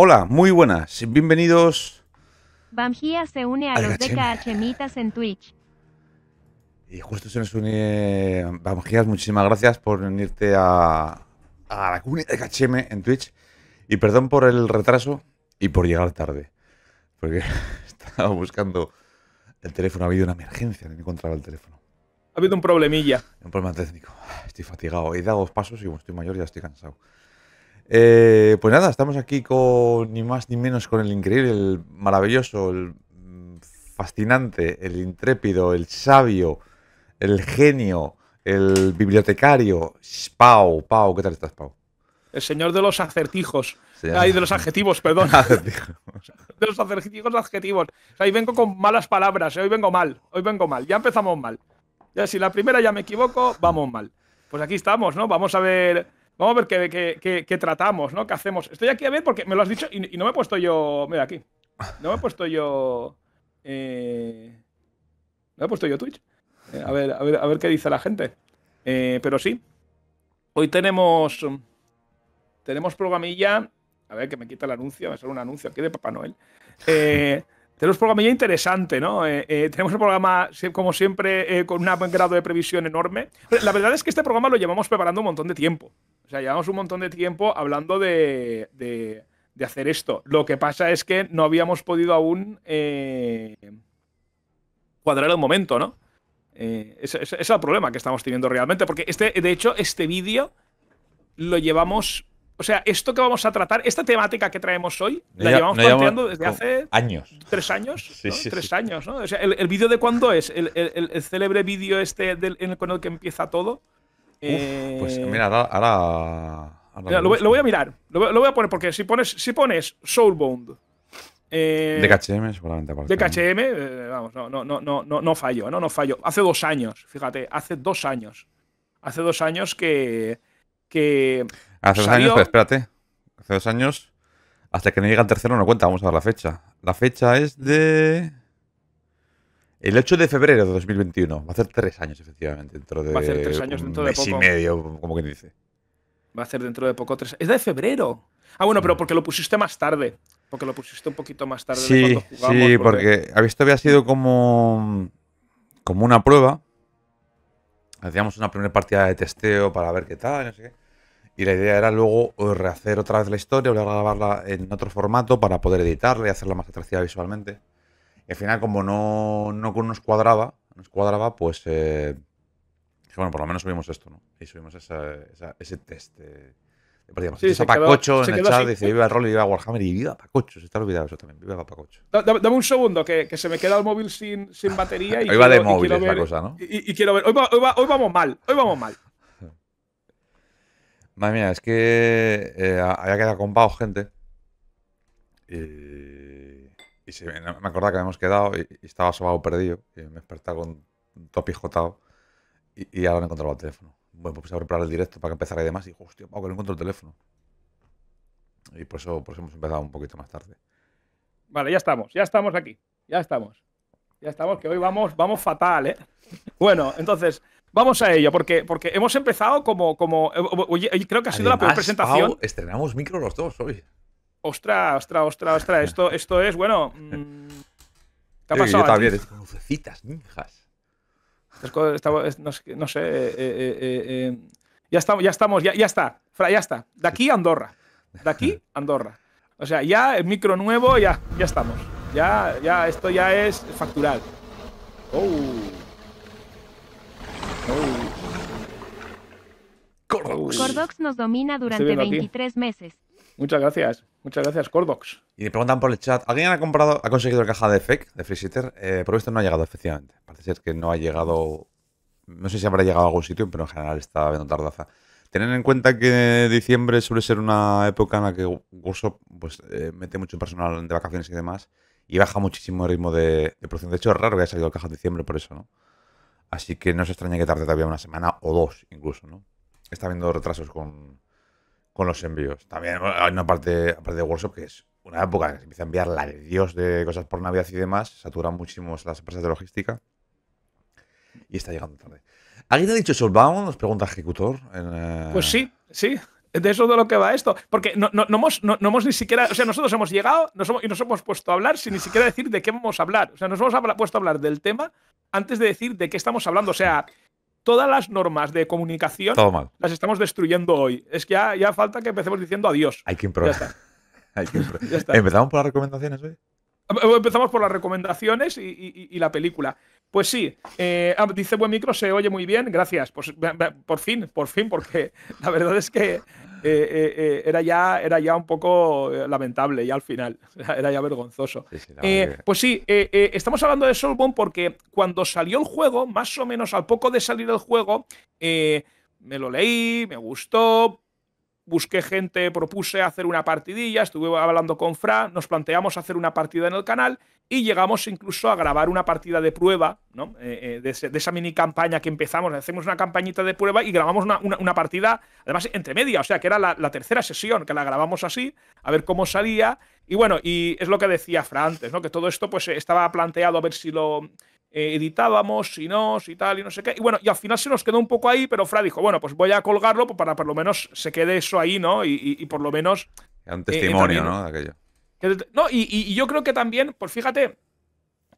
Hola, muy buenas, bienvenidos. Bamjia se une a los DKHmitas en Twitch. Y justo se nos une Bamjia, eh, muchísimas gracias por unirte a, la comunidad de en Twitch. Y perdón por el retraso y por llegar tarde. Porque estaba buscando el teléfono, ha habido una emergencia, no encontraba el teléfono. Ha habido un problemilla. Un problema técnico. Estoy fatigado. He dado dos pasos y como estoy mayor ya estoy cansado. Eh, pues nada, estamos aquí con ni más ni menos con el increíble, el maravilloso, el mm, fascinante, el intrépido, el sabio, el genio, el bibliotecario, Pau. Pau, ¿qué tal estás, Pau? El señor de los acertijos. ahí de los adjetivos, perdón. de los acertijos adjetivos. los vengo con malas palabras, eh, hoy vengo mal, hoy vengo mal. Ya empezamos mal. Ya si la primera ya me equivoco, vamos mal. Pues aquí estamos, ¿no? Vamos a ver Vamos a ver qué, qué, tratamos, ¿no? ¿Qué hacemos? Estoy aquí a ver porque me lo has dicho y, no me he puesto yo. Mira, aquí. No me he puesto yo. Eh, no me he puesto yo Twitch. Eh, a, ver, qué dice la gente. Eh, pero sí. Hoy tenemos. Tenemos programilla. A ver, que me quita el anuncio. Me sale un anuncio aquí de Papá Noel. Eh. Tenemos un programa ya interesante, ¿no? Eh, eh, tenemos un programa, como siempre, eh, con un grado de previsión enorme. La verdad es que este programa lo llevamos preparando un montón de tiempo. O sea, llevamos un montón de tiempo hablando de, de, hacer esto. Lo que pasa es que no habíamos podido aún cuadrar el momento, ¿no? ese es, el problema que estamos teniendo realmente, porque este, de hecho, este vídeo lo llevamos o sea, esto que vamos a tratar, esta temática que traemos hoy, la llevamos planteando desde hace años. Tres años. Sí, sí, tres años, ¿no? O sea, el, vídeo de cuándo es, el, célebre vídeo este en el, con el que empieza todo. Pues eh, mira, ahora. lo, voy a mirar. Lo, voy a poner porque si pones, si pones Soulbound. Eh, de KHM, seguramente. De eh, vamos, no, no, no, no, no fallo, no, no fallo. Hace dos años, fíjate, hace dos años. Hace dos años que. que Hace dos años, pero espérate. Hace dos años, hasta que no llega el tercero no cuenta. Vamos a ver la fecha. La fecha es de... El 8 de febrero de 2021. Va a ser tres años, efectivamente. Dentro de Va a tres años poco. mes y medio, como quien dice. Va a ser dentro de poco tres... Es de febrero. Ah, bueno, pero mm. porque lo pusiste más tarde. Porque lo pusiste un poquito más tarde sí, de cuando Sí, porque, porque esto había sido como, como una prueba. Hacíamos una primera partida de testeo para ver qué tal, no sé qué. Y la idea era luego eh, rehacer otra vez la historia, volver a grabarla en otro formato para poder editarla y hacerla más atractiva visualmente. Y al final, como no, no nos cuadraba, nos cuadraba, pues eh, bueno, por lo menos subimos esto, ¿no? Y subimos ese test de, Sí, Pacocho en el chat, dice viva el rol y viva Warhammer y viva Pacocho, se está olvidando eso también, viva Pacocho. dame un segundo, que, se me queda el móvil sin, batería. Y hoy va de móvil esa cosa, ¿no? Y, quiero ver, hoy vamos mal, hoy vamos mal. Madre mía, es que eh, había quedado con Pau gente. Y, se, me acordaba que habíamos quedado y, estaba sobado perdido. Y me despertaba con todo pijotado. Y, y ahora no encontraba el teléfono. Bueno, pues puse a preparar el directo para que empezara y demás. Y justo hostia, Pau, que no encuentro el teléfono. Y por eso, por eso hemos empezado un poquito más tarde. Vale, ya estamos, ya estamos aquí. Ya estamos. Ya estamos, que hoy vamos, vamos fatal, ¿eh? Bueno, entonces. Vamos a ello, porque, porque hemos empezado como, como. Eh, creo que ha sido la presentación. estrenamos micro los dos hoy. Ostras, ostras, ostras, ostras. Esto, esto es, bueno. Mm, ¿Qué ha pasado? también, con lucecitas, ninjas. no, sé. Eh, eh, ya estamos, ya estamos, ya, ya está. ya está. De aquí Andorra. De aquí Andorra. O sea, ya el micro nuevo, ya, ya estamos. Ya, ya, esto ya es factural. Oh. Cordox. nos domina durante 23 meses. Muchas gracias. Muchas gracias, Cordox. Y me preguntan por el chat, ¿alguien ha comprado, ha conseguido la caja de FEC, de Free Eh, por esto no ha llegado, efectivamente. Parece ser que no ha llegado... No sé si habrá llegado a algún sitio, pero en general está habiendo tardaza Tener en cuenta que diciembre suele ser una época en la que Workshop pues, eh, mete mucho personal de vacaciones y demás, y baja muchísimo el ritmo de, producción. De hecho, es raro que haya salido caja de diciembre por eso, ¿no? Así que no se extraña que tarde todavía una semana o dos incluso, ¿no? Está habiendo retrasos con, los envíos. También hay una parte, aparte de Workshop que es una época que se empieza a enviar la de Dios de cosas por Navidad y demás. Saturan muchísimo las empresas de logística. Y está llegando tarde. ¿Alguien ha dicho Soulbound? Nos pregunta Ejecutor. Eh, pues sí, sí. De eso de lo que va esto. Porque no, no, no hemos, ni siquiera. O sea, nosotros hemos llegado y nos hemos puesto a hablar sin ni siquiera decir de qué vamos a hablar. O sea, nos hemos puesto a hablar del tema antes de decir de qué estamos hablando. O sea, todas las normas de comunicación las estamos destruyendo hoy. Es que ya, falta que empecemos diciendo adiós. Hay que improvisar. ¿Empezamos por las recomendaciones hoy? Eh, eh, empezamos por las recomendaciones y la película. Pues sí, eh, ah, dice buen micro, se oye muy bien, gracias. Pues, por fin, por fin, porque la verdad es que eh, eh, era, ya, era ya un poco lamentable ya al final, era ya vergonzoso. pues sí, estamos hablando de Soulbone porque cuando salió el juego, más o menos al poco de salir el juego, me lo leí, me gustó, busqué gente, propuse hacer una partidilla, estuve hablando con Fra, nos planteamos hacer una partida en el canal y llegamos incluso a grabar una partida de prueba, ¿no? Eh, eh, de, esa mini campaña que empezamos, hacemos una campañita de prueba y grabamos una, partida, además entre media, o sea que era la, tercera sesión, que la grabamos así, a ver cómo salía. Y bueno, y es lo que decía Fra antes, ¿no? Que todo esto pues estaba planteado a ver si lo, eh, editábamos si no, y tal y no sé qué. Y bueno, y al final se nos quedó un poco ahí, pero Fra dijo, bueno, pues voy a colgarlo pues, para por lo menos se quede eso ahí, ¿no? Y, por lo menos... Un eh, testimonio, ¿no? No, y, yo creo que también, pues fíjate,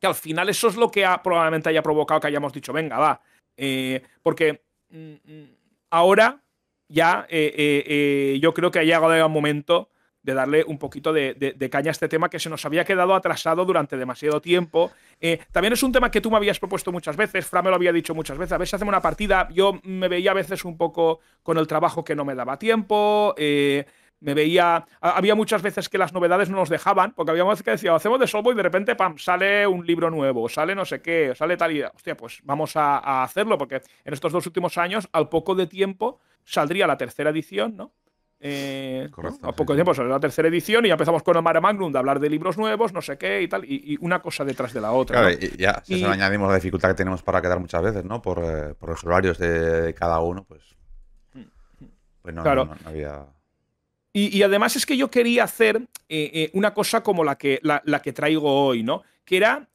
que al final eso es lo que ha, probablemente haya provocado que hayamos dicho, venga, va. Eh, porque mm, mm, ahora ya yo creo que ha llegado el momento de darle un poquito de, caña a este tema que se nos había quedado atrasado durante demasiado tiempo. Eh, también es un tema que tú me habías propuesto muchas veces, Fra me lo había dicho muchas veces, a veces si hacemos una partida, yo me veía a veces un poco con el trabajo que no me daba tiempo, eh, me veía, había muchas veces que las novedades no nos dejaban, porque habíamos veces que decía, hacemos de Solvo y de repente, pam, sale un libro nuevo, sale no sé qué, sale tal y, hostia, pues vamos a hacerlo, porque en estos dos últimos años, al poco de tiempo, saldría la tercera edición, ¿no? Eh, a poco tiempo salió la tercera edición y empezamos con Omar Magnum de hablar de libros nuevos, no sé qué y tal, y, una cosa detrás de la otra. Claro, y ya, si añadimos la dificultad que tenemos para quedar muchas veces, ¿no? Por, eh, los horarios de, cada uno, pues. Pues no, había. Y, además es que yo quería hacer eh, una cosa como la que, la, que traigo hoy, ¿no? Que era,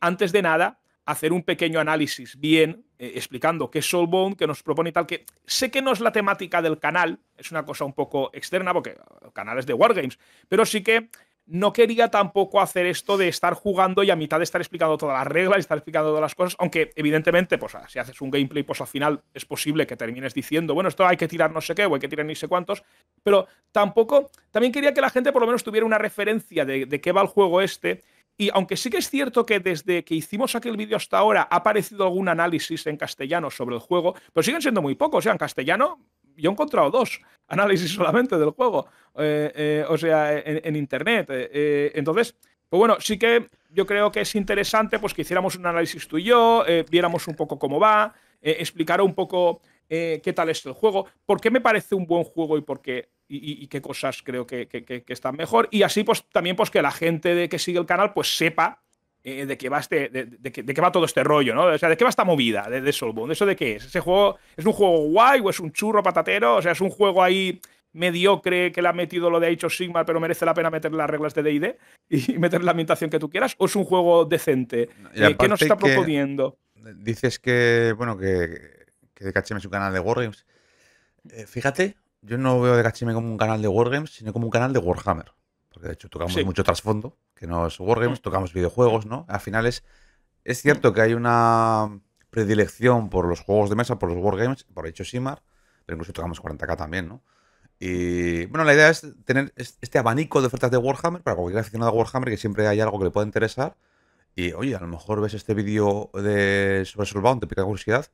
antes de nada, hacer un pequeño análisis bien eh, explicando qué es Soulbound, que nos propone y tal, que sé que no es la temática del canal, es una cosa un poco externa, porque el canal es de Wargames, pero sí que no quería tampoco hacer esto de estar jugando y a mitad de estar explicando todas las reglas, y estar explicando todas las cosas, aunque evidentemente, pues si haces un gameplay, pues al final es posible que termines diciendo, bueno, esto hay que tirar no sé qué, o hay que tirar ni sé cuántos, pero tampoco, también quería que la gente por lo menos tuviera una referencia de qué va el juego este, y aunque sí que es cierto que desde que hicimos aquel vídeo hasta ahora ha aparecido algún análisis en castellano sobre el juego, pero siguen siendo muy pocos. O sea, en castellano yo he encontrado dos análisis solamente del juego, eh, eh, o sea, en, internet. Eh, entonces, pues bueno, sí que yo creo que es interesante pues que hiciéramos un análisis tú y yo, viéramos un poco cómo va, explicar un poco eh, qué tal es el juego, por qué me parece un buen juego y por qué y, qué cosas creo que, están mejor. Y así, pues también, pues que la gente de que sigue el canal, pues sepa eh, de, qué va este, de, qué va todo este rollo, ¿no? O sea, de qué va esta movida de, de Soulbound. ¿Eso de qué es? ¿Ese juego es un juego guay o es un churro patatero? O sea, es un juego ahí mediocre que le ha metido lo de hecho Sigma, pero merece la pena meter las reglas de DD y meter la ambientación que tú quieras, o es un juego decente. Eh, ¿Qué nos está proponiendo? Dices que, bueno, que que de es un canal de Wargames. Eh, fíjate, yo no veo de Cacheme como un canal de Wargames, sino como un canal de Warhammer. Porque de hecho tocamos mucho trasfondo, que no es Wargames, mm. tocamos videojuegos, ¿no? Al final es, cierto mm. que hay una predilección por los juegos de mesa, por los Wargames, por hecho Simar, pero incluso tocamos 40k también, ¿no? Y bueno, la idea es tener este abanico de ofertas de Warhammer para cualquier aficionado a Warhammer que siempre hay algo que le pueda interesar. Y oye, a lo mejor ves este vídeo de sobre Soulbound, te pica curiosidad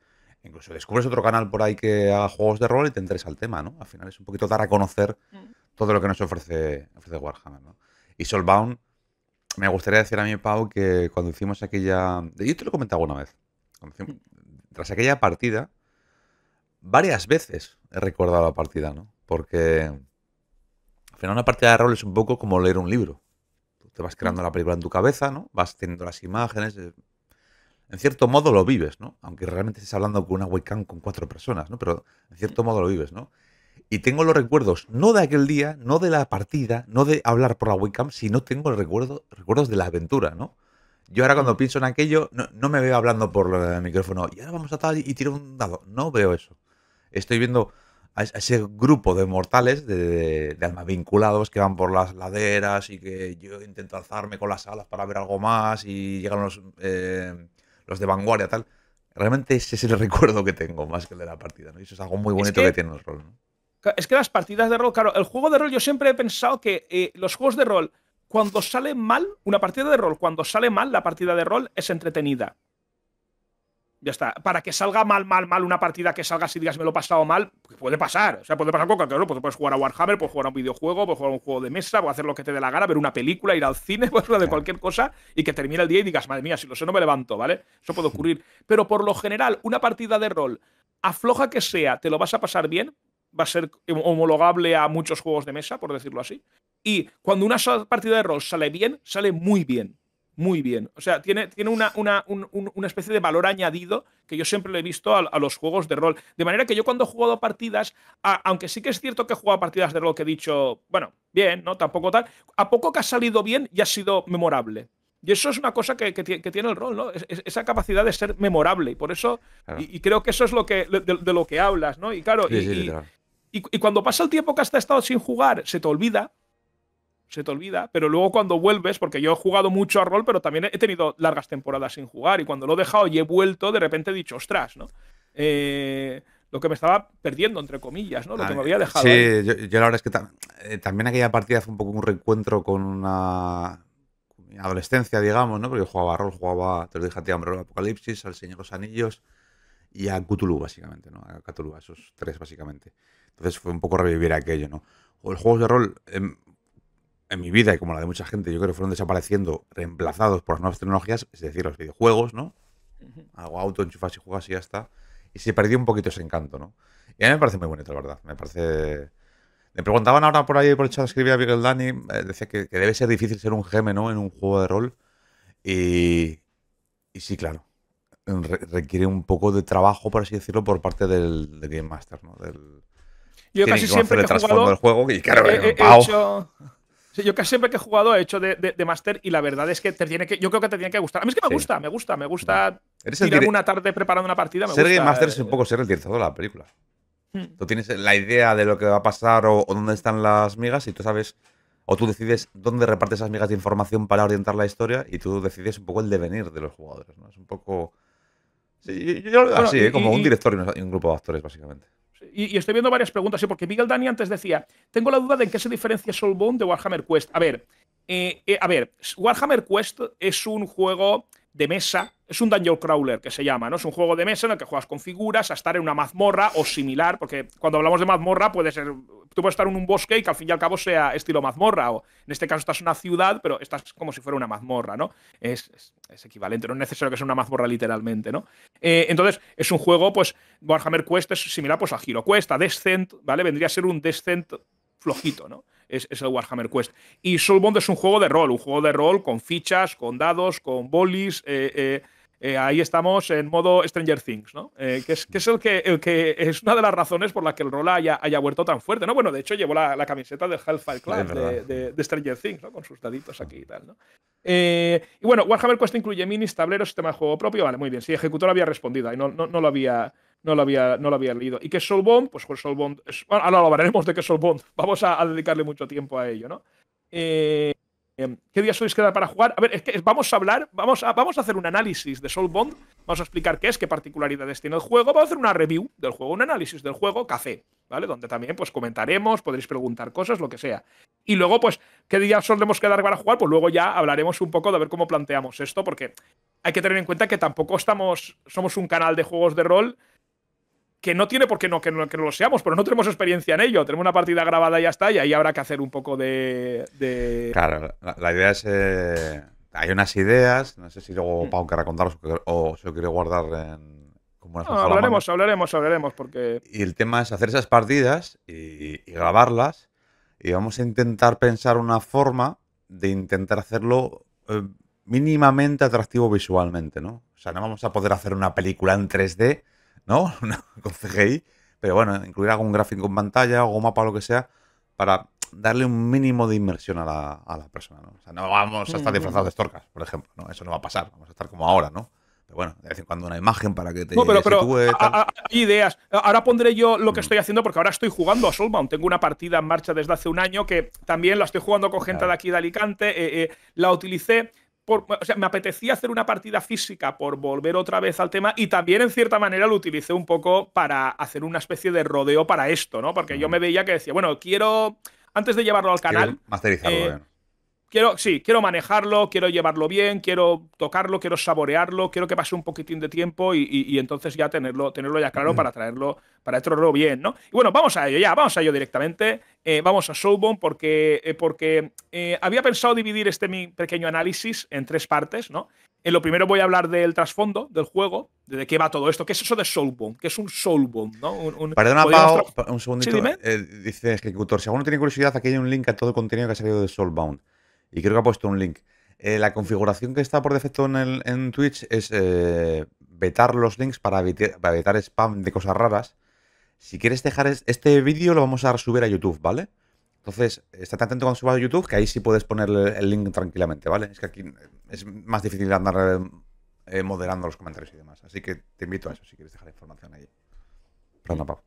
incluso descubres otro canal por ahí que haga juegos de rol y te entres al tema, ¿no? Al final es un poquito dar a conocer mm. todo lo que nos ofrece, Warhammer, ¿no? Y Soulbound, me gustaría decir a mí, Pau, que cuando hicimos aquella... Yo te lo he comentado una vez. Mm. Tras aquella partida, varias veces he recordado la partida, ¿no? Porque al final una partida de rol es un poco como leer un libro. Tú te vas creando mm. la película en tu cabeza, ¿no? Vas teniendo las imágenes, eh, en cierto modo lo vives, ¿no? Aunque realmente estés hablando con una webcam con cuatro personas, ¿no? Pero en cierto modo lo vives, ¿no? Y tengo los recuerdos, no de aquel día, no de la partida, no de hablar por la webcam, sino tengo el recuerdo, recuerdos de la aventura, ¿no? Yo ahora cuando pienso en aquello, no, no me veo hablando por el micrófono, y ahora vamos a tal y tiro un dado. No veo eso. Estoy viendo a ese grupo de mortales, de, alma vinculados que van por las laderas y que yo intento alzarme con las alas para ver algo más y llegan los... Eh, los de vanguardia, tal. Realmente ese es el recuerdo que tengo más que el de la partida, ¿no? Y eso es algo muy bonito que, tienen los rol, Es que las partidas de rol, claro, el juego de rol yo siempre he pensado que eh, los juegos de rol, cuando sale mal, una partida de rol, cuando sale mal, la partida de rol es entretenida. Ya está. Para que salga mal, mal, mal una partida que salga si digas me lo he pasado mal, pues puede pasar. O sea, puede pasar con cualquier pues Puedes jugar a Warhammer, puedes jugar a un videojuego, puedes jugar a un juego de mesa, puedes hacer lo que te dé la gana, ver una película, ir al cine, puedes de cualquier cosa y que termine el día y digas, madre mía, si lo sé no me levanto, ¿vale? Eso puede ocurrir. Pero por lo general, una partida de rol, afloja que sea, te lo vas a pasar bien, va a ser homologable a muchos juegos de mesa, por decirlo así. Y cuando una partida de rol sale bien, sale muy bien muy bien. O sea, tiene, tiene una, especie de valor añadido que yo siempre le he visto a, los juegos de rol. De manera que yo cuando he jugado partidas, aunque sí que es cierto que he jugado partidas de rol que he dicho, bueno, bien, ¿no? Tampoco tal, a poco que ha salido bien y ha sido memorable. Y eso es una cosa que, que, que tiene el rol, ¿no? esa capacidad de ser memorable. Y por eso, y, creo que eso es lo que, de, lo que hablas, ¿no? Y claro, y cuando pasa el tiempo que has estado sin jugar, se te olvida se te olvida, pero luego cuando vuelves, porque yo he jugado mucho a rol, pero también he tenido largas temporadas sin jugar, y cuando lo he dejado y he vuelto, de repente he dicho, ostras, ¿no? Eh, lo que me estaba perdiendo, entre comillas, ¿no? Lo que ah, me había dejado. Sí, yo, la verdad es que eh, también aquella partida fue un poco un reencuentro con una adolescencia, digamos, ¿no? Porque yo jugaba a rol, jugaba, te lo dije a ti, Hombre, Apocalipsis, al Señor los Anillos y a Cthulhu, básicamente, ¿no? A Cthulhu, a esos tres, básicamente. Entonces fue un poco revivir aquello, ¿no? O los juegos de rol, em, en mi vida y como la de mucha gente, yo creo que fueron desapareciendo, reemplazados por las nuevas tecnologías, es decir, los videojuegos, ¿no? Hago auto, enchufas y juegas y ya está. Y se perdió un poquito ese encanto, ¿no? Y a mí me parece muy bonito, la verdad. Me parece... Me preguntaban ahora por ahí, por el chat, escribía Miguel Dani, eh, decía que, debe ser difícil ser un GM, ¿no? En un juego de rol. Y, y sí, claro. requiere un poco de trabajo, por así decirlo, por parte del, Game Master, ¿no? Del, yo casi siempre he jugado, juego y yo casi siempre que he jugado he hecho de, de, máster y la verdad es que te tiene que. Yo creo que te tiene que gustar. A mí es que me gusta, me gusta, me gusta. Eres tirar una tarde preparando una partida. Me ser gusta. Master es eh. un poco ser el director de la película. Hmm. Tú tienes la idea de lo que va a pasar o, dónde están las migas y tú sabes. O tú decides dónde repartes esas migas de información para orientar la historia y tú decides un poco el devenir de los jugadores. ¿no? Es un poco. Sí, yo, así, ¿eh? como un director y un grupo de actores, básicamente. Y, estoy viendo varias preguntas, ¿sí? porque Miguel Dani antes decía, tengo la duda de en qué se diferencia Soulbound de Warhammer Quest. A ver, eh, eh, a ver, Warhammer Quest es un juego de mesa. Es un dungeon crawler que se llama, ¿no? Es un juego de mesa en el que juegas con figuras a estar en una mazmorra o similar, porque cuando hablamos de mazmorra puede ser. Tú puedes estar en un bosque y que al fin y al cabo sea estilo mazmorra, o en este caso estás en una ciudad, pero estás como si fuera una mazmorra, ¿no? Es, equivalente, no es necesario que sea una mazmorra literalmente, ¿no? Eh, entonces, es un juego, pues, Warhammer Quest es similar pues, a giro Quest, a Descent, ¿vale? Vendría a ser un Descent flojito, ¿no? Es, el Warhammer Quest. Y Bond es un juego de rol, un juego de rol con fichas, con dados, con bolis. Eh, eh, eh, ahí estamos en modo Stranger Things, ¿no? que, es, el, que, que es una de las razones por las que el rol haya, haya vuelto tan fuerte, ¿no? Bueno, de hecho llevó la, camiseta del Hellfire Club de, Stranger Things, ¿no? Con sus daditos aquí y tal, ¿no? y bueno, Warhammer Quest incluye minis, tableros, sistema de juego propio. Vale, muy bien. Sí, Ejecutor había respondido, ahí no, no, lo había, no lo había, no lo había leído. ¿Y qué es Bond Pues, pues Bond Es, bueno, ahora hablaremos de qué es Bond Vamos a, dedicarle mucho tiempo a ello, ¿no? Eh, ¿Qué día sois quedar para jugar? A ver, es que vamos a hablar, vamos a, vamos a hacer un análisis de Bond vamos a explicar qué es, qué particularidades tiene el juego, vamos a hacer una review del juego, un análisis del juego café, ¿vale? Donde también pues comentaremos, podréis preguntar cosas, lo que sea. Y luego pues, ¿qué día solemos quedar para jugar? Pues luego ya hablaremos un poco de ver cómo planteamos esto, porque hay que tener en cuenta que tampoco estamos, somos un canal de juegos de rol que no tiene por qué no que, que no lo seamos, pero no tenemos experiencia en ello. Tenemos una partida grabada y ya está, y ahí habrá que hacer un poco de. Claro, la, idea es. Eh, hay unas ideas, no sé si luego mm. Pau querrá contaros o se lo quiere guardar en. no, hablaremos, hablaremos, hablaremos, porque. Y el tema es hacer esas partidas y, grabarlas, y vamos a intentar pensar una forma de intentar hacerlo. Eh, mínimamente atractivo visualmente, ¿no? O sea, no vamos a poder hacer una película en 3D, ¿no? con CGI, pero bueno, incluir algún gráfico en pantalla o mapa lo que sea para darle un mínimo de inmersión a la, a persona, ¿no? O sea, no vamos a estar mm. disfrazados de estorcas, por ejemplo, ¿no? Eso no va a pasar, vamos a estar como ahora, ¿no? Pero bueno, de vez en cuando una imagen para que te no, pero, hay ideas. Ahora pondré yo lo que mm. estoy haciendo porque ahora estoy jugando a Soulbound. Tengo una partida en marcha desde hace un año que también la estoy jugando con gente de aquí de Alicante. Eh, eh, la utilicé o sea, me apetecía hacer una partida física por volver otra vez al tema y también en cierta manera lo utilicé un poco para hacer una especie de rodeo para esto, ¿no? Porque yo me veía que decía, bueno, quiero, antes de llevarlo al canal, masterizarlo. Eh, eh" quiero, sí, quiero manejarlo, quiero llevarlo bien, quiero tocarlo, quiero saborearlo, quiero que pase un poquitín de tiempo y, entonces ya tenerlo, tenerlo ya claro para traerlo, para traerlo bien, ¿no? Y bueno, vamos a ello ya, vamos a ello directamente. Eh, vamos a Soulbound porque, eh, porque eh, había pensado dividir este mi pequeño análisis en tres partes, ¿no? En lo primero voy a hablar del trasfondo del juego, de qué va todo esto, qué es eso de Soulbound? qué es un Soulbound? ¿no? Un, Perdona, Pau, un segundito. dice Ejecutor, si alguno tiene curiosidad, aquí hay un link a todo el contenido que ha salido de Soulbound y creo que ha puesto un link. Eh, la configuración que está por defecto en, el, Twitch es eh, vetar los links para evitar, spam de cosas raras. Si quieres dejar este vídeo, lo vamos a subir a YouTube, ¿vale? Entonces, estate atento cuando subas a YouTube, que ahí sí puedes poner el, link tranquilamente, ¿vale? Es que aquí es más difícil andar eh, moderando los comentarios y demás. Así que te invito a eso, si quieres dejar información ahí. Pronto, Pau.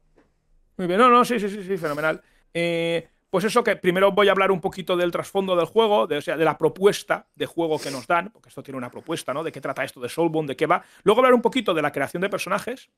Muy bien, no, no, sí, sí, sí, sí fenomenal. Eh, pues eso que primero voy a hablar un poquito del trasfondo del juego, de, o sea, de la propuesta de juego que nos dan, porque esto tiene una propuesta, ¿no? De qué trata esto de Soulbound, de qué va. Luego hablar un poquito de la creación de personajes.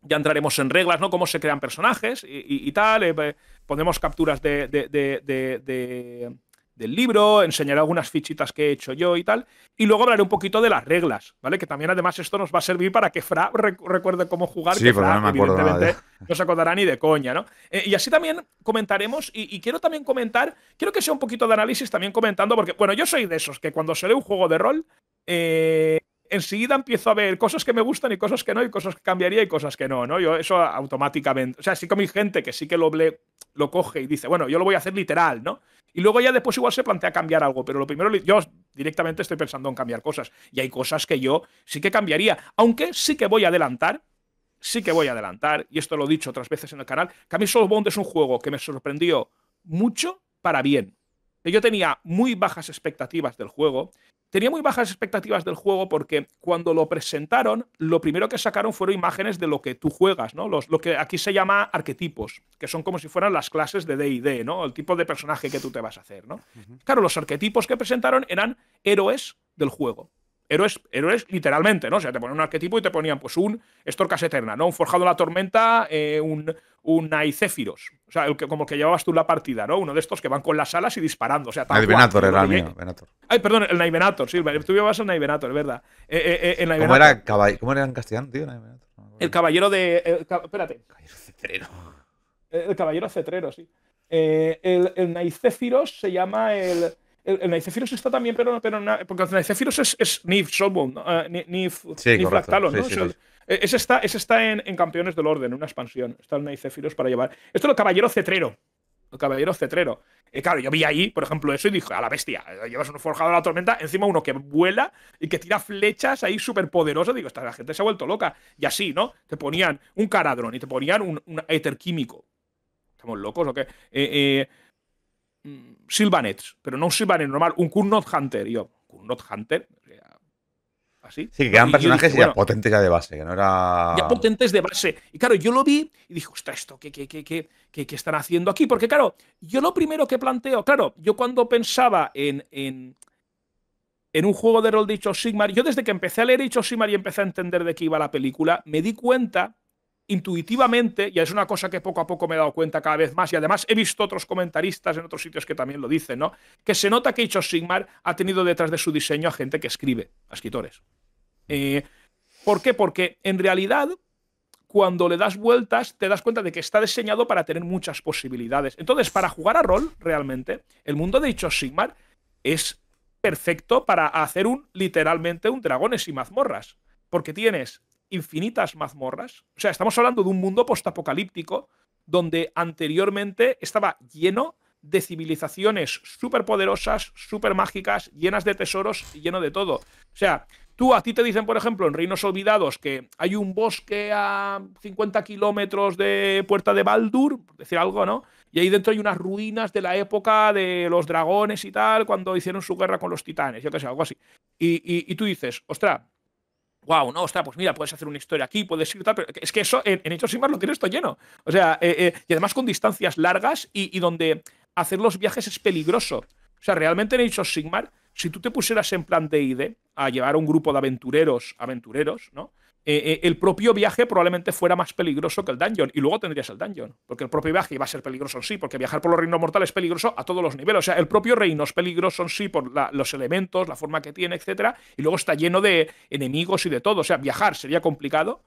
Ya entraremos en reglas, ¿no? Cómo se crean personajes y, tal. Ponemos eh, eh, pondremos capturas de, de del libro, enseñaré algunas fichitas que he hecho yo y tal, y luego hablaré un poquito de las reglas, ¿vale? Que también además esto nos va a servir para que Fra recuerde cómo jugar, sí, que Fra, no evidentemente no se acordará ni de coña, ¿no? Eh, y así también comentaremos, y, quiero también comentar, quiero que sea un poquito de análisis también comentando, porque, bueno, yo soy de esos que cuando se lee un juego de rol, eh, enseguida empiezo a ver cosas que me gustan y cosas que no, y cosas que cambiaría y cosas que no, ¿no? Yo eso automáticamente, o sea, sí como mi gente que sí que lo, lo coge y dice, bueno, yo lo voy a hacer literal, ¿no? Y luego ya después igual se plantea cambiar algo, pero lo primero, yo directamente estoy pensando en cambiar cosas. Y hay cosas que yo sí que cambiaría, aunque sí que voy a adelantar, sí que voy a adelantar, y esto lo he dicho otras veces en el canal, que a mí es un juego que me sorprendió mucho para bien. Yo tenía muy bajas expectativas del juego Tenía muy bajas expectativas del juego porque cuando lo presentaron, lo primero que sacaron fueron imágenes de lo que tú juegas, ¿no? Los, lo que aquí se llama arquetipos, que son como si fueran las clases de DD, ¿no? El tipo de personaje que tú te vas a hacer, Claro, los arquetipos que presentaron eran héroes del juego héroes, literalmente, ¿no? O sea, te ponían un arquetipo y te ponían pues un Estorcas Eterna, ¿no? Un Forjado en la Tormenta, eh, un, Naicéfiros. o sea, como que llevabas tú la partida, ¿no? Uno de estos que van con las alas y disparando, o sea, tal Naivenator cual, era el mío, Venator. Ay, perdón, el Naivenator, sí, tú llevabas el Naivenator, es verdad. Eh, eh, ¿Cómo, era en castellano, tío? el caballero de... espérate. El caballero cetrero. El, caballero cetrero, sí. el, el Naicéfiros se llama el... El, Naicefiros está también, pero, pero porque el Naicefiros es, es eh, Nif Soulbound, e-, ese está, está en, Campeones del Orden, una expansión. Está el Naicefiros para llevar. Esto es el Caballero Cetrero. El Caballero Cetrero. claro, yo vi ahí, por ejemplo, eso y dije, a la bestia, eh, llevas un forjado de la tormenta, encima uno que vuela y que tira flechas ahí súper poderoso. Digo, esta la gente se ha vuelto loca. Y así, ¿no? Te ponían un caradrón y te ponían un, un éter químico. ¿Estamos locos o qué? Eh, Silvanets, pero no un Silvanet normal, un Curnot Hunter. Y yo, Curnot Hunter, así. Sí, que eran personajes ya potentes ya de base, que no era. Ya potentes de base. Y claro, yo lo vi y dije, ostras, esto, ¿qué, qué, qué, están haciendo aquí? Porque claro, yo lo primero que planteo, claro, yo cuando pensaba en, en, un juego de rol de Sigmar, yo desde que empecé a leer dicho Sigmar y empecé a entender de qué iba la película, me di cuenta intuitivamente, y es una cosa que poco a poco me he dado cuenta cada vez más, y además he visto otros comentaristas en otros sitios que también lo dicen, ¿no? Que se nota que Hecho Sigmar ha tenido detrás de su diseño a gente que escribe, a escritores. Eh, ¿Por qué? Porque en realidad, cuando le das vueltas, te das cuenta de que está diseñado para tener muchas posibilidades. Entonces, para jugar a rol, realmente, el mundo de Hecho Sigmar es perfecto para hacer un, literalmente, un dragones y mazmorras. Porque tienes infinitas mazmorras. O sea, estamos hablando de un mundo postapocalíptico donde anteriormente estaba lleno de civilizaciones súper poderosas, súper mágicas, llenas de tesoros y lleno de todo. O sea, tú a ti te dicen, por ejemplo, en Reinos Olvidados que hay un bosque a 50 kilómetros de Puerta de Baldur, por decir algo, ¿no? Y ahí dentro hay unas ruinas de la época de los dragones y tal, cuando hicieron su guerra con los titanes, yo qué sé, algo así. Y, y tú dices, ostra, wow, no, ostras, pues mira, puedes hacer una historia aquí, puedes ir tal, pero es que eso en, Hechos Sigmar lo tienes todo lleno. O sea, eh, eh, y además con distancias largas y, y, donde hacer los viajes es peligroso. O sea, realmente en Hechos Sigmar, si tú te pusieras en plan de ID a llevar a un grupo de aventureros, aventureros, ¿no? Eh, eh, el propio viaje probablemente fuera más peligroso que el dungeon. Y luego tendrías el dungeon, porque el propio viaje iba a ser peligroso en sí, porque viajar por los reinos mortales es peligroso a todos los niveles. O sea, el propio reino es peligroso en sí por los elementos, la forma que tiene, etcétera Y luego está lleno de enemigos y de todo. O sea, viajar sería complicado.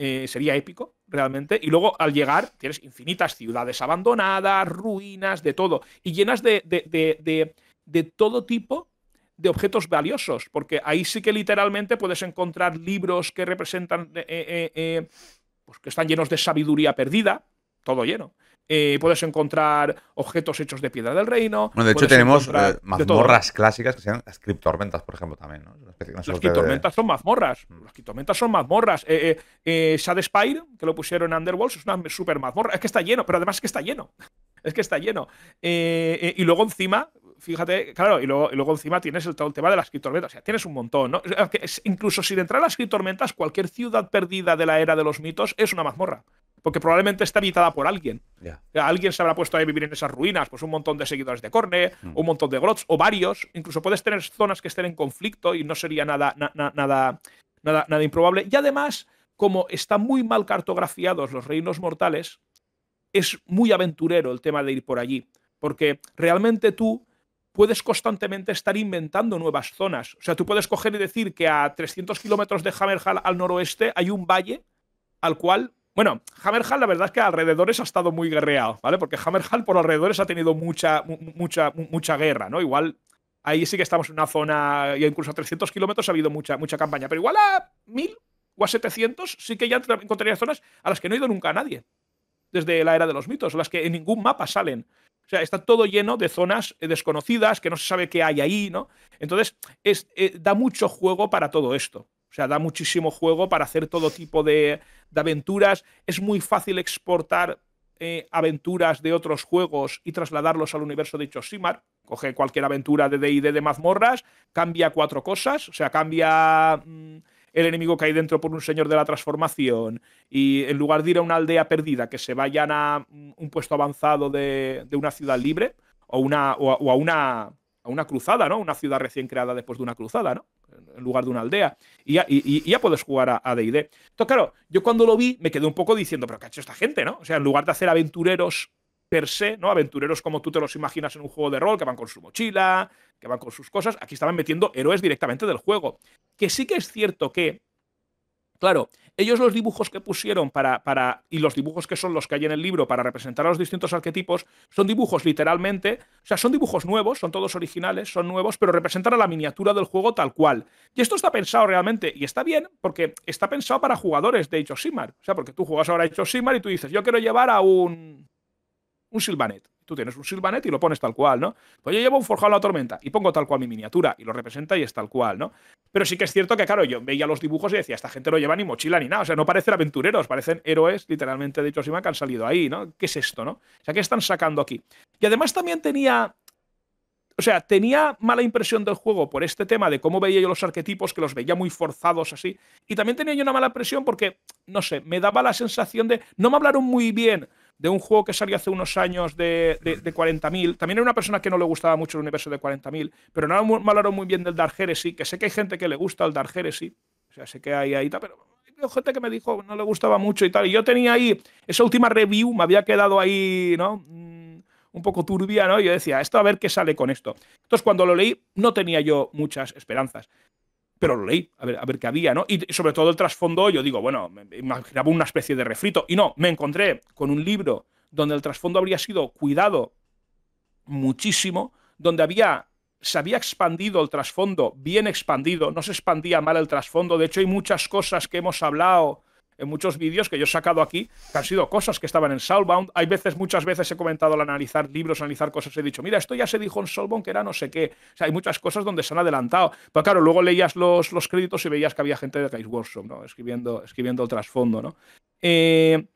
Eh, sería épico, realmente. Y luego al llegar tienes infinitas ciudades abandonadas, ruinas, de todo. Y llenas de, de, de, de todo tipo de objetos valiosos, porque ahí sí que literalmente puedes encontrar libros que representan, eh, eh, eh, pues que están llenos de sabiduría perdida, todo lleno. puedes encontrar objetos hechos de piedra del reino. Bueno, de hecho tenemos mazmorras clásicas que sean las criptormentas, por ejemplo, también. ¿no? Mm. Las, criptormentas son mazmorras. Las criptormentas son mazmorras. Sad Spire, que lo pusieron en Underworld, es una súper mazmorra. Es que está lleno, pero además es que está lleno. Es que está lleno. y luego encima, fíjate, claro, y luego, encima tienes el, todo el tema de las criptormentas. O sea, tienes un montón, ¿no? si incluso sin entrar a las criptormentas, cualquier ciudad perdida de la era de los mitos es una mazmorra. Porque probablemente está habitada por alguien. Eh, alguien se habrá puesto a vivir en esas ruinas, pues un montón de seguidores de Corne, mm. un montón de Grots, o varios. Incluso puedes tener zonas que estén en conflicto y no sería nada, nada, nada, nada improbable. Y además, como están muy mal cartografiados los reinos mortales, es muy aventurero el tema de ir por allí. Porque realmente tú puedes constantemente estar inventando nuevas zonas. O sea, tú puedes coger y decir que a 300 kilómetros de Hammerhall al noroeste hay un valle al cual bueno, Hammerhall, la verdad es que alrededores ha estado muy guerreado, ¿vale? Porque Hammerhall por alrededores ha tenido mucha, mucha, mucha guerra, ¿no? Igual ahí sí que estamos en una zona, y incluso a 300 kilómetros ha habido mucha, mucha campaña, pero igual a 1000 o a 700 sí que ya encontrarías zonas a las que no ha ido nunca nadie, desde la era de los mitos, las que en ningún mapa salen. O sea, está todo lleno de zonas eh, desconocidas que no se sabe qué hay ahí, ¿no? Entonces, es, eh, da mucho juego para todo esto. O sea, da muchísimo juego para hacer todo tipo de, aventuras. Es muy fácil exportar eh, aventuras de otros juegos y trasladarlos al universo de Chosimar. Coge cualquier aventura de DD de mazmorras, cambia cuatro cosas, o sea, cambia... Mm, el enemigo cae dentro por un señor de la transformación y en lugar de ir a una aldea perdida, que se vayan a un puesto avanzado de, una ciudad libre o, una, a, una, a una cruzada, ¿no? Una ciudad recién creada después de una cruzada, ¿no? en lugar de una aldea. Y ya, puedes jugar a, a DD. Entonces, claro, yo cuando lo vi me quedé un poco diciendo, pero ¿qué ha hecho esta gente, no? O sea, en lugar de hacer aventureros per se, ¿no? Aventureros como tú te los imaginas en un juego de rol, que van con su mochila, que van con sus cosas. Aquí estaban metiendo héroes directamente del juego. Que sí que es cierto que, claro, ellos los dibujos que pusieron para, para, y los dibujos que son los que hay en el libro para representar a los distintos arquetipos, son dibujos literalmente, o sea, son dibujos nuevos, son todos originales, son nuevos, pero representan a la miniatura del juego tal cual. Y esto está pensado realmente, y está bien, porque está pensado para jugadores de hecho simar O sea, porque tú juegas ahora hecho simar y tú dices, yo quiero llevar a un un Silvanet. Tú tienes un Silvanet y lo pones tal cual, ¿no? Pues yo llevo un forjado a la tormenta y pongo tal cual mi miniatura y lo representa y es tal cual, ¿no? Pero sí que es cierto que, claro, yo veía los dibujos y decía, esta gente no lleva ni mochila ni nada, o sea, no parecen aventureros, parecen héroes, literalmente, de Chosima, que han salido ahí, ¿no? ¿Qué es esto, no? O sea, ¿qué están sacando aquí? Y además también tenía o sea, tenía mala impresión del juego por este tema de cómo veía yo los arquetipos, que los veía muy forzados así. Y también tenía yo una mala impresión porque, no sé, me daba la sensación de. No me hablaron muy bien de un juego que salió hace unos años de, 40.000. También era una persona que no le gustaba mucho el universo de 40.000, pero no hablaron muy bien del Dark Heresy, que sé que hay gente que le gusta el Dark Heresy, o sea, sé que hay ahí, pero hay gente que me dijo no le gustaba mucho y tal. Y yo tenía ahí, esa última review me había quedado ahí, ¿no? Mm, un poco turbia, ¿no? Yo decía, esto a ver qué sale con esto. Entonces, cuando lo leí, no tenía yo muchas esperanzas pero lo leí, a ver, qué había, ¿no? Y sobre todo el trasfondo, yo digo, bueno, me imaginaba una especie de refrito. Y no, me encontré con un libro donde el trasfondo habría sido cuidado muchísimo, donde había se había expandido el trasfondo, bien expandido, no se expandía mal el trasfondo. De hecho, hay muchas cosas que hemos hablado en muchos vídeos que yo he sacado aquí, que han sido cosas que estaban en Soulbound. Hay veces, muchas veces he comentado al analizar libros, analizar cosas, he dicho, mira, esto ya se dijo en Soulbound que era no sé qué. O sea, hay muchas cosas donde se han adelantado. Pero claro, luego leías los, créditos y veías que había gente de Case Workshop, ¿no? Escribiendo, escribiendo el trasfondo, ¿no? Eh,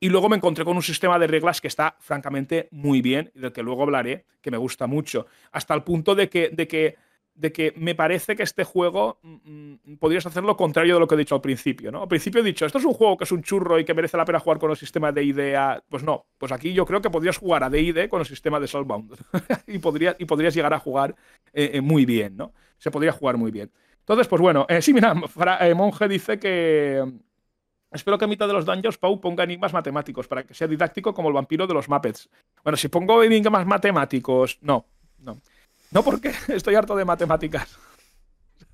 y luego me encontré con un sistema de reglas que está francamente muy bien del que luego hablaré, que me gusta mucho. Hasta el punto de que, de que de que me parece que este juego mm, mm, podrías hacer lo contrario de lo que he dicho al principio, ¿no? Al principio he dicho, esto es un juego que es un churro y que merece la pena jugar con el sistema de idea. Pues no, pues aquí yo creo que podrías jugar a DID e con el sistema de Soulbound y, podrías, y podrías llegar a jugar eh, eh, muy bien, ¿no? Se podría jugar muy bien. Entonces, pues bueno, eh, sí, mira, Monje dice que... Mm, espero que a mitad de los dungeons Pau ponga enigmas matemáticos para que sea didáctico como el vampiro de los Muppets. Bueno, si pongo enigmas matemáticos, no, no. No porque estoy harto de matemáticas.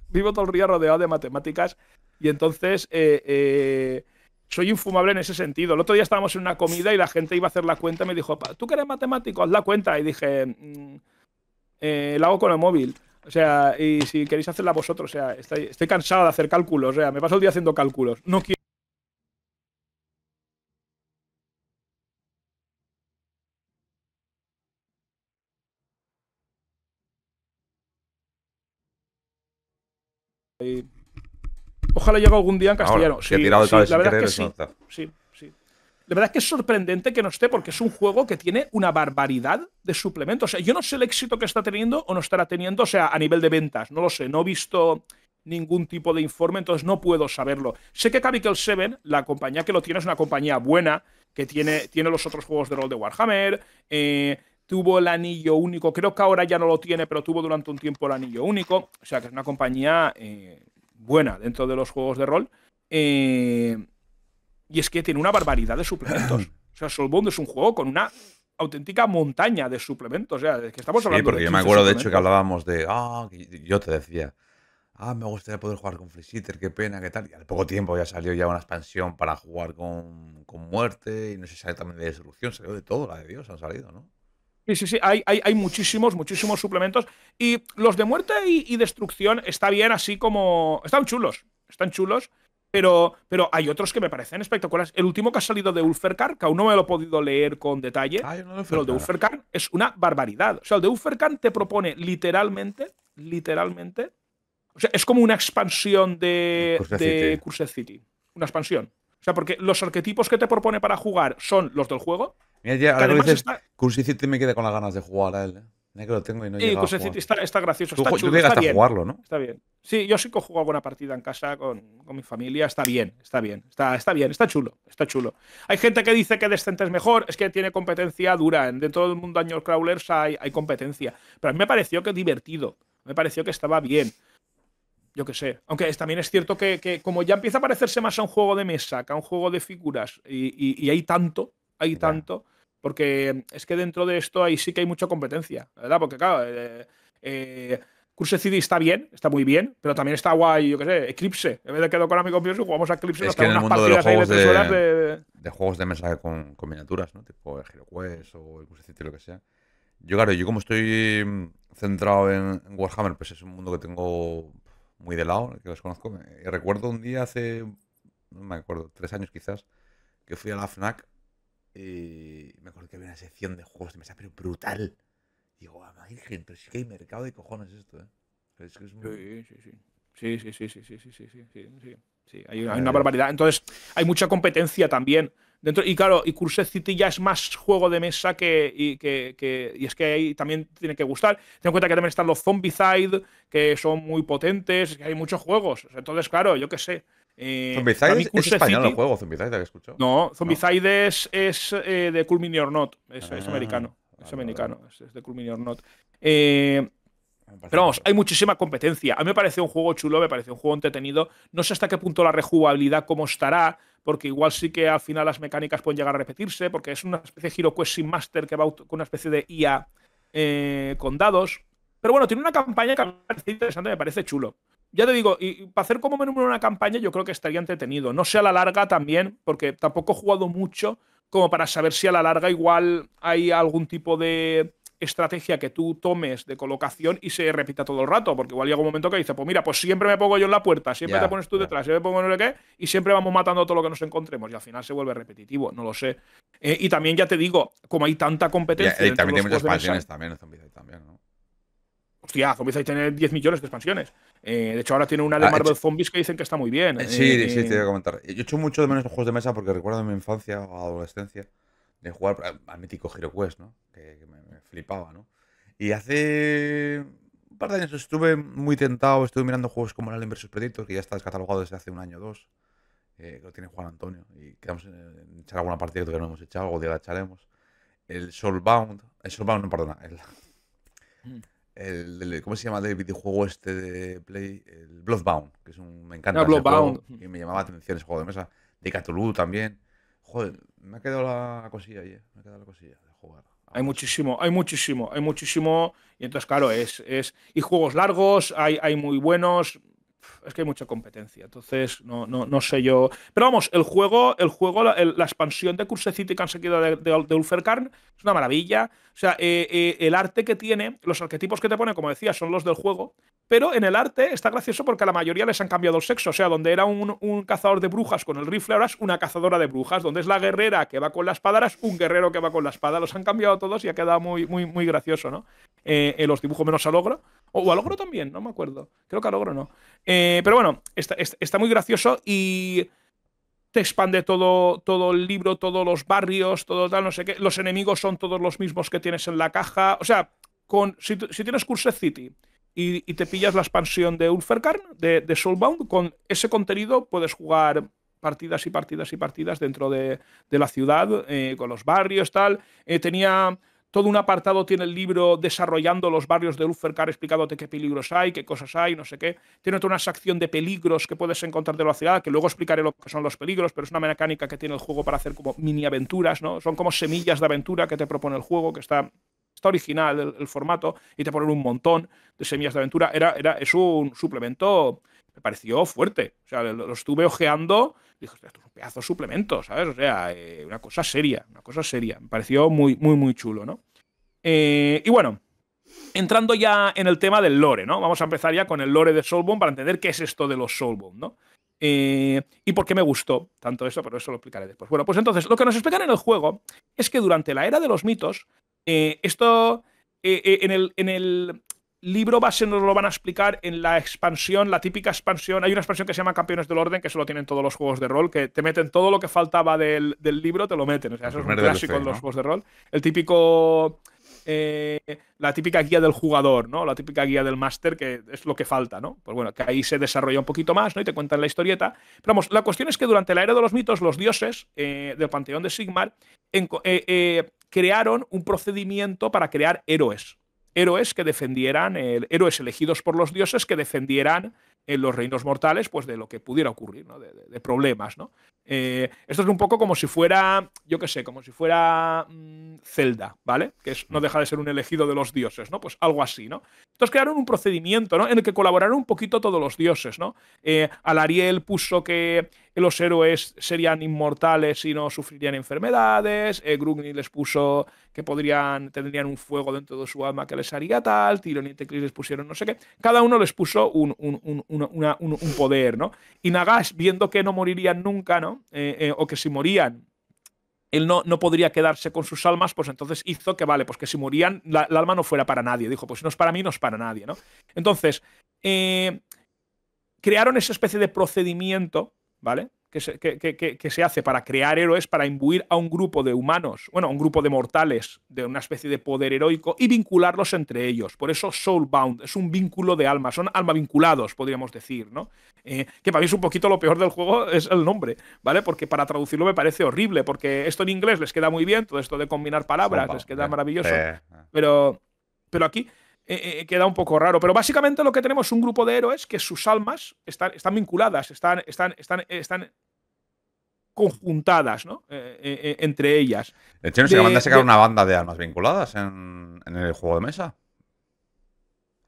Vivo todo el día rodeado de matemáticas y entonces eh, eh, soy infumable en ese sentido. El otro día estábamos en una comida y la gente iba a hacer la cuenta y me dijo, ¿tú que eres matemático? Haz la cuenta. Y dije, mm, eh, la hago con el móvil. O sea, y si queréis hacerla vosotros, o sea, estoy, estoy cansado de hacer cálculos, o sea, me paso el día haciendo cálculos. No Ojalá llegue algún día en ah, castellano. sí, la verdad es que sí, La verdad es que es sorprendente que no esté porque es un juego que tiene una barbaridad de suplementos. sea, yo no sé el éxito que está teniendo o no estará teniendo, o sea, a nivel de ventas, no lo sé, no he visto ningún tipo de informe, entonces no puedo saberlo. Sé que Capital 7, la compañía que lo tiene, es una compañía buena, que tiene, tiene los otros juegos de rol de Warhammer, eh, tuvo el anillo único, creo que ahora ya no lo tiene, pero tuvo durante un tiempo el anillo único, o sea que es una compañía eh, buena dentro de los juegos de rol. Eh, y es que tiene una barbaridad de suplementos. o sea, Soulbound es un juego con una auténtica montaña de suplementos. O sea, que estamos hablando sí, porque yo me acuerdo de hecho que hablábamos de, ah, yo te decía, ah, me gustaría poder jugar con seater qué pena, qué tal. Y al poco tiempo ya salió ya una expansión para jugar con, muerte y no sé si salió también de destrucción, salió de todo, la de Dios han salido, ¿no? Sí, sí, sí, hay, hay, muchísimos, muchísimos suplementos. Y los de muerte y, destrucción está bien, así como. Están chulos, están chulos. Pero, pero hay otros que me parecen espectaculares. El último que ha salido de Ulfercar, que aún no me lo he podido leer con detalle, ah, pero el de Ulfercar es una barbaridad. O sea, el de Ulfercar te propone literalmente, literalmente. O sea, es como una expansión de, Curse City. Una expansión. O sea, porque los arquetipos que te propone para jugar son los del juego ahora que dices, City me queda con las ganas de jugar a él. ¿eh? que lo tengo y no sí, City está, está, gracioso. está llegas a jugarlo, ¿no? Está bien. Sí, yo sí que he jugado buena partida en casa con, mi familia. Está bien, está bien, está, está bien, está chulo, está chulo. Hay gente que dice que Descent es mejor, es que tiene competencia dura. Dentro del mundo Años Crawlers hay, hay competencia. Pero a mí me pareció que divertido, me pareció que estaba bien yo qué sé. Aunque también es cierto que, como ya empieza a parecerse más a un juego de mesa que a un juego de figuras y, hay tanto, hay tanto, porque es que dentro de esto ahí sí que hay mucha competencia, verdad, porque claro, eh, eh, Curse City está bien, está muy bien, pero también está guay, yo qué sé, Eclipse. En vez de quedar con amigos míos, jugamos a Eclipse es que en el mundo de los de, juegos de mesa con, miniaturas, ¿no? Tipo el o Curse City, lo que sea. Yo, claro, yo como estoy mm, centrado en, Warhammer, pues es un mundo que tengo muy de lado, que los conozco. y recuerdo un día hace, no me acuerdo, tres años quizás, que fui a la FNAC y eh, me acuerdo que había una sección de juegos de mesa, pero brutal. digo, hay ah, gente, pero sí que hay mercado de cojones esto, ¿eh? Es que Sí, sí, sí. Sí, sí, sí, sí, sí, sí, sí, Hay, una barbaridad. Entonces, hay mucha competencia también. Dentro, y claro, y Curse City ya es más juego de mesa que y, que, y es que ahí también tiene que gustar. Ten en cuenta que también están los Zombicide, que son muy potentes, que hay muchos juegos. Entonces, claro, yo qué sé. Eh, es español el juego, Zombicide, No, es, de Cool Not, es, eh, americano. es americano, es, de Cool Not. pero vamos, hay muchísima competencia. A mí me parece un juego chulo, me parece un juego entretenido. No sé hasta qué punto la rejugabilidad cómo estará, porque igual sí que al final las mecánicas pueden llegar a repetirse, porque es una especie de Hero Quest Sin Master que va con una especie de IA eh, con dados. Pero bueno, tiene una campaña que me parece interesante, me parece chulo ya te digo, y, para hacer como número una campaña, yo creo que estaría entretenido. No sé a la larga también, porque tampoco he jugado mucho como para saber si a la larga igual hay algún tipo de estrategia que tú tomes de colocación y se repita todo el rato, porque igual llega un momento que dices, pues mira, pues siempre me pongo yo en la puerta, siempre te pones tú detrás, siempre me pongo en el qué, y siempre vamos matando todo lo que nos encontremos, y al final se vuelve repetitivo, no lo sé. Eh, y también ya te digo, como hay tanta competencia... y también también, ¿no? hostia, zombies hay que tener 10 millones de expansiones. Eh, de hecho, ahora tiene una de ah, Marvel Zombies que dicen que está muy bien. Eh, sí, eh, sí, te voy a comentar. Yo echo mucho de menos los juegos de mesa porque recuerdo en mi infancia o adolescencia de jugar al mítico Hero Quest, ¿no? Que, me, flipaba, ¿no? Y hace un par de años estuve muy tentado, estuve mirando juegos como Alien vs Predator, que ya está descatalogado desde hace un año o dos, que lo tiene Juan Antonio, y quedamos en echar alguna partida que no hemos echado, algún día la echaremos. El Soulbound, el Soulbound, no, perdona, el... Mm el, ¿cómo se llama el videojuego este de Play? El Bloodbound, que es un, me encanta. Ah, Bloodbound. y me llamaba la atención ese juego de mesa. De Cthulhu también. Joder, me ha quedado la cosilla ahí, eh. me ha quedado la cosilla de jugar. Hay muchísimo, hay muchísimo, hay muchísimo. Y entonces, claro, es. es y juegos largos, hay, hay muy buenos es que hay mucha competencia, entonces no, no, no sé yo. Pero vamos, el juego, el juego la, expansión de Curse City que han seguido de, de, es una maravilla. O sea, eh, eh, el arte que tiene, los arquetipos que te pone, como decía, son los del juego. Pero en el arte está gracioso porque a la mayoría les han cambiado el sexo. O sea, donde era un, cazador de brujas con el rifle, ahora es una cazadora de brujas. Donde es la guerrera que va con la espada, un guerrero que va con la espada. Los han cambiado todos y ha quedado muy, muy, muy gracioso, ¿no? Eh, los dibujos menos a logro o a Logro también, no me acuerdo. Creo que a Logro no. Eh, pero bueno, está, muy gracioso y te expande todo, todo el libro, todos los barrios, todo tal, no sé qué. Los enemigos son todos los mismos que tienes en la caja. O sea, con, si, tienes Cursed City y, te pillas la expansión de Ulferkarn, de, Soulbound, con ese contenido puedes jugar partidas y partidas y partidas dentro de, la ciudad, eh, con los barrios, tal. Eh, tenía todo un apartado tiene el libro desarrollando los barrios de Luffercar, explicándote qué peligros hay, qué cosas hay, no sé qué. Tiene toda una sección de peligros que puedes encontrar de la ciudad, que luego explicaré lo que son los peligros, pero es una mecánica que tiene el juego para hacer como mini aventuras, ¿no? Son como semillas de aventura que te propone el juego, que está está original el, formato y te ponen un montón de semillas de aventura. Era, era, es un suplemento, me pareció fuerte. O sea, lo, lo estuve ojeando Dijo, esto es un pedazo de suplemento, ¿sabes? O sea, eh, una cosa seria, una cosa seria. Me pareció muy, muy, muy chulo, ¿no? Eh, y bueno, entrando ya en el tema del lore, ¿no? Vamos a empezar ya con el lore de Soulbone para entender qué es esto de los Soulbone, ¿no? Eh, y por qué me gustó tanto eso, pero eso lo explicaré después. Bueno, pues entonces, lo que nos explican en el juego es que durante la era de los mitos, esto en, el, libro base nos lo van a explicar en la expansión, la típica expansión. Hay una expansión que se llama Campeones del Orden, que solo tienen todos los juegos de rol, que te meten todo lo que faltaba del, libro, te lo meten. eso es un clásico de los juegos de rol. El típico. Eh, la típica guía del jugador, ¿no? La típica guía del máster, que es lo que falta, ¿no? Pues bueno, que ahí se desarrolla un poquito más, ¿no? Y te cuentan la historieta. Pero vamos, la cuestión es que durante la era de los mitos, los dioses eh, del Panteón de Sigmar eh, crearon un procedimiento para crear héroes héroes que defendieran, héroes elegidos por los dioses que defendieran en eh, los reinos mortales, pues de lo que pudiera ocurrir, de, problemas, ¿no? Eh, esto es un poco como si fuera, yo qué sé, como si fuera mm, Zelda, ¿vale? Que no mm. deja de ser un elegido de los dioses, ¿no? Pues algo así, ¿no? Entonces crearon un procedimiento, ¿no? En el que colaboraron un poquito todos los dioses, ¿no? Eh, Alariel puso que los héroes serían inmortales y no sufrirían enfermedades, eh, Grugni les puso que podrían, tendrían un fuego dentro de su alma que les haría tal, Tyrion y Teclis les pusieron no sé qué, cada uno les puso un, poder, ¿no? Y Nagash, viendo que no morirían nunca, ¿no? Eh, eh, o que si morían él no, no, podría quedarse con sus almas, pues entonces hizo que, vale, pues que si morían, la, el alma no fuera para nadie. Dijo, pues si no es para mí, no es para nadie, ¿no? Entonces, crearon esa especie de procedimiento ¿vale? Que se, hace para crear héroes, para imbuir a un grupo de humanos, bueno, a un grupo de mortales de una especie de poder heroico y vincularlos entre ellos. Por eso Soulbound es un vínculo de alma, son alma vinculados, podríamos decir, ¿no? Eh, que para mí es un poquito lo peor del juego, es el nombre, ¿vale? Porque para traducirlo me parece horrible, porque esto en inglés les queda muy bien, todo esto de combinar palabras les queda eh, maravilloso, eh. pero, pero aquí eh, eh, eh, queda un poco raro. Pero básicamente lo que tenemos es un grupo de héroes que sus almas están, están vinculadas, están, están, están, están conjuntadas, ¿no? entre ellas. De hecho, acaban de sacar una banda de almas vinculadas en, el juego de mesa.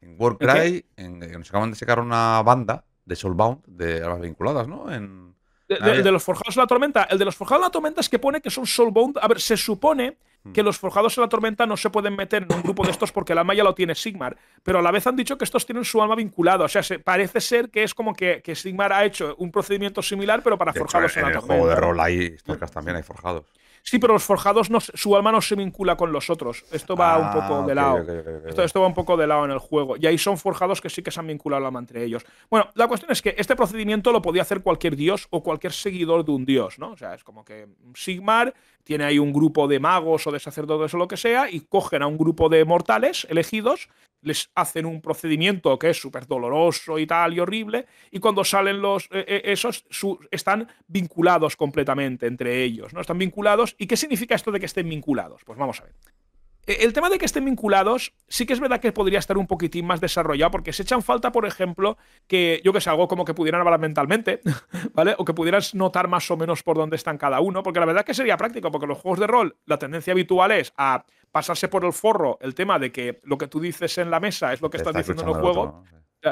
En Warcry nos acaban de sacar una banda de Soulbound de almas vinculadas, ¿no? En, de, los Forjados la Tormenta. El de los Forjados de la Tormenta es que pone que son Soulbound. A ver, se supone Mm. que los forjados en la tormenta no se pueden meter en un grupo de estos porque la ya lo tiene Sigmar, pero a la vez han dicho que estos tienen su alma vinculada, o sea, parece ser que es como que, Sigmar ha hecho un procedimiento similar, pero para forjados en, la el tormenta. juego de rol hay también hay forjados. Sí, pero los forjados, no, su alma no se vincula con los otros. Esto va un poco ah, de lado. esto, esto, va un poco de lado en el juego. Y ahí son forjados que sí que se han vinculado el alma entre ellos. Bueno, la cuestión es que este procedimiento lo podía hacer cualquier dios o cualquier seguidor de un dios, ¿no? O sea, es como que Sigmar tiene ahí un grupo de magos o de sacerdotes o lo que sea, y cogen a un grupo de mortales elegidos, les hacen un procedimiento que es súper doloroso y tal y horrible, y cuando salen los eh, eh, esos están vinculados completamente entre ellos, ¿no? Están vinculados. ¿Y qué significa esto de que estén vinculados? Pues vamos a ver. Eh, el tema de que estén vinculados, sí que es verdad que podría estar un poquitín más desarrollado, porque se echan falta, por ejemplo, que yo que sé, algo como que pudieran hablar mentalmente, ¿vale? O que pudieras notar más o menos por dónde están cada uno, porque la verdad es que sería práctico, porque los juegos de rol, la tendencia habitual es a pasarse por el forro el tema de que lo que tú dices en la mesa es lo que estás diciendo en el juego.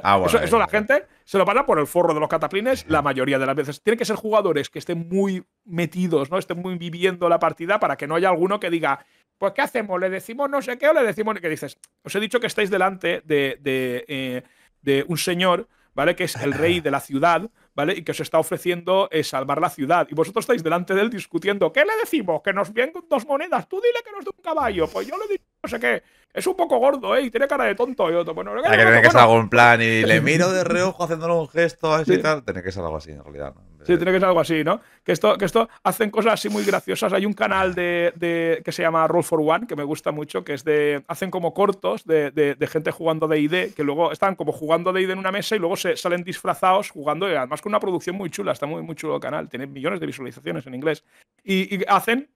Ah, eso, la gente se lo pasa por el forro de los cataplines la mayoría de las veces. Tienen que ser jugadores que estén muy metidos, ¿no? Estén muy viviendo la partida para que no haya alguno que diga, pues, ¿qué hacemos? ¿Le decimos no sé qué o le decimos que dices? Os he dicho que estáis delante de, de, eh, de un señor, ¿vale? Que es el rey de la ciudad, ¿vale? Y que os está ofreciendo eh, salvar la ciudad. Y vosotros estáis delante de él discutiendo, ¿qué le decimos? Que nos vienen dos monedas. Tú dile que nos dé un caballo. Pues yo le digo no sé qué. Es un poco gordo, ¿eh? Y tiene cara de tonto. Y otro, bueno, Hay que tener que ser plan y le miro de reojo haciéndole un gesto así y tal. Tiene que ser algo así, en realidad, ¿no? Sí, tiene que ser algo así, ¿no? Que esto, que esto hacen cosas así muy graciosas. Hay un canal de, que se llama Roll for One, que me gusta mucho, que es de. Hacen como cortos de, gente jugando de ID, que luego están como jugando de ID en una mesa y luego se salen disfrazados jugando, además con una producción muy chula, está muy, muy chulo el canal, tiene millones de visualizaciones en inglés. y hacen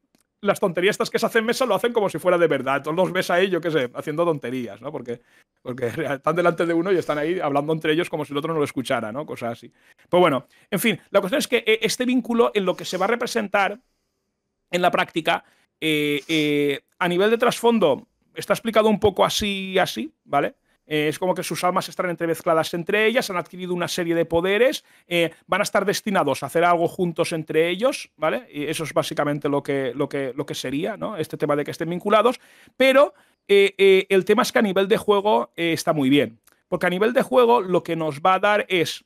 las tonterías estas que se hacen mesa lo hacen como si fuera de verdad. todos los ves a ellos, qué sé, haciendo tonterías, ¿no? Porque, porque están delante de uno y están ahí hablando entre ellos como si el otro no lo escuchara, ¿no? Cosas así. Pero pues bueno, en fin, la cuestión es que eh, este vínculo en lo que se va a representar en la práctica, eh, eh, a nivel de trasfondo, está explicado un poco así y así, ¿vale? Eh, es como que sus almas están entremezcladas entre ellas, han adquirido una serie de poderes, eh, van a estar destinados a hacer algo juntos entre ellos, ¿vale? Y eso es básicamente lo que, lo que, lo que sería, ¿no? Este tema de que estén vinculados, pero eh, el tema es que a nivel de juego está muy bien, porque a nivel de juego lo que nos va a dar es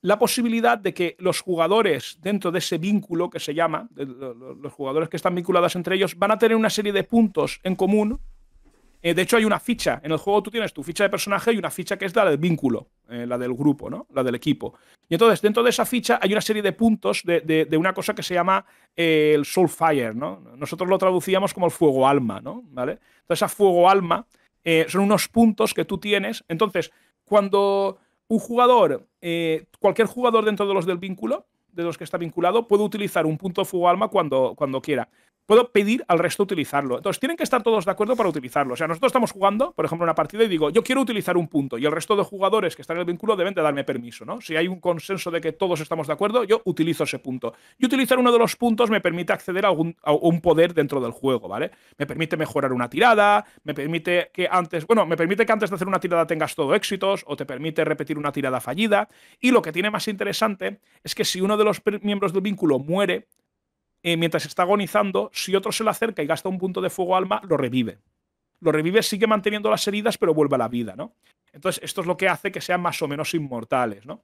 la posibilidad de que los jugadores dentro de ese vínculo que se llama, los jugadores que están vinculados entre ellos, van a tener una serie de puntos en común eh, de hecho, hay una ficha. En el juego tú tienes tu ficha de personaje y una ficha que es la del vínculo, eh, la del grupo, ¿no? La del equipo. Y entonces, dentro de esa ficha hay una serie de puntos de, una cosa que se llama eh, el Fire, ¿no? Nosotros lo traducíamos como el fuego alma, ¿no? ¿Vale? Entonces, a fuego alma son unos puntos que tú tienes. Entonces, cuando un jugador, cualquier jugador dentro de los del vínculo, de los que está vinculado, puede utilizar un punto de fuego alma cuando, cuando quiera puedo pedir al resto utilizarlo. Entonces, tienen que estar todos de acuerdo para utilizarlo. O sea, nosotros estamos jugando, por ejemplo, una partida y digo, yo quiero utilizar un punto y el resto de jugadores que están en el vínculo deben de darme permiso, ¿no? Si hay un consenso de que todos estamos de acuerdo, yo utilizo ese punto. Y utilizar uno de los puntos me permite acceder a, algún, un poder dentro del juego, ¿vale? Me permite mejorar una tirada, me permite que antes, bueno, me permite que antes de hacer una tirada tengas todo éxitos o te permite repetir una tirada fallida. Y lo que tiene más interesante es que si uno de los miembros del vínculo muere, eh, mientras está agonizando, si otro se le acerca y gasta un punto de fuego alma, lo revive. Lo revive, sigue manteniendo las heridas, pero vuelve a la vida, ¿no? Entonces, esto es lo que hace que sean más o menos inmortales, ¿no?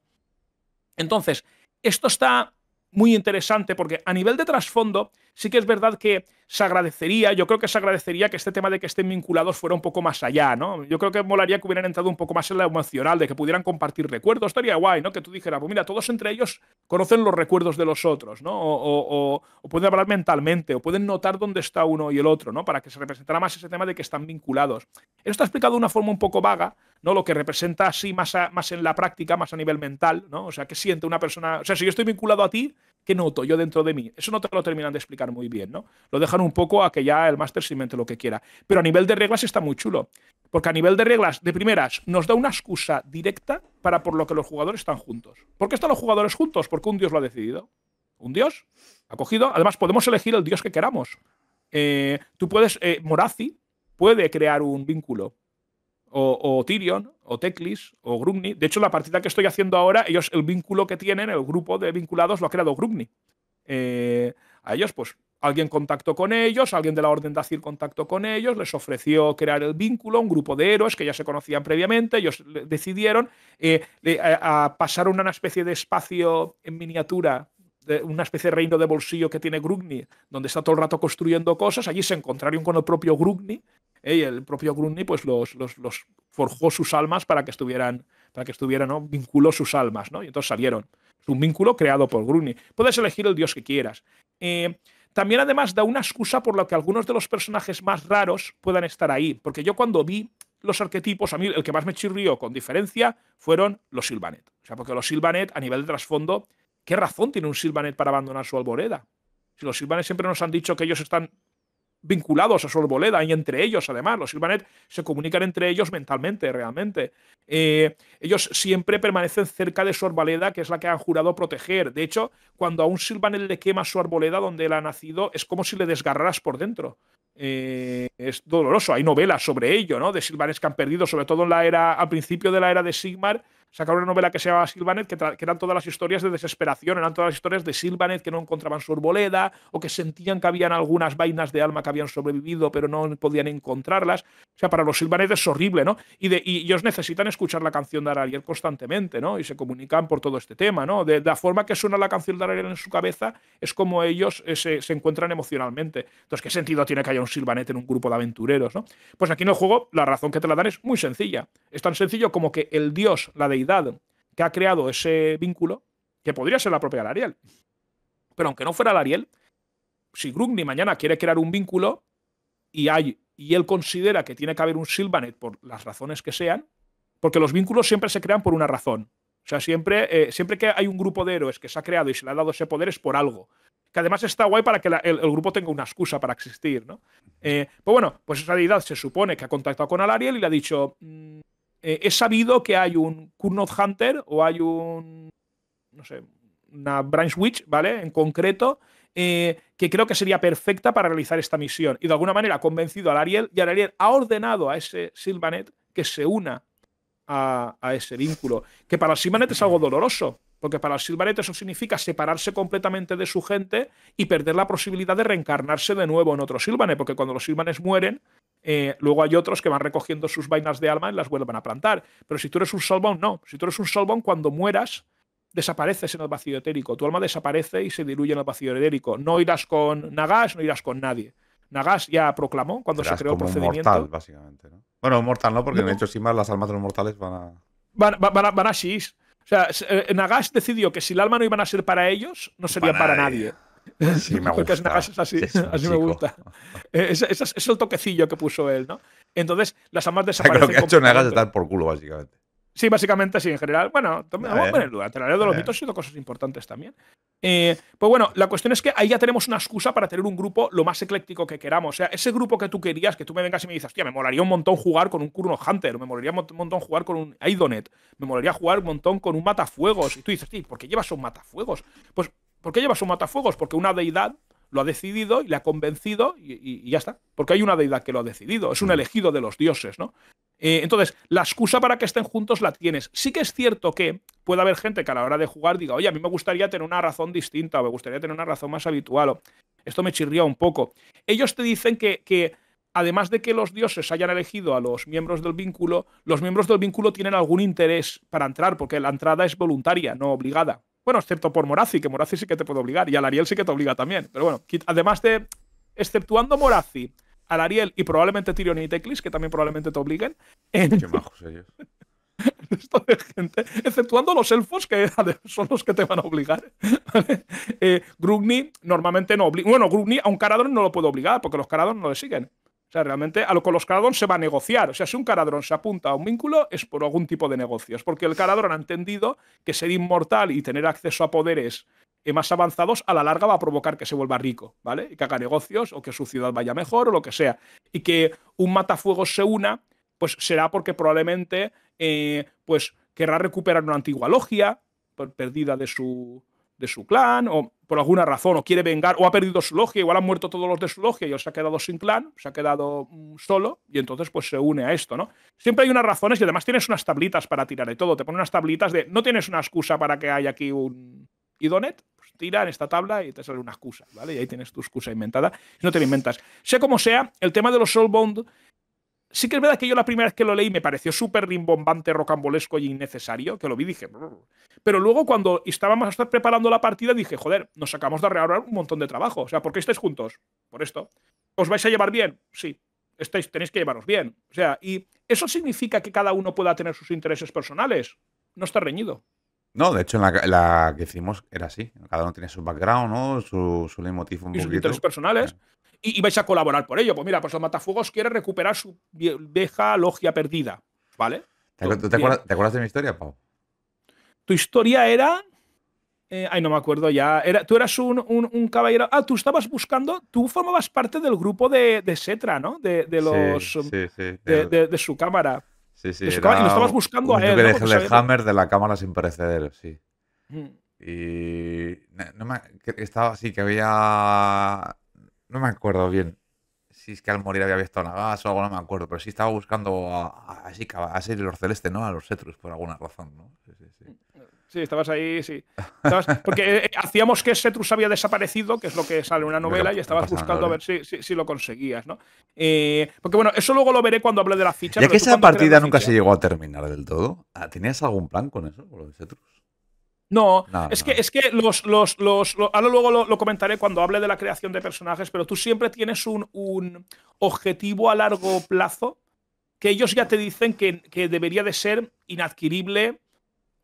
Entonces, esto está muy interesante porque a nivel de trasfondo sí que es verdad que se agradecería, yo creo que se agradecería que este tema de que estén vinculados fuera un poco más allá, ¿no? Yo creo que molaría que hubieran entrado un poco más en la emocional, de que pudieran compartir recuerdos, estaría guay, ¿no? Que tú dijeras, pues mira, todos entre ellos conocen los recuerdos de los otros, ¿no? O, pueden hablar mentalmente, o pueden notar dónde está uno y el otro, ¿no? Para que se representara más ese tema de que están vinculados. Esto está explicado de una forma un poco vaga, ¿no? Lo que representa así más, más en la práctica, más a nivel mental, ¿no? O sea, ¿qué siente una persona? O sea, si yo estoy vinculado a ti, ¿Qué noto yo dentro de mí? Eso no te lo terminan de explicar muy bien, ¿no? Lo dejan un poco a que ya el máster se invente lo que quiera. Pero a nivel de reglas está muy chulo. Porque a nivel de reglas, de primeras, nos da una excusa directa para por lo que los jugadores están juntos. ¿Por qué están los jugadores juntos? Porque un dios lo ha decidido. Un dios ha cogido. Además, podemos elegir el dios que queramos. Eh, tú puedes, eh, Morazzi puede crear un vínculo. O, o Tyrion, o Teclis o Grugni. De hecho, la partida que estoy haciendo ahora, ellos el vínculo que tienen, el grupo de vinculados lo ha creado Grumni. Eh, a ellos, pues, alguien contactó con ellos, alguien de la Orden de Azir contactó con ellos, les ofreció crear el vínculo, un grupo de héroes que ya se conocían previamente, ellos decidieron, eh, a, pasar una especie de espacio en miniatura una especie de reino de bolsillo que tiene Grugni, donde está todo el rato construyendo cosas, allí se encontraron con el propio Grugni, ¿eh? y el propio Grugni pues los, forjó sus almas para que estuvieran, para que estuvieran, ¿no? vinculó sus almas, ¿no? Y entonces salieron. Es un vínculo creado por Grugni. Puedes elegir el dios que quieras. Eh, también además da una excusa por la que algunos de los personajes más raros puedan estar ahí, porque yo cuando vi los arquetipos, a mí el que más me chirrió con diferencia fueron los Silvanet. O sea, porque los Silvanet a nivel de trasfondo ¿Qué razón tiene un Silvanet para abandonar su arboleda? Si los Silvanet siempre nos han dicho que ellos están vinculados a su arboleda y entre ellos, además, los Silvanet se comunican entre ellos mentalmente, realmente. Eh, ellos siempre permanecen cerca de su arboleda, que es la que han jurado proteger. De hecho, cuando a un Silvanet le quema su arboleda donde él ha nacido, es como si le desgarraras por dentro. Eh, es doloroso. Hay novelas sobre ello, ¿no? De Silvanes que han perdido, sobre todo en la era, al principio de la era de Sigmar, sacar una novela que se llamaba Silvanet, que, eran todas las historias de desesperación, eran todas las historias de Silvanet que no encontraban su arboleda o que sentían que habían algunas vainas de alma que habían sobrevivido pero no podían encontrarlas. O sea, para los Silvanet es horrible, ¿no? Y, de, y ellos necesitan escuchar la canción de Aralier constantemente, ¿no? Y se comunican por todo este tema, ¿no? De, la forma que suena la canción de Aralier en su cabeza es como ellos eh, se, se, encuentran emocionalmente. Entonces, ¿qué sentido tiene que haya un Silvanet en un grupo de aventureros, ¿no? Pues aquí en el juego la razón que te la dan es muy sencilla. Es tan sencillo como que el dios, la de que ha creado ese vínculo, que podría ser la propia Ariel. Pero aunque no fuera Ariel, si Grugni mañana quiere crear un vínculo y, hay, y él considera que tiene que haber un Silvanet por las razones que sean, porque los vínculos siempre se crean por una razón. O sea, siempre, eh, siempre que hay un grupo de héroes que se ha creado y se le ha dado ese poder es por algo. Que además está guay para que el, grupo tenga una excusa para existir, ¿no? Eh, pues bueno, pues esa realidad se supone que ha contactado con Alariel y le ha dicho, mm, eh, he es sabido que hay un Kurnot Hunter o hay un, no sé, una Branch Switch, ¿vale? En concreto, eh, que creo que sería perfecta para realizar esta misión. Y de alguna manera ha convencido al Ariel y al Ariel ha ordenado a ese Silvanet que se una a, ese vínculo. Que para el Silvanet es algo doloroso, porque para el Silvanet eso significa separarse completamente de su gente y perder la posibilidad de reencarnarse de nuevo en otro Silvanet, porque cuando los Silvanes mueren, eh, luego hay otros que van recogiendo sus vainas de alma y las vuelven a plantar. Pero si tú eres un solbón no. Si tú eres un solbón, cuando mueras, desapareces en el vacío etérico. Tu alma desaparece y se diluye en el vacío etérico. No irás con Nagash, no irás con nadie. Nagash ya proclamó cuando se creó el procedimiento. mortal, básicamente. Bueno, mortal no, porque en de hecho, sin más, las almas de los mortales van a. Van, a, van O sea, eh, Nagash decidió que si el alma no iban a ser para ellos, no serían para, nadie. Sí, me gusta. es así, me gusta. Eh, es, el toquecillo que puso él, ¿no? Entonces, las amas desaparecen. que ha hecho estar por culo, básicamente. Sí, básicamente sí, en general. Bueno, vamos a poner la de los mitos ha sido cosas importantes también. Eh, pues bueno, la cuestión es que ahí ya tenemos una excusa para tener un grupo lo más ecléctico que queramos. O sea, ese grupo que tú querías, que tú me vengas y me dices, tío, me molaría un montón jugar con un Kurno Hunter, me molaría un montón jugar con un Aidonet, me molaría jugar un montón con un Matafuegos. Y tú dices, tío, ¿por qué llevas un Matafuegos? Pues ¿Por qué lleva su matafuegos? Porque una deidad lo ha decidido y le ha convencido y, ya está. Porque hay una deidad que lo ha decidido, es un mm. elegido de los dioses, ¿no? Eh, entonces, la excusa para que estén juntos la tienes. Sí que es cierto que puede haber gente que a la hora de jugar diga, oye, a mí me gustaría tener una razón distinta o me gustaría tener una razón más habitual o esto me chirría un poco. Ellos te dicen que además de que los dioses hayan elegido a los miembros del vínculo, los miembros del vínculo tienen algún interés para entrar, porque la entrada es voluntaria, no obligada. Bueno, excepto por Morazzi, que Morazzi sí que te puede obligar, y Ariel sí que te obliga también. Pero bueno, además de, exceptuando Morazzi, Lariel y probablemente Tyrion y Teclis, que también probablemente te obliguen. Qué majos ellos. Esto de gente, exceptuando los elfos, que son los que te van a obligar. Eh, Grugni normalmente no obliga. Bueno, Grugni a un Caradon no lo puede obligar, porque los Caradon no le siguen. O sea, realmente a lo, con los caradrón se va a negociar. O sea, si un caradrón se apunta a un vínculo es por algún tipo de negocios, porque el caradrón ha entendido que ser inmortal y tener acceso a poderes eh, más avanzados a la larga va a provocar que se vuelva rico, ¿vale? Y que haga negocios o que su ciudad vaya mejor o lo que sea. Y que un matafuegos se una, pues será porque probablemente eh, pues querrá recuperar una antigua logia perdida de su, de su clan, o por alguna razón, o quiere vengar, o ha perdido su logia, igual han muerto todos los de su logia y él se ha quedado sin clan, se ha quedado mm, solo, y entonces pues se une a esto, ¿no? Siempre hay unas razones y además tienes unas tablitas para tirar de todo, te ponen unas tablitas de, no tienes una excusa para que haya aquí un idonet, pues tira en esta tabla y te sale una excusa, ¿vale? Y ahí tienes tu excusa inventada, y no te la inventas. Sea como sea, el tema de los soulbound sí que es verdad que yo la primera vez que lo leí me pareció súper rimbombante, rocambolesco y innecesario, que lo vi dije... Pero luego cuando estábamos a estar preparando la partida dije, joder, nos sacamos de arriba un montón de trabajo. O sea, ¿por qué estáis juntos? Por esto. ¿Os vais a llevar bien? Sí. Estáis, tenéis que llevaros bien. O sea, y eso significa que cada uno pueda tener sus intereses personales. No está reñido. No, de hecho, en la, que hicimos era así. Cada uno tiene su background, ¿no? Su, leitmotiv un sus intereses personales. Eh y, vais a colaborar por ello. Pues mira, pues el Matafuegos quiere recuperar su vieja logia perdida, ¿vale? ¿Te, acuerdas, de mi historia, Pau? Tu historia era eh, ay, no me acuerdo ya. Era, tú eras un, caballero. Ah, tú estabas buscando. Tú formabas parte del grupo de, Setra, ¿no? De, los. Sí, sí, de, su cámara. Sí, sí. y lo estabas buscando a él. El de la cámara sin sí. Mm. Y. Estaba así, que había no me acuerdo bien si es que al morir había visto gas o algo, no me acuerdo, pero sí estaba buscando a, a, y a Celeste, ¿no? A los Cetrus, por alguna razón, ¿no? Sí, sí, sí. sí estabas ahí, sí. porque eh, eh, hacíamos que Cetrus había desaparecido, que es lo que sale en una novela, y estabas buscando a ¿eh? ver si, lo conseguías, ¿no? porque bueno, eso luego lo veré cuando hable de la ficha. Ya que esa partida nunca se llegó a terminar del todo, ah, ¿tenías algún plan con eso, con los Cetrus? No, es, Que, es que los, los, ahora luego lo, comentaré cuando hable de la creación de personajes, pero tú siempre tienes un, un objetivo a largo plazo que ellos ya te dicen que, que, debería de ser inadquirible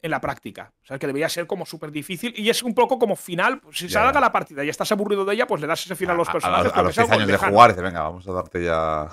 en la práctica. O sea, que debería ser como súper difícil y es un poco como final. si se haga la partida y estás aburrido de ella, pues le das ese final a, los personajes. A, los años de jugar, dice, venga, vamos a darte ya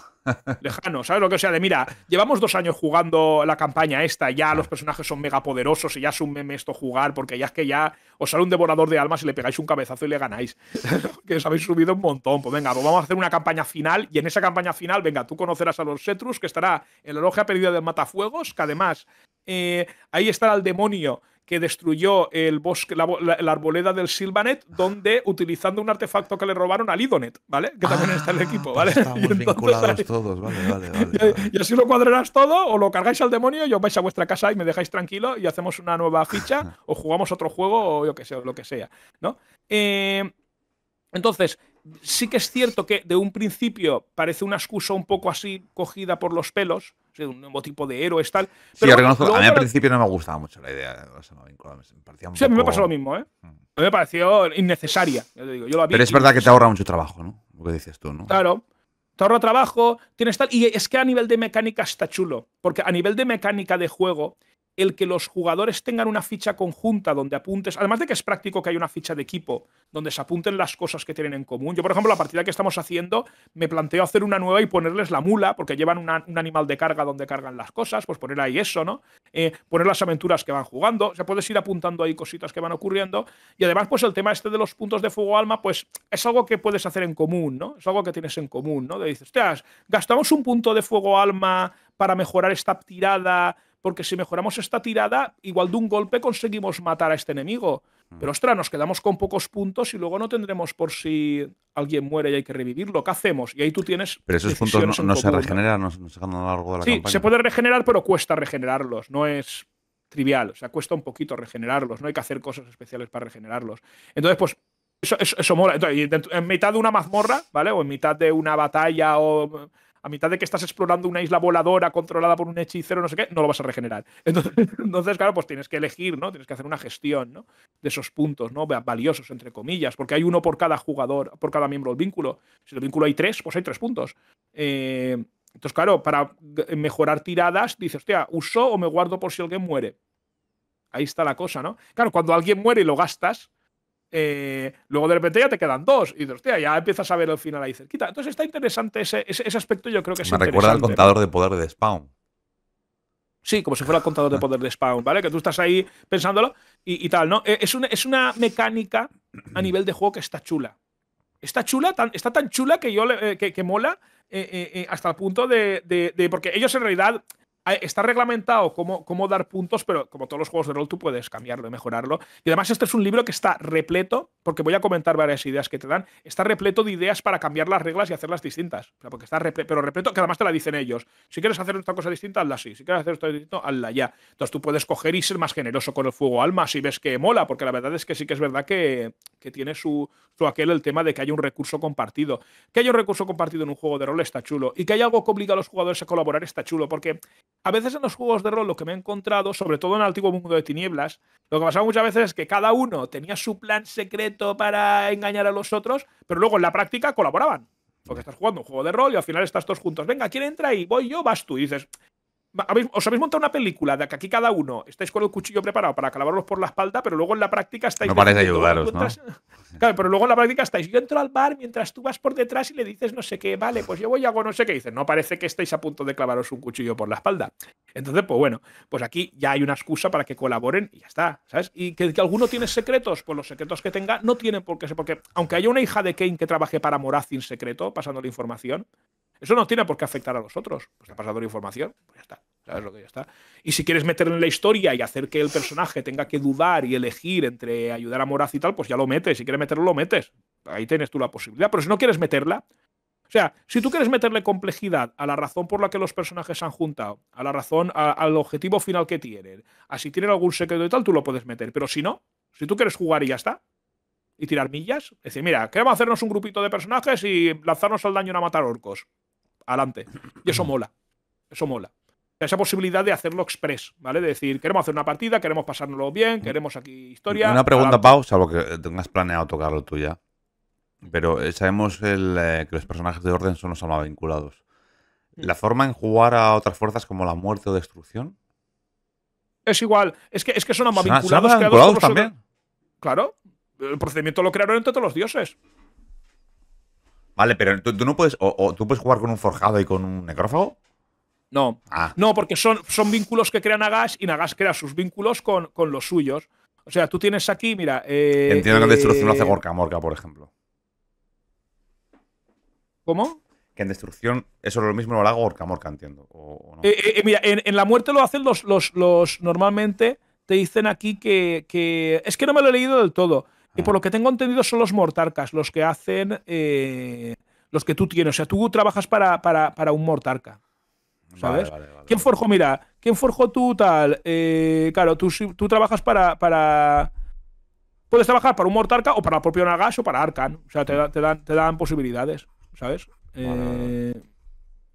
lejano, ¿sabes lo que? O sea, de mira, llevamos dos años jugando la campaña esta, ya los personajes son mega poderosos y ya es un meme esto jugar, porque ya es que ya os sale un devorador de almas y le pegáis un cabezazo y le ganáis. que os habéis subido un montón. Pues venga, pues vamos a hacer una campaña final y en esa campaña final, venga, tú conocerás a los Setrus que estará en la logia perdida del Matafuegos, que además eh, ahí estará el demonio que destruyó el bosque, la, arboleda del Silvanet, donde utilizando un artefacto que le robaron al Idonet, ¿vale? Que también está en el ah, equipo, pues ¿vale? vinculados todos, vale, vale, y, así lo cuadrarás todo, o lo cargáis al demonio y os vais a vuestra casa y me dejáis tranquilo y hacemos una nueva ficha, o jugamos otro juego, o yo que sé, lo que sea, ¿no? Eh, entonces, sí que es cierto que de un principio parece una excusa un poco así cogida por los pelos, un nuevo tipo de héroes, tal. Pero sí, a mí al principio no me gustaba mucho la idea. de los no, me parecía un sí, me pasó lo mismo, ¿eh? Mm. A mí me pareció innecesaria. Pero es verdad que te ahorra mucho trabajo, ¿no? Lo que dices tú, ¿no? Claro. Te ahorra trabajo, tienes tal. Y es que a nivel de mecánica está chulo. Porque a nivel de mecánica de juego, el que los jugadores tengan una ficha conjunta donde apuntes, además de que es práctico que haya una ficha de equipo donde se apunten las cosas que tienen en común. Yo, por ejemplo, la partida que estamos haciendo, me planteo hacer una nueva y ponerles la mula, porque llevan un animal de carga donde cargan las cosas, pues poner ahí eso, ¿no? Eh, poner las aventuras que van jugando, o se puedes ir apuntando ahí cositas que van ocurriendo. Y además, pues el tema este de los puntos de fuego alma, pues es algo que puedes hacer en común, ¿no? Es algo que tienes en común, ¿no? De dices, gastamos un punto de fuego alma para mejorar esta tirada porque si mejoramos esta tirada, igual de un golpe conseguimos matar a este enemigo. Mm. Pero ostras, nos quedamos con pocos puntos y luego no tendremos por si alguien muere y hay que revivirlo. ¿Qué hacemos? Y ahí tú tienes. Pero esos puntos no, se regeneran, no, se ganan a lo largo de la campaña. Sí, se puede regenerar, pero cuesta regenerarlos. No es trivial. O sea, cuesta un poquito regenerarlos. No hay que hacer cosas especiales para regenerarlos. Entonces, pues eso, mola. en mitad de una mazmorra, ¿vale? O en mitad de una batalla o a mitad de que estás explorando una isla voladora controlada por un hechicero, no sé qué, no lo vas a regenerar. Entonces, claro, pues tienes que elegir, ¿no? Tienes que hacer una gestión, De esos puntos, ¿no? Valiosos, entre comillas, porque hay uno por cada jugador, por cada miembro del vínculo. Si el vínculo hay tres, pues hay tres puntos. Eh, entonces, claro, para mejorar tiradas, dices, hostia, ¿uso o me guardo por si alguien muere? Ahí está la cosa, ¿no? Claro, cuando alguien muere y lo gastas, eh, luego de repente ya te quedan dos. Y hostia, ya empiezas a ver el final ahí cerquita. Entonces está interesante ese, aspecto, yo creo que es Me recuerda al contador de poder de Spawn. Sí, como si fuera el contador de poder de Spawn, ¿vale? Que tú estás ahí pensándolo y, tal, ¿no? E-, es una, es una mecánica a nivel de juego que está chula. Está chula, tan, está tan chula que yo eh, que, mola eh, hasta el punto de. Porque ellos en realidad está reglamentado cómo, cómo dar puntos, pero como todos los juegos de rol tú puedes cambiarlo y mejorarlo. Y además este es un libro que está repleto, porque voy a comentar varias ideas que te dan, está repleto de ideas para cambiar las reglas y hacerlas distintas. porque está pero repleto que además te la dicen ellos. Si quieres hacer otra cosa distinta, hazla así. Si quieres hacer esto distinto, hazla ya. Entonces tú puedes coger y ser más generoso con el fuego alma si ves que mola, porque la verdad es que sí que es verdad que, tiene su, su aquel el tema de que hay un recurso compartido. Que haya un recurso compartido en un juego de rol está chulo. Y que haya algo que obliga a los jugadores a colaborar está chulo, porque a veces en los juegos de rol lo que me he encontrado, sobre todo en el antiguo mundo de tinieblas, lo que pasaba muchas veces es que cada uno tenía su plan secreto para engañar a los otros, pero luego en la práctica colaboraban. Porque estás jugando un juego de rol y al final estás todos juntos. Venga, ¿quién entra? Y voy yo, vas tú. Y dices, os habéis montado una película de que aquí cada uno estáis con el cuchillo preparado para clavaros por la espalda, pero luego en la práctica estáis. No parece ayudaros, ¿no? Claro, pero luego en la práctica estáis. Yo entro al bar mientras tú vas por detrás y le dices no sé qué, vale, pues yo voy a hago no sé qué. dices, no parece que estáis a punto de clavaros un cuchillo por la espalda. Entonces, pues bueno, pues aquí ya hay una excusa para que colaboren y ya está, ¿sabes? Y que, alguno tiene secretos, pues los secretos que tenga no tienen por qué ser, porque aunque haya una hija de Kane que trabaje para Moraz secreto, pasando la información, eso no tiene por qué afectar a los otros. Pues ha pasado la información, pues ya está. ¿Sabes lo que ya está? Y si quieres meterle en la historia y hacer que el personaje tenga que dudar y elegir entre ayudar a Moraz y tal, pues ya lo metes. Si quieres meterlo, lo metes. Ahí tienes tú la posibilidad. Pero si no quieres meterla, o sea, si tú quieres meterle complejidad a la razón por la que los personajes se han juntado, a la razón, al objetivo final que tienen, a si tienen algún secreto y tal, tú lo puedes meter. Pero si no, si tú quieres jugar y ya está, y tirar millas, decir, mira, queremos hacernos un grupito de personajes y lanzarnos al daño a matar orcos adelante. Y eso mola. Eso mola. Esa posibilidad de hacerlo express, ¿vale? De decir, queremos hacer una partida, queremos pasárnoslo bien, queremos aquí historia. Una pregunta, adelante. Pau, salvo que tengas planeado tocarlo tú ya. Pero eh, sabemos eh, que los personajes de orden son los vinculados. Mm. ¿La forma en jugar a otras fuerzas como la muerte o destrucción? Es igual. Es que, es que son amavinculados. vinculados también. Claro. El procedimiento lo crearon entre todos los dioses. Vale, pero tú, no puedes. O, tú puedes jugar con un forjado y con un necrófago. No. Ah. No, porque son, son vínculos que crea Nagash y Nagash crea sus vínculos con, con los suyos. O sea, tú tienes aquí, mira. Eh, entiendo que en destrucción lo hace eh, Gorka Morka, por ejemplo. ¿Cómo? Que en destrucción eso es lo mismo lo hago Gorka morca entiendo. O no. Eh, mira, en, en, la muerte lo hacen los, Normalmente te dicen aquí que, que. Es que no me lo he leído del todo y por lo que tengo entendido son los mortarcas los que hacen eh, los que tú tienes. O sea, tú trabajas para, para, un mortarca. ¿Sabes? ¿Quién forjó? Mira, ¿quién forjó tú tal? Eh, claro, tú, tú trabajas para, para. Puedes trabajar para un mortarca o para el propio Nagash o para Arkan. O sea, te, dan, te dan posibilidades. ¿Sabes? Eh,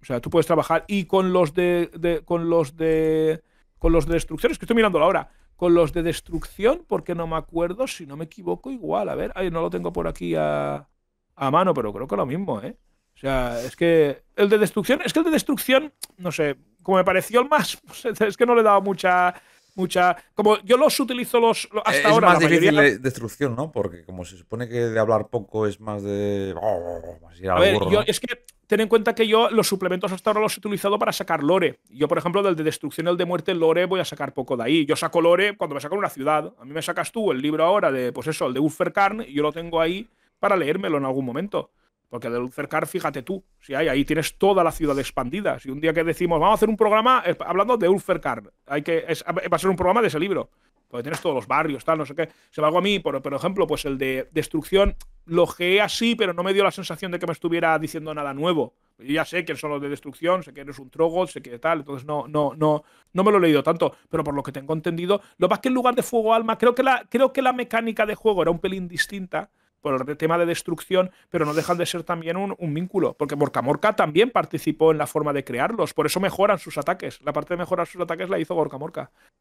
o sea, tú puedes trabajar. Y con los de, con los de. Con los de destrucciones, que estoy mirando ahora con los de destrucción, porque no me acuerdo, si no me equivoco, igual. A ver, ay, no lo tengo por aquí a, a mano, pero creo que lo mismo, ¿eh? O sea, es que el de destrucción, es que el de destrucción, no sé, como me pareció el más, es que no le daba mucha mucha. Como yo los utilizo los, hasta eh, ahora. Es más de destrucción, ¿no? Porque como se supone que de hablar poco es más de. Oh, oh, oh, a, ver, es que ten en cuenta que yo los suplementos hasta ahora los he utilizado para sacar lore. Yo, por ejemplo, del de destrucción y el de muerte, lore, voy a sacar poco de ahí. Yo saco lore cuando me en una ciudad. A mí me sacas tú el libro ahora de, pues eso, el de Uferkarn, y yo lo tengo ahí para leérmelo en algún momento. Porque de Cercar, fíjate tú, si hay, ahí tienes toda la ciudad expandida. Si un día que decimos, vamos a hacer un programa eh, hablando de Ulfercar, hay que, es, va a ser un programa de ese libro, Porque tienes todos los barrios, tal, no sé qué. Se me hago a mí, por, ejemplo, pues el de Destrucción, lo geé así, pero no me dio la sensación de que me estuviera diciendo nada nuevo. Yo ya sé que son los de destrucción, sé que eres un trogo, sé que tal, entonces no, no, no, no me lo he leído tanto, pero por lo que tengo entendido, lo más que en lugar de fuego alma, creo que la, creo que la mecánica de juego era un pelín distinta, por el tema de destrucción, pero no dejan de ser también un, vínculo, porque Gorka-Morka también participó en la forma de crearlos, por eso mejoran sus ataques, la parte de mejorar sus ataques la hizo gorka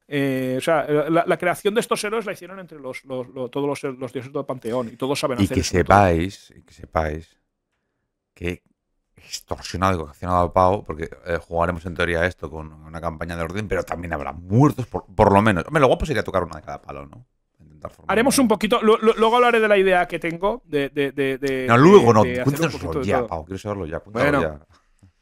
Eh, o sea, la, creación de estos héroes la hicieron entre los, todos los, dioses del panteón y todos saben y hacer que Sepáis, y que sepáis que extorsionado y coaccionado Pau, porque eh, jugaremos en teoría esto con una campaña de orden, pero también habrá muertos, por, por lo menos. Hombre, lo guapo sería tocar una de cada palo, ¿no? Haremos un poquito. luego hablaré de la idea que tengo. De, no, luego no. ya, Quiero saberlo ya. Bueno,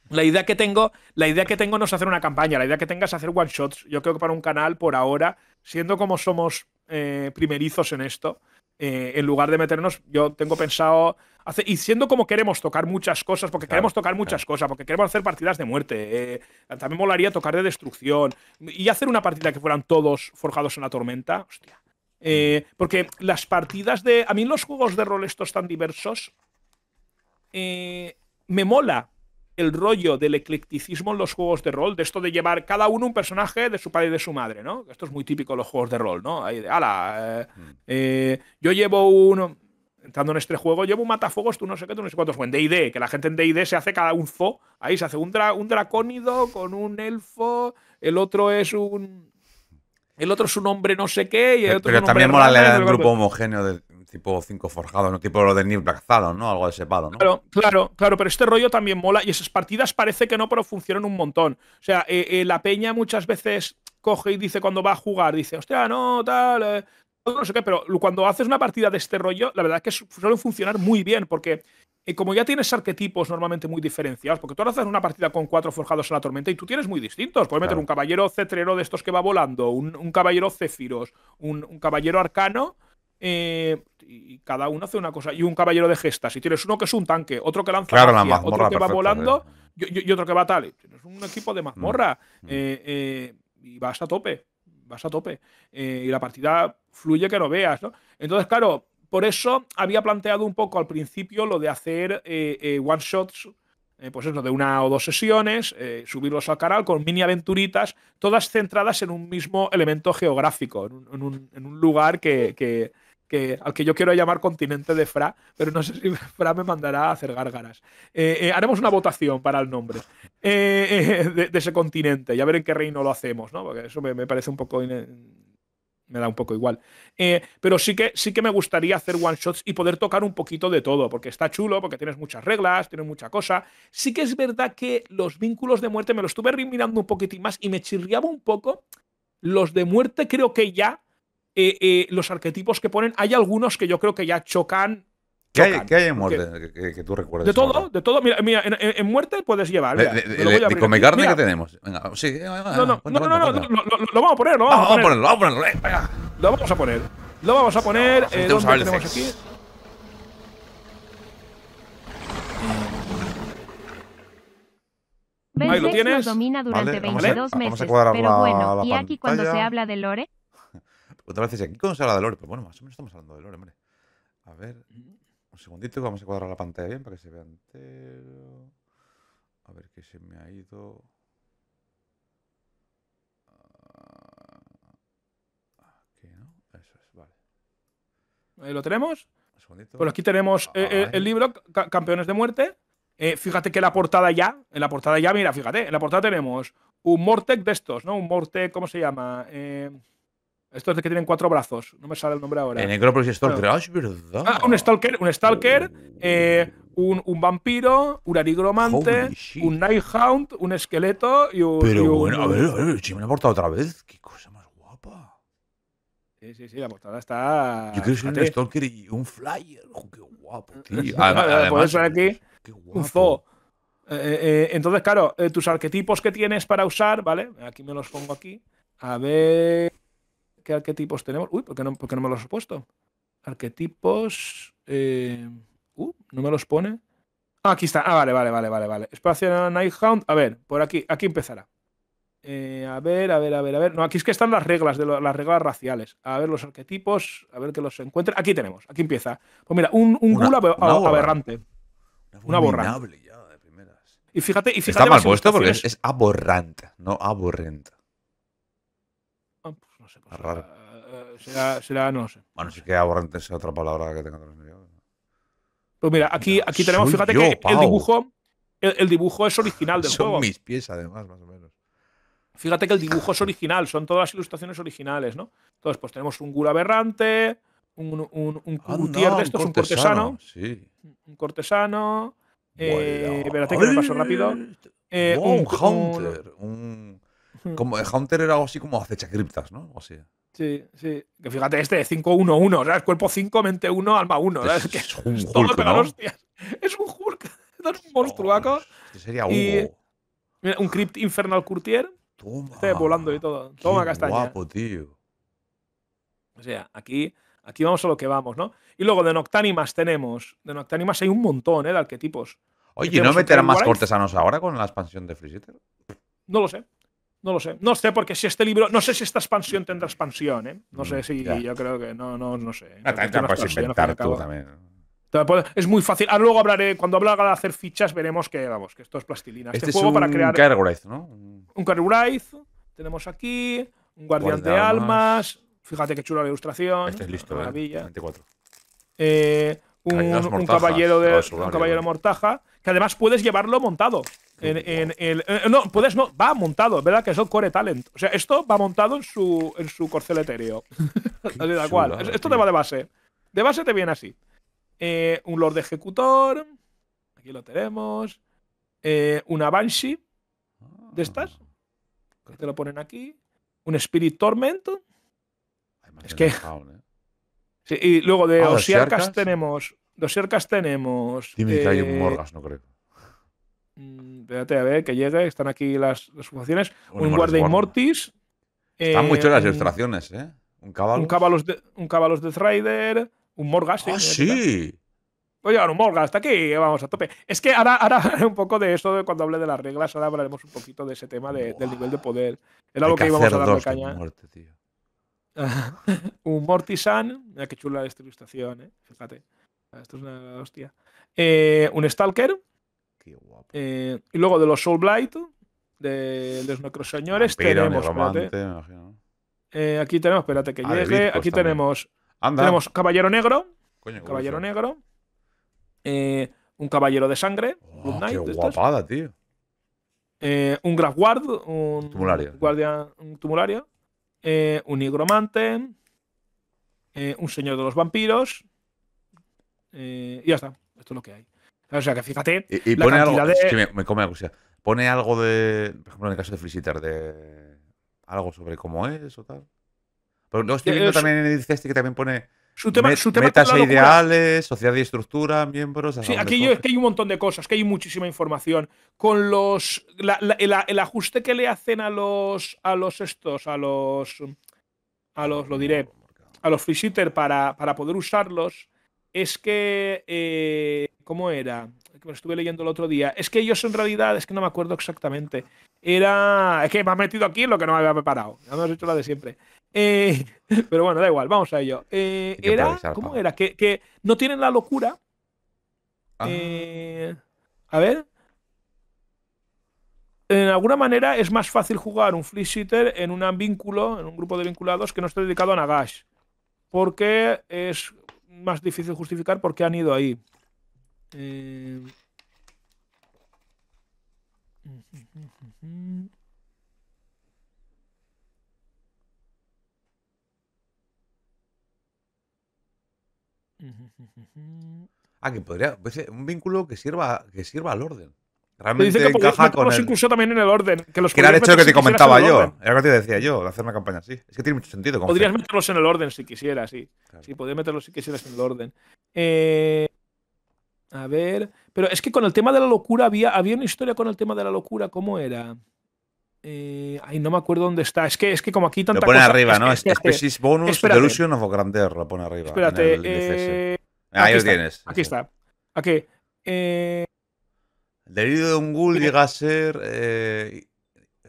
La idea que tengo, la idea que tengo no es hacer una campaña, la idea que tengo es hacer one shots. Yo creo que para un canal, por ahora, siendo como somos eh, primerizos en esto, eh, en lugar de meternos, yo tengo pensado. y siendo como queremos tocar muchas cosas, porque queremos tocar muchas cosas, porque queremos hacer partidas de muerte, eh, también molaría tocar de destrucción, y hacer una partida que fueran todos forjados en la tormenta, hostia. Eh, porque las partidas de... A mí los juegos de rol estos tan diversos... Eh, me mola el rollo del eclecticismo en los juegos de rol, de esto de llevar cada uno un personaje de su padre y de su madre, ¿no? Esto es muy típico en los juegos de rol, ¿no? Ahí de, ala, eh, yo llevo uno, entrando en este juego, llevo un matafuegos, tú no sé qué, tú no sé cuántos, o en D&D, que la gente en D&D se hace cada un fo, ahí se hace un, dra un dracónido con un elfo, el otro es un, el otro es un hombre no sé qué y el otro Pero también mola el grupo homogéneo del tipo 5 forjado, ¿no? Tipo lo de New Black ¿no? Algo de ese palo, ¿no? Claro, claro, claro, pero este rollo también mola y esas partidas parece que no, pero funcionan un montón. O sea, eh, eh, la peña muchas veces coge y dice cuando va a jugar, dice, hostia, no, tal, eh, no sé qué, pero cuando haces una partida de este rollo, la verdad es que suelen funcionar muy bien porque y eh, como ya tienes arquetipos normalmente muy diferenciados, porque tú ahora haces una partida con cuatro forjados a la tormenta y tú tienes muy distintos. Puedes meter un caballero cetrero de estos que va volando, un, caballero céfiros, un, caballero arcano. Eh, y cada uno hace una cosa. Y un caballero de gestas. Y tienes uno que es un tanque, otro que lanza magia, otro que va volando y, otro que va tal. Tienes un equipo de mazmorra. Mm, mm. Eh, y vas a tope. Vas a tope. y la partida fluye que no veas, ¿no? Entonces, claro, por eso había planteado un poco al principio lo de hacer eh, eh, one shots, eh, pues eso, de una o dos sesiones, subirlos al canal con mini aventuritas, todas centradas en un mismo elemento geográfico, en un, lugar que, al que yo quiero llamar continente de Fra, pero no sé si Fra me mandará a hacer gárgaras. haremos una votación para el nombre de, ese continente, ya ver en qué reino lo hacemos, ¿no? Porque eso me, parece un poco me da un poco igual. Eh, pero sí que, sí que me gustaría hacer one shots y poder tocar un poquito de todo, porque está chulo, porque tienes muchas reglas, tienes mucha cosa. Sí que es verdad que los vínculos de muerte me los estuve mirando un poquitín más y me chirriaba un poco. Los de muerte creo que ya, eh, eh, los arquetipos que ponen, hay algunos que yo creo que ya chocan ¿Qué hay, ¿Qué hay, en muerte que, que, tú recuerdes? De todo, de todo. Mira, en, en, muerte puedes llevar. Mira, de, de, come carne que tenemos. Venga, sí, eh, eh, no, no, no, no, no, no, lo, vamos a poner, lo vamos, a poner. ponerlo, vamos a ponerlo. lo vamos a poner. Lo vamos a poner. eh, tenemos aquí? Ben Ahí lo tienes. domina durante vale, 22 meses, pero bueno, ¿y aquí cuando se habla de Lore? Otra vez aquí cuando se habla de Lore, pero bueno, más o menos estamos hablando de Lore, hombre. A ver. Un segundito, vamos a cuadrar la pantalla bien para que se vea entero. A ver qué se me ha ido. Ah, aquí, ¿no? Eso es, vale. Eh, ¿Lo tenemos? Un segundito. Pues aquí tenemos eh, eh, el libro Campeones de Muerte. fíjate que la portada ya, en la portada ya, mira, fíjate, en la portada tenemos un Mortec de estos, ¿no? Un Mortec, ¿cómo se llama? Eh, estos de que tienen cuatro brazos. No me sale el nombre ahora. En Necropolis Stalker. Ah, es verdad. Ah, un Stalker, un, stalker eh, un, vampiro, un arigromante, un Nighthound, un esqueleto y un. Pero bueno, a ver, a ver, si me he aportado otra vez. Qué cosa más guapa. Sí, sí, sí, la portada está. Yo creo que es un Stalker y un Flyer. qué guapo, tío. Además, pues además aquí qué guapo. un zoo. Eh, eh, entonces, claro, tus arquetipos que tienes para usar, ¿vale? Aquí me los pongo aquí. A ver. ¿Qué arquetipos tenemos? Uy, ¿por qué no, no me los he puesto? Arquetipos. Eh, uh, no me los pone. Ah, aquí está. Ah, vale, vale, vale, vale, vale. Espacio Nighthound. A ver, por aquí, aquí empezará. Eh, a ver, a ver, a ver, a ver. No, aquí es que están las reglas, de las reglas raciales. A ver los arquetipos, a ver que los encuentre. Aquí tenemos, aquí empieza. Pues mira, un, gula aberrante. Una, borrante. Ya, de primeras. Y fíjate, y Está mal puesto porque es, es aborrante, no aborrente. Pues eh, será, Será, no sé. Bueno, si que aberrante es otra palabra que tenga significado. Pues mira, aquí, aquí tenemos, fíjate que el dibujo, el, dibujo es original del juego. Son mis pies, además, más o menos. Fíjate que el dibujo es original, son todas las ilustraciones originales, ¿no? Entonces, pues tenemos un gula aberrante, un, un, un ah, de un cortesano. Un cortesano. Un eh, espérate que me paso rápido. Eh, un, hunter, un, Mm. Como Como Hunter era algo así como acecha criptas, ¿no? O sea. Sí, sí. Que fíjate, este 5-1-1, ¿sabes? Cuerpo 5, mente 1, alma 1. ¿sabes? Es, que es un Hulk, Es un Hulk. Es un monstruaco. Este sería un Crypt Infernal Courtier. Toma. Este volando y todo. Toma, Qué castaña. Guapo, tío. O sea, aquí, aquí vamos a lo que vamos, ¿no? Y luego de Noctánimas tenemos. De Noctánimas hay un montón, ¿eh? De arquetipos. Oye, ¿no meterán más cortesanos ahora con la expansión de Free No lo sé. No lo sé. No sé, porque si este libro. No sé si esta expansión tendrá expansión, ¿eh? No sé mm, si. Yo creo que. No, no, no sé. Ah, inventar tú Es muy fácil. ahora luego hablaré, cuando haga de hacer fichas, veremos que, vamos, que esto es plastilina. Este, este juego un para crear. ¿no? Un Cargurize. Tenemos aquí. Un Guardián de almas. Fíjate qué chula la ilustración. Este es listo, ¿eh? Maravilla. Eh, Eh, un, caballero de caballero mortaja, que además puedes llevarlo montado. Eh, no, puedes no, va montado, ¿verdad? Que es el Core Talent. O sea, esto va montado en su, en su corcel etéreo. cual. esto te va de base. De base te viene así. Eh, un Lord Ejecutor. Aquí lo tenemos. Eh, un una Banshee. De ah. estas. Que te lo ponen aquí. Un Spirit Torment. es que y luego de ah, Osiarcas tenemos. tenemos. Dime que hay un eh, Morgas, no creo. Mm, espérate a ver que llegue, están aquí las, las Un, un Guardia Mortis. Están mucho las eh, ilustraciones, ¿eh? Un Cabalos. Un Cabalos, de, un Death Rider. Un Morgas. ¡Ah, sí! Voy a llevar un Morgas, hasta aquí, vamos a tope. Es que ahora, ahora hablaré un poco de eso, de cuando hable de las reglas, ahora hablaremos un poquito de ese tema del nivel de poder. Era algo que, íbamos a dar caña un Mortisan. Mira qué chula esta ilustración, ¿eh? Fíjate. Ah, esto es una hostia. Eh, un Stalker. Eh, y luego de los Soul Blight, de, los Necroseñores, ah, tenemos. Eh, aquí tenemos, espérate que ah, llegue. aquí tenemos. Tenemos Caballero Negro. Coño, caballero Negro. un Caballero de Sangre. Oh, qué guapada, tío. un Graf Guard. Un tumulario. guardia, un tumulario. Eh, un nigromante, eh, un señor de los vampiros, eh, y ya está. Esto es lo que hay. O sea que fíjate. la pone De... me, come la Pone algo de. Por ejemplo, en el caso de Freesitter, de. Algo sobre cómo es o tal. Pero no estoy viendo también en el este que también pone su tema, metas e ideales, sociedad y estructura, miembros. Sí, aquí es que hay un montón de cosas, que hay muchísima información. Con los. el, ajuste que le hacen a los. a los estos, a los. a los, lo diré. A los free para, para poder usarlos. Es que. Eh, ¿Cómo era? Que me estuve leyendo el otro día. Es que ellos en realidad, es que no me acuerdo exactamente. Era. Es que me has metido aquí lo que no me había preparado. Ya me has hecho la de siempre. Eh, pero bueno, da igual, vamos a ello. Eh, era, ¿Cómo era? Que, no tienen la locura. Ah. Eh, a ver. En alguna manera es más fácil jugar un flea sitter en un vínculo, en un grupo de vinculados que no esté dedicado a Nagash. Porque es más difícil justificar por qué han ido ahí. Eh... Ah, que podría. Pues, eh, un vínculo que sirva, que sirva al orden. Realmente encaja con. incluso también en el orden. Que, los era el hecho que te comentaba yo. Era lo que te decía yo, de hacer una campaña así. Es que tiene mucho sentido. Podrías meterlos en el orden si quisieras, sí. Sí, meterlos si quisieras en el orden. Eh, a ver. Pero es que con el tema de la locura había, había una historia con el tema de la locura. ¿Cómo era? Eh, ay, no me acuerdo dónde está. Es que, es que como aquí tanta Lo pone arriba, ¿no? Que, este Species Bonus, Delusion of Grandeur. Lo pone arriba. Espérate. Eh, Ahí lo tienes. Aquí está. Ok. Eh, el delirio de un ghoul llega a ser.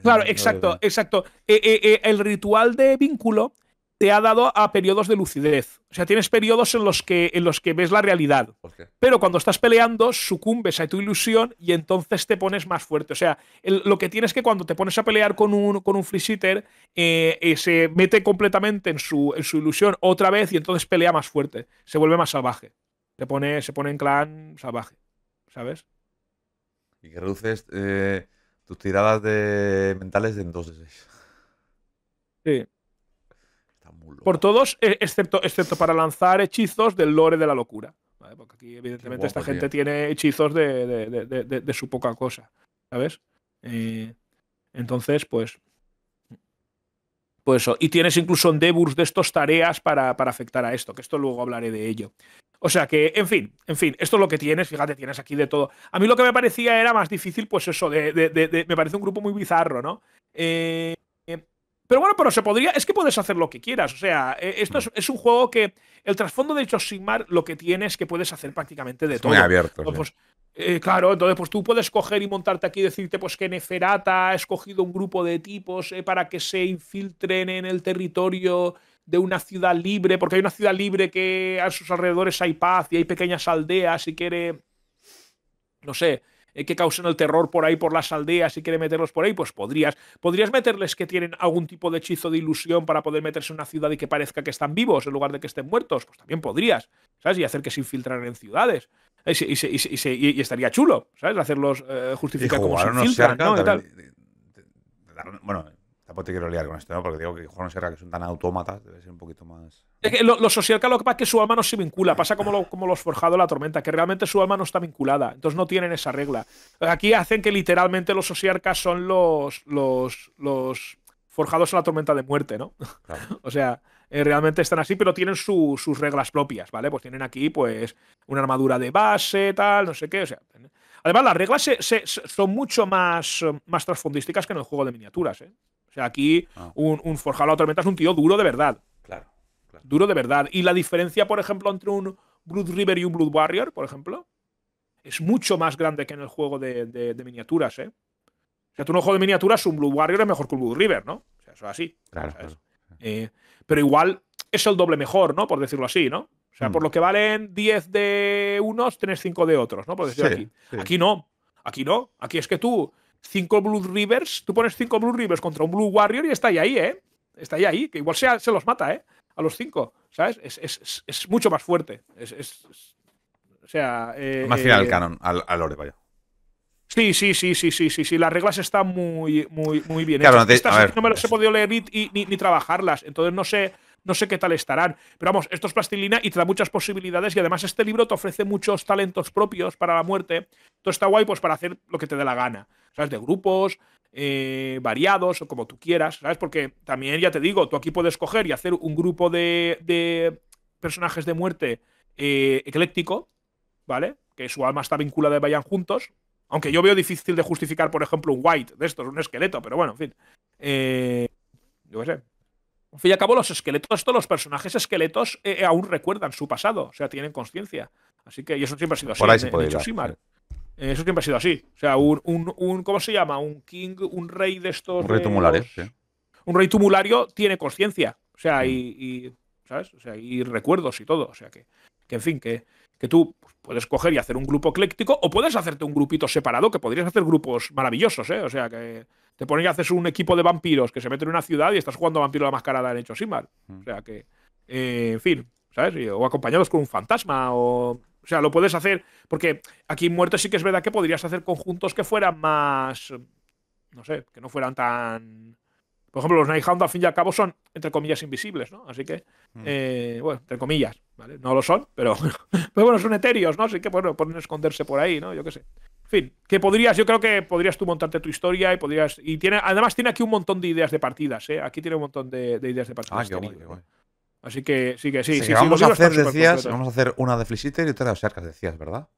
claro, exacto, exacto. el ritual de vínculo te ha dado a periodos de lucidez. O sea, tienes periodos en los que, en los que ves la realidad. Pero cuando estás peleando, sucumbes a tu ilusión y entonces te pones más fuerte. O sea, lo que tienes que cuando te pones a pelear con un, con un free sitter, eh, eh, se mete completamente en su, en su ilusión otra vez y entonces pelea más fuerte. Se vuelve más salvaje. Se pone, se pone en clan salvaje. ¿Sabes? Y que reduces eh, tus tiradas de mentales en dos de seis. Sí. Por todos, eh, excepto, excepto para lanzar hechizos del lore de la locura. Porque aquí, evidentemente, esta pues gente tiene hechizos de, su poca cosa. ¿Sabes? Eh, entonces, pues. Pues eso. Y tienes incluso endeavors de estos tareas para, afectar a esto, que esto luego hablaré de ello. O sea que, en fin, en fin, esto es lo que tienes, fíjate, tienes aquí de todo. A mí lo que me parecía era más difícil, pues eso, me parece un grupo muy bizarro, ¿no? Eh, pero bueno, pero se podría. Es que puedes hacer lo que quieras. O sea, e, esto es, un juego que. El trasfondo de hecho Sigmar lo que tiene es que puedes hacer prácticamente de todo. Muy abierto. Pues, eh, claro, entonces pues tú puedes coger y montarte aquí y decirte pues que Neferata ha escogido un grupo de tipos eh, para que se infiltren en el territorio de una ciudad libre, porque hay una ciudad libre que a sus alrededores hay paz y hay pequeñas aldeas y quiere, no sé, eh, que causan el terror por ahí, por las aldeas, y quiere meterlos por ahí, pues podrías, podrías meterles que tienen algún tipo de hechizo de ilusión para poder meterse en una ciudad y que parezca que están vivos en lugar de que estén muertos, pues también podrías, ¿sabes? Y hacer que se infiltraran en ciudades. Eh, y, estaría chulo, ¿sabes? Hacerlos eh, justificar como Bueno, te quiero liar con esto, ¿no? Porque digo que será que son tan autómatas, debe ser un poquito más. Los que lo, que pasa es que su alma no se vincula, pasa como, los forjados de la tormenta, que realmente su alma no está vinculada, entonces no tienen esa regla. Aquí hacen que literalmente los sociarcas son los, forjados a la tormenta de muerte, ¿no? o sea, eh, realmente están así, pero tienen sus reglas propias, ¿vale? Pues tienen aquí, pues, una armadura de base, tal, no sé qué, o sea. Además, las reglas son mucho más, más transfundísticas que en el juego de miniaturas, ¿eh? O sea, aquí ah. un, un Forjado a Tormenta es un tío duro de verdad. Claro, Duro de verdad. Y la diferencia, por ejemplo, entre un Blood River y un Blood Warrior, por ejemplo, es mucho más grande que en el juego de, miniaturas, ¿eh? O sea, tú no un juego de miniaturas, un Blood Warrior es mejor que un Blood River, ¿no? O sea, eso es así. Claro. Eh, pero igual es el doble mejor, ¿no? Por decirlo así, ¿no? O sea, por mm. lo que valen 10 de unos, tienes 5 de otros, ¿no? Por decirlo aquí. Aquí no. Aquí no. Aquí es que tú cinco Blue Rivers, tú pones cinco Blue Rivers contra un Blue Warrior y está ahí, ahí ¿eh? Está ahí, ahí, que igual se los mata, ¿eh? A los cinco, ¿sabes? Es, mucho más fuerte. Es, o sea. Eh, más fiel al eh, canon, al, Sí, sí, sí, sí, sí, sí, sí. Las reglas están muy, muy, muy bien. Claro, No, no me las he podido leer ni, trabajarlas. Entonces no sé no sé qué tal estarán. Pero vamos, esto es plastilina y te da muchas posibilidades y además este libro te ofrece muchos talentos propios para la muerte. Todo está guay pues para hacer lo que te dé la gana, ¿sabes? De grupos, eh, variados o como tú quieras, ¿sabes? Porque también, ya te digo, tú aquí puedes coger y hacer un grupo de, personajes de muerte eh, ecléctico, ¿vale? Que su alma está vinculada y vayan juntos. Aunque yo veo difícil de justificar, por ejemplo, un white de estos, un esqueleto, pero bueno, en fin. Eh, yo qué sé. Al fin y al cabo, los esqueletos, todos los personajes esqueletos eh, eh, aún recuerdan su pasado, o sea, tienen conciencia. Así que, y eso siempre ha sido así. Por ahí puede eh, Eso siempre ha sido así. O sea, un, un, un, ¿cómo se llama? Un king, un rey de estos. Un rey tumulario, sí. Un rey tumulario tiene conciencia. O sea, mm. y, y, ¿sabes? O sea, y recuerdos y todo. O sea que, que en fin, que, que tú puedes coger y hacer un grupo ecléctico o puedes hacerte un grupito separado, que podrías hacer grupos maravillosos, ¿eh? O sea, que te pones y haces un equipo de vampiros que se meten en una ciudad y estás jugando a vampiro la mascarada en hecho mal mm. O sea, que, eh, en fin, ¿sabes? O acompañados con un fantasma o... O sea, lo puedes hacer, porque aquí en Muerte sí que es verdad que podrías hacer conjuntos que fueran más, no sé, que no fueran tan por ejemplo, los Nighthound, al fin y al cabo, son, entre comillas, invisibles, ¿no? Así que, mm. eh, bueno, entre comillas, ¿vale? No lo son, pero, pero bueno, son etéreos, ¿no? Así que, bueno, pueden esconderse por ahí, ¿no? Yo qué sé. En fin, que podrías, yo creo que podrías tú montarte tu historia y podrías. Y tiene, además tiene aquí un montón de ideas de partidas, ¿eh? Aquí tiene un montón de, ideas de partidas. Ah, Así que sí, que sí. sí, sí, vamos, a hacer, decías, vamos a hacer una de y otra de decías, ¿verdad?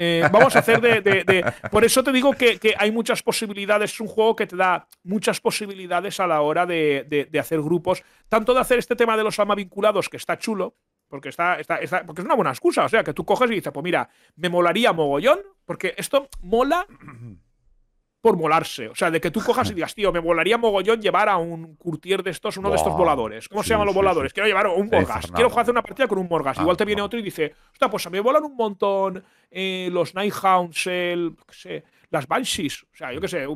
Eh, vamos a hacer de, Por eso te digo que, hay muchas posibilidades. Es un juego que te da muchas posibilidades a la hora de, hacer grupos. Tanto de hacer este tema de los ama vinculados, que está chulo, porque, está, está, está, porque es una buena excusa. O sea, que tú coges y dices, pues mira, me molaría mogollón, porque esto mola por molarse. O sea, de que tú cojas y digas, tío, me volaría mogollón llevar a un curtier de estos, uno de estos voladores. ¿Cómo se llaman los voladores? Quiero llevar un Morgas. Quiero hacer una partida con un Morgas. Igual ah, te viene otro y dice, hostia, pues a mí me volan un montón eh, los Nighthounds, el, las Banshees. O sea, yo qué sé,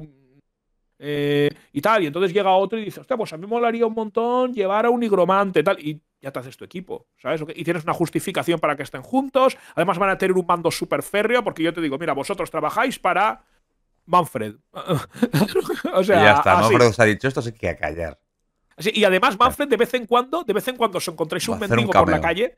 eh, y tal. Y entonces llega otro y dice, hostia, pues a mí me molaría un montón llevar a un nigromante, tal. Y ya te haces tu equipo, ¿sabes? Y tienes una justificación para que estén juntos. Además van a tener un mando súper férreo, porque yo te digo, mira, vosotros trabajáis para Manfred. y ya está, Manfred os ha dicho esto, así que a callar. y además, Manfred, de vez en cuando, de vez en cuando, os encontréis un mendigo por la calle.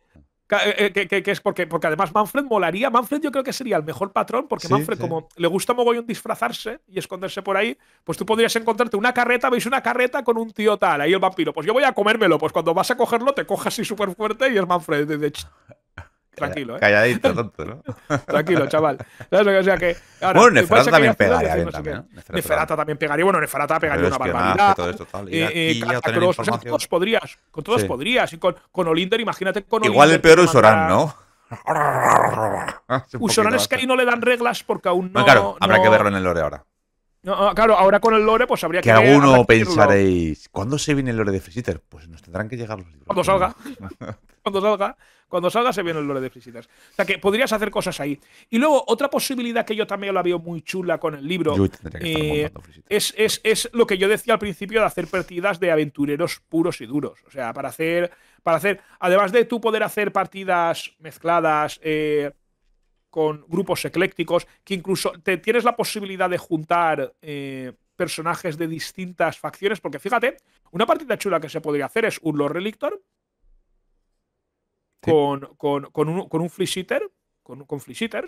Eh, eh, que, es porque, porque además Manfred molaría. Manfred yo creo que sería el mejor patrón, porque Manfred, como le gusta mogollón disfrazarse y esconderse por ahí, pues tú podrías encontrarte una carreta, veis una carreta con un tío tal, ahí el vampiro. Pues yo voy a comérmelo, pues cuando vas a cogerlo, te cojas así súper fuerte y es Manfred. De, de Tranquilo, ¿eh? Calladito, tonto, ¿no? Tranquilo, chaval. O sea que, bueno, Neferata también pegaría bien, también, ¿eh? Neferata también pegaría. Bueno, Neferata pegaría una barbaridad. y, eh, eh, con todos podrías. Con todos podrías. Y con, con imagínate con Igual el peor es Oran, ¿no? Usoran es que ahí no le dan reglas porque aún no. claro, habrá que verlo en el lore ahora. Ah, claro, ahora con el lore, pues habría que. Que alguno pensaréis, ¿cuándo se viene el lore de Freesitter? Pues nos tendrán que llegar los libros. Cuando salga. cuando salga, cuando salga se viene el lore de Frisitas. O sea que podrías hacer cosas ahí. Y luego, otra posibilidad que yo también la veo muy chula con el libro eh, es, lo que yo decía al principio de hacer partidas de aventureros puros y duros. O sea, para hacer. Para hacer. Además de tú poder hacer partidas mezcladas. Eh, con grupos eclécticos, que incluso te tienes la posibilidad de juntar eh, personajes de distintas facciones, porque fíjate, una partida chula que se podría hacer es un Lore Relictor, con, con, un, con un con, con flea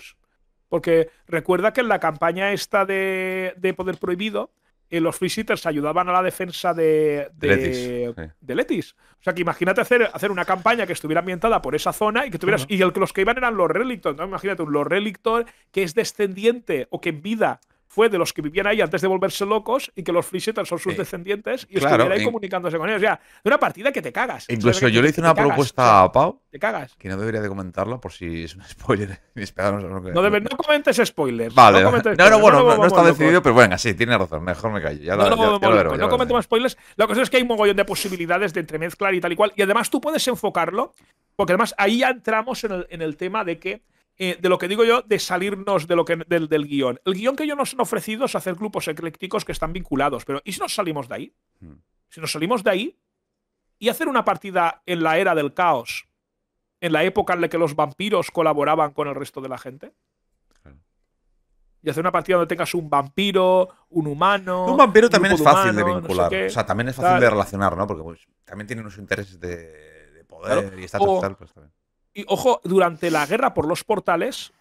porque recuerda que en la campaña esta de, Poder Prohibido, eh, los fleeshitters ayudaban a la defensa de, de, Letis, O sea que imagínate hacer, hacer una campaña que estuviera ambientada por esa zona y que tuvieras. Y los que iban eran los Relictor, ¿no? Imagínate un los Relictor que es descendiente o que en vida fue de los que vivían ahí antes de volverse locos y que los Freesetters son sus eh, descendientes y que ahí comunicándose con ellos. O sea, de una partida que te cagas. Incluso yo le hice una propuesta a Pau. te cagas. Que no debería de comentarlo por si es un spoiler. no, no, no comentes spoilers. Vale. No, no, bueno, no, está decidido, pero bueno, así tiene razón. Mejor me callo. Ya no, no no no comento más spoilers. La cuestión es que hay un mogollón de posibilidades de entremezclar y tal y cual. Y además tú puedes enfocarlo, porque además ahí ya entramos en el, en el tema de que eh, de lo que digo yo, de salirnos de lo que, del, del guión. El guión que ellos nos han ofrecido es hacer grupos eclécticos que están vinculados, pero ¿y si nos salimos de ahí? Hmm. Si nos salimos de ahí y hacer una partida en la era del caos, en la época en la que los vampiros colaboraban con el resto de la gente. Y hacer una partida donde tengas un vampiro, un humano. Un vampiro también es fácil de vincular. o sea, también es fácil de relacionar, ¿no? Porque pues, también tiene unos intereses de, poder y estatus pues, y ojo, durante la guerra por los portales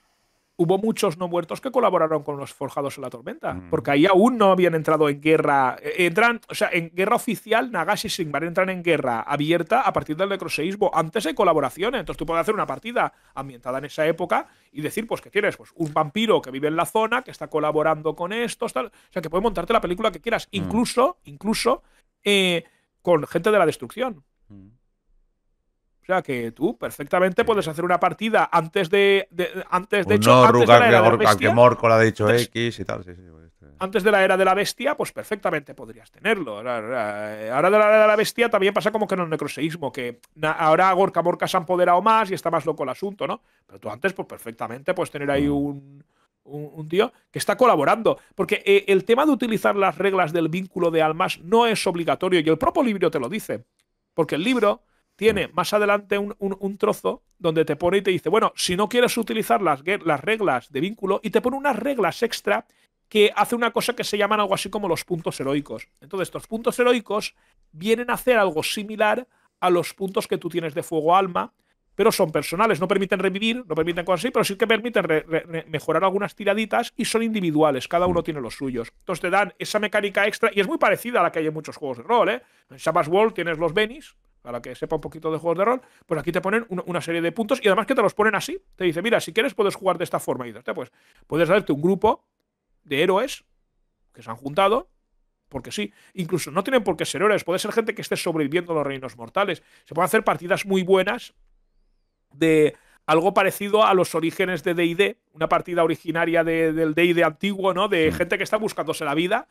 hubo muchos no muertos que colaboraron con los forjados en la tormenta, mm. porque ahí aún no habían entrado en guerra. Eh, entran, o sea, en guerra oficial, Nagashi y Sigmar entran en guerra abierta a partir del necroseísmo. Antes de colaboraciones, entonces tú puedes hacer una partida ambientada en esa época y decir, pues, qué tienes? Pues un vampiro que vive en la zona, que está colaborando con estos, tal. O sea, que puede montarte la película que quieras, mm. incluso, incluso, eh, con gente de la destrucción. Mm. O sea que tú perfectamente puedes hacer una partida antes de, antes de no, antes la que Morco ha dicho X y tal, pues, este. Antes de la era de la bestia, pues perfectamente podrías tenerlo. Eh, ahora, de la era de la bestia también pasa como que en el necroseísmo, que ahora Gorka Morca se ha empoderado más y está más loco el asunto, ¿no? Pero tú antes, pues perfectamente puedes tener ahí mm. un, un, tío que está colaborando. Porque eh, el tema de utilizar las reglas del vínculo de almas no es obligatorio y el propio libro te lo dice. Porque el libro tiene más adelante un, trozo donde te pone y te dice, bueno, si no quieres utilizar las, las reglas de vínculo, y te pone unas reglas extra que hace una cosa que se llaman algo así como los puntos heroicos. Entonces, estos puntos heroicos vienen a hacer algo similar a los puntos que tú tienes de fuego alma, pero son personales, no permiten revivir, no permiten cosas así, pero sí que permiten mejorar algunas tiraditas y son individuales, cada uno mm. tiene los suyos. Entonces te dan esa mecánica extra y es muy parecida a la que hay en muchos juegos de rol, ¿eh? En Shabbat World tienes los Benis, para que sepa un poquito de juegos de rol, pues aquí te ponen una serie de puntos y además que te los ponen así. Te dice, mira, si quieres puedes jugar de esta forma. Y dices, pues puedes darte un grupo de héroes que se han juntado, porque sí. Incluso no tienen por qué ser héroes, puede ser gente que esté sobreviviendo a los reinos mortales. Se pueden hacer partidas muy buenas de algo parecido a los orígenes de DD, una partida originaria de, del DD antiguo, ¿no? De gente que está buscándose la vida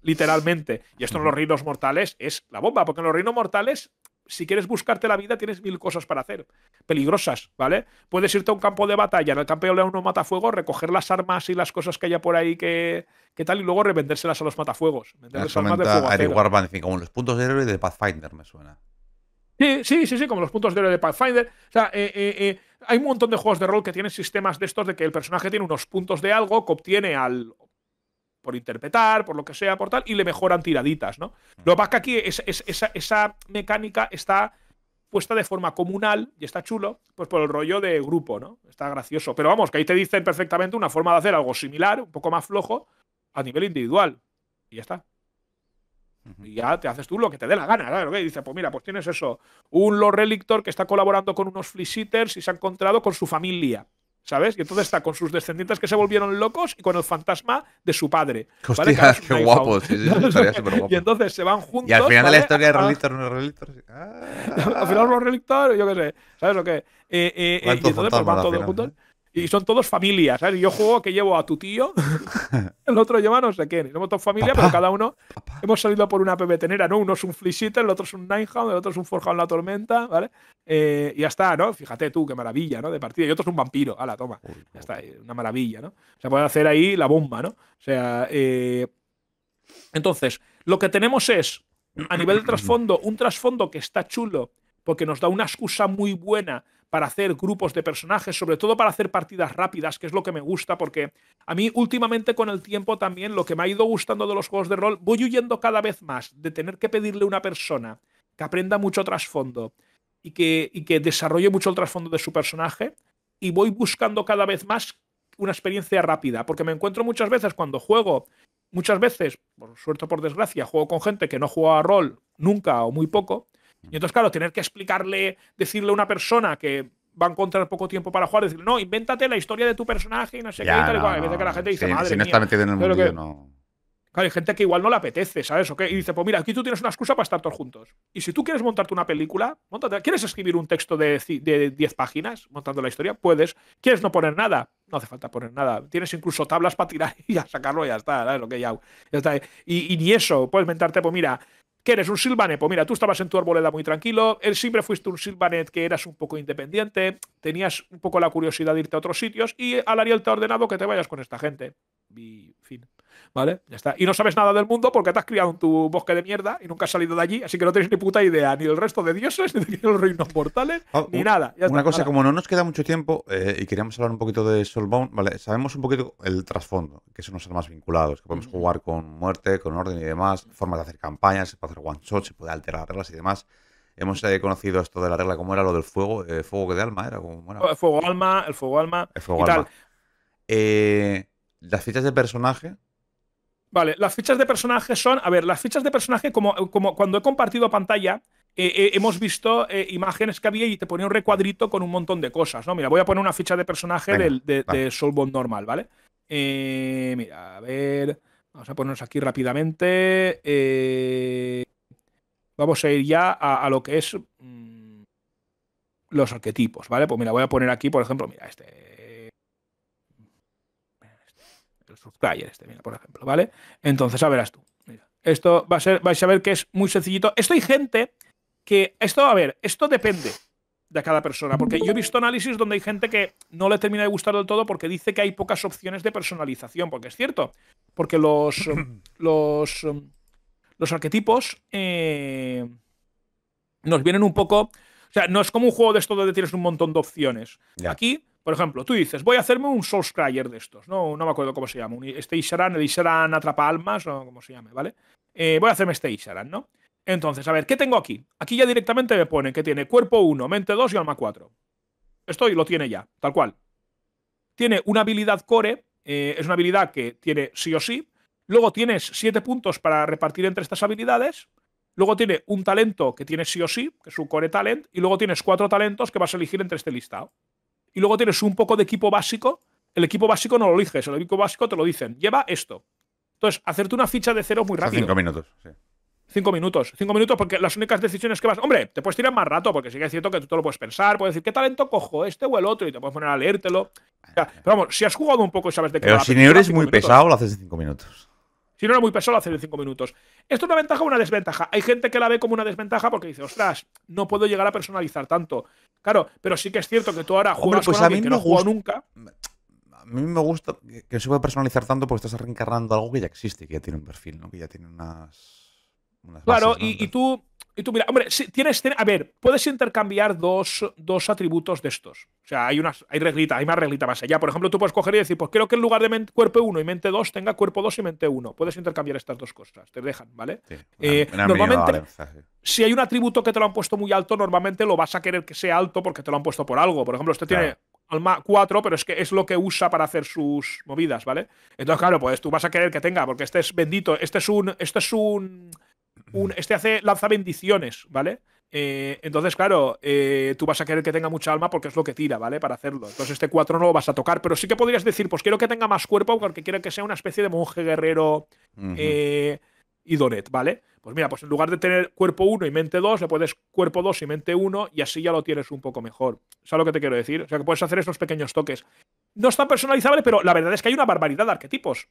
literalmente. Y esto en los reinos mortales es la bomba, porque en los reinos mortales si quieres buscarte la vida, tienes mil cosas para hacer, peligrosas, ¿vale? Puedes irte a un campo de batalla, en el campo de uno matafuego, recoger las armas y las cosas que haya por ahí que, tal, y luego revendérselas a los matafuegos. armas de como los puntos de héroe de Pathfinder, me suena. Sí, sí, sí, sí, como los puntos de héroe de Pathfinder. O sea, eh, eh, eh, hay un montón de juegos de rol que tienen sistemas de estos de que el personaje tiene unos puntos de algo que obtiene al por interpretar, por lo que sea, por tal, y le mejoran tiraditas, ¿no? Lo que pasa es que aquí es, esa, mecánica está puesta de forma comunal y está chulo, pues por el rollo de grupo, ¿no? Está gracioso. Pero vamos, que ahí te dicen perfectamente una forma de hacer algo similar, un poco más flojo, a nivel individual. Y ya está. Y ya te haces tú lo que te dé la gana, ¿sabes? Y dices, pues mira, pues tienes eso. Un Lord que está colaborando con unos sitters y se ha encontrado con su familia. ¿sabes? Y entonces está con sus descendientes que se volvieron locos y con el fantasma de su padre. Hostia, qué guapo. Sí, Y entonces se van juntos. Y al final la historia de Relictor, ah. no Relictor. al final los Relictor, yo qué sé. ¿Sabes lo que? Eh, eh, eh, y entonces pues, van todos juntos. Y son todos familias, ¿sabes? yo juego que llevo a tu tío, el otro lleva no sé quién. Y somos todos familia, pero cada uno hemos salido por una pebetenera, ¿no? Uno es un Fleashiter, el otro es un Ninehound, el otro es un Forjado en la Tormenta, ¿vale? Eh, y ya está, ¿no? Fíjate tú, qué maravilla, ¿no? De partida. Y otro es un vampiro, a la toma. ya está, eh, una maravilla, ¿no? O sea, puede hacer ahí la bomba, ¿no? O sea, eh, entonces, lo que tenemos es, a nivel de trasfondo, un trasfondo que está chulo porque nos da una excusa muy buena para hacer grupos de personajes, sobre todo para hacer partidas rápidas, que es lo que me gusta, porque a mí últimamente con el tiempo también lo que me ha ido gustando de los juegos de rol, voy huyendo cada vez más de tener que pedirle a una persona que aprenda mucho trasfondo y que, desarrolle mucho el trasfondo de su personaje, y voy buscando cada vez más una experiencia rápida, porque me encuentro muchas veces cuando juego, muchas veces, por suerte o por desgracia, juego con gente que no juega a rol nunca o muy poco, y entonces, claro, tener que explicarle, decirle a una persona que va a encontrar poco tiempo para jugar, decirle, no, invéntate la historia de tu personaje y no sé qué tal y la gente dice, madre. mía. no. Claro, hay gente que igual no le apetece, ¿sabes? ¿O qué? Y dice, pues mira, aquí tú tienes una excusa para estar todos juntos. Y si tú quieres montarte una película, montate, ¿quieres escribir un texto de 10 páginas montando la historia? Puedes. ¿Quieres no poner nada? No hace falta poner nada. Tienes incluso tablas para tirar y sacarlo y ya está, Lo ya, está. Y, y, ni eso, puedes mentarte, pues mira, que eres un Silvanet. Pues mira, tú estabas en tu arboleda muy tranquilo, él eh, siempre fuiste un Silvanet que eras un poco independiente, tenías un poco la curiosidad de irte a otros sitios y Alariel te ha ordenado que te vayas con esta gente fin. ¿Vale? Ya está. Y no sabes nada del mundo porque te has criado en tu bosque de mierda y nunca has salido de allí, así que no tienes ni puta idea ni del resto de dioses, ni de los reinos mortales, ah, ni nada. una cosa, como no nos queda mucho tiempo eh, y queríamos hablar un poquito de Soulbound, ¿vale? Sabemos un poquito el trasfondo, que son los armas vinculados, que podemos jugar con muerte, con orden y demás, formas de hacer campañas, se puede hacer one shot, se puede alterar reglas y demás. Hemos eh, conocido esto de la regla, como era lo del fuego, eh, fuego de alma, era como. fuego alma, el fuego alma. y alma. Tal. Eh las fichas de personaje. Vale, las fichas de personaje son, a ver, las fichas de personaje, como, como cuando he compartido pantalla, eh, eh, hemos visto eh, imágenes que había y te ponía un recuadrito con un montón de cosas, ¿no? Mira, voy a poner una ficha de personaje de, normal, ¿vale? mira, a ver, vamos a ponernos aquí rápidamente. vamos a ir ya a, lo que es mm, los arquetipos, ¿vale? Pues mira, voy a poner aquí, por ejemplo, mira, este el subscriber este, por ejemplo, ¿vale? Entonces, a verás tú. esto va a ser, vais a ver que es muy sencillito. Esto hay gente que, esto, a ver, esto depende de cada persona, porque yo he visto análisis donde hay gente que no le termina de gustar del todo porque dice que hay pocas opciones de personalización, porque es cierto, porque los, los, los arquetipos eh, nos vienen un poco... O sea, no es como un juego de esto donde tienes un montón de opciones. Aquí por ejemplo, tú dices, voy a hacerme un Soulscryer de estos. No, no me acuerdo cómo se llama. Este Isharan, el Isharan Atrapa Almas, o como se llame, ¿vale? Eh, voy a hacerme este Isharan, ¿no? Entonces, a ver, ¿qué tengo aquí? Aquí ya directamente me pone que tiene cuerpo 1, mente 2 y alma 4. Esto lo tiene ya, tal cual. Tiene una habilidad core, eh, es una habilidad que tiene sí o sí. Luego tienes 7 puntos para repartir entre estas habilidades. Luego tiene un talento que tiene sí o sí, que es su core talent. Y luego tienes cuatro talentos que vas a elegir entre este listado y luego tienes un poco de equipo básico, el equipo básico no lo eliges, el equipo básico te lo dicen, lleva esto. Entonces, hacerte una ficha de cero muy rápido. cinco minutos, sí. Cinco minutos, cinco minutos, porque las únicas decisiones que vas. Hombre, te puedes tirar más rato, porque sigue que es cierto que tú te lo puedes pensar, puedes decir, ¿qué talento cojo? Este o el otro, y te puedes poner a leértelo. pero vamos, si has jugado un poco y sabes de qué Pero si no eres muy pesado, lo haces en cinco minutos. Si no eres muy pesado, lo haces en cinco minutos. ¿Esto es una ventaja o una desventaja? Hay gente que la ve como una desventaja porque dice, ostras, no puedo llegar a personalizar tanto. Claro, pero sí que es cierto que tú ahora juegas con pues a que no nunca. A mí me gusta que, no se pueda personalizar tanto porque estás reencarnando algo que ya existe, que ya tiene un perfil, ¿no? Que ya tiene unas. claro, y tú y tú mira, hombre, si tienes, a ver, puedes intercambiar dos, dos, atributos de estos. O sea, hay unas, hay reglita, hay más reglita más allá. Por ejemplo, tú puedes coger y decir, pues quiero que en lugar de cuerpo 1 y mente 2 tenga cuerpo 2 y mente 1. Puedes intercambiar estas dos cosas, te dejan, ¿vale? Pues eh, normalmente, si hay un atributo que te lo han puesto muy alto, normalmente lo vas a querer que sea alto porque te lo han puesto por algo. Por ejemplo, este tiene alma 4, pero es que es lo que usa para hacer sus movidas, ¿vale? Entonces, claro, pues tú vas a querer que tenga, porque este es bendito, este es un, este es un este hace lanza bendiciones, ¿vale? Eh, entonces, claro, eh, tú vas a querer que tenga mucha alma porque es lo que tira, ¿vale? Para hacerlo. Entonces, este 4 no lo vas a tocar, pero sí que podrías decir, pues quiero que tenga más cuerpo porque quiero que sea una especie de monje guerrero eh, y ¿vale? Pues mira, pues en lugar de tener cuerpo 1 y mente 2, le puedes cuerpo 2 y mente 1 y así ya lo tienes un poco mejor. ¿Sabes lo que te quiero decir? O sea, que puedes hacer esos pequeños toques. No tan personalizable, pero la verdad es que hay una barbaridad de arquetipos.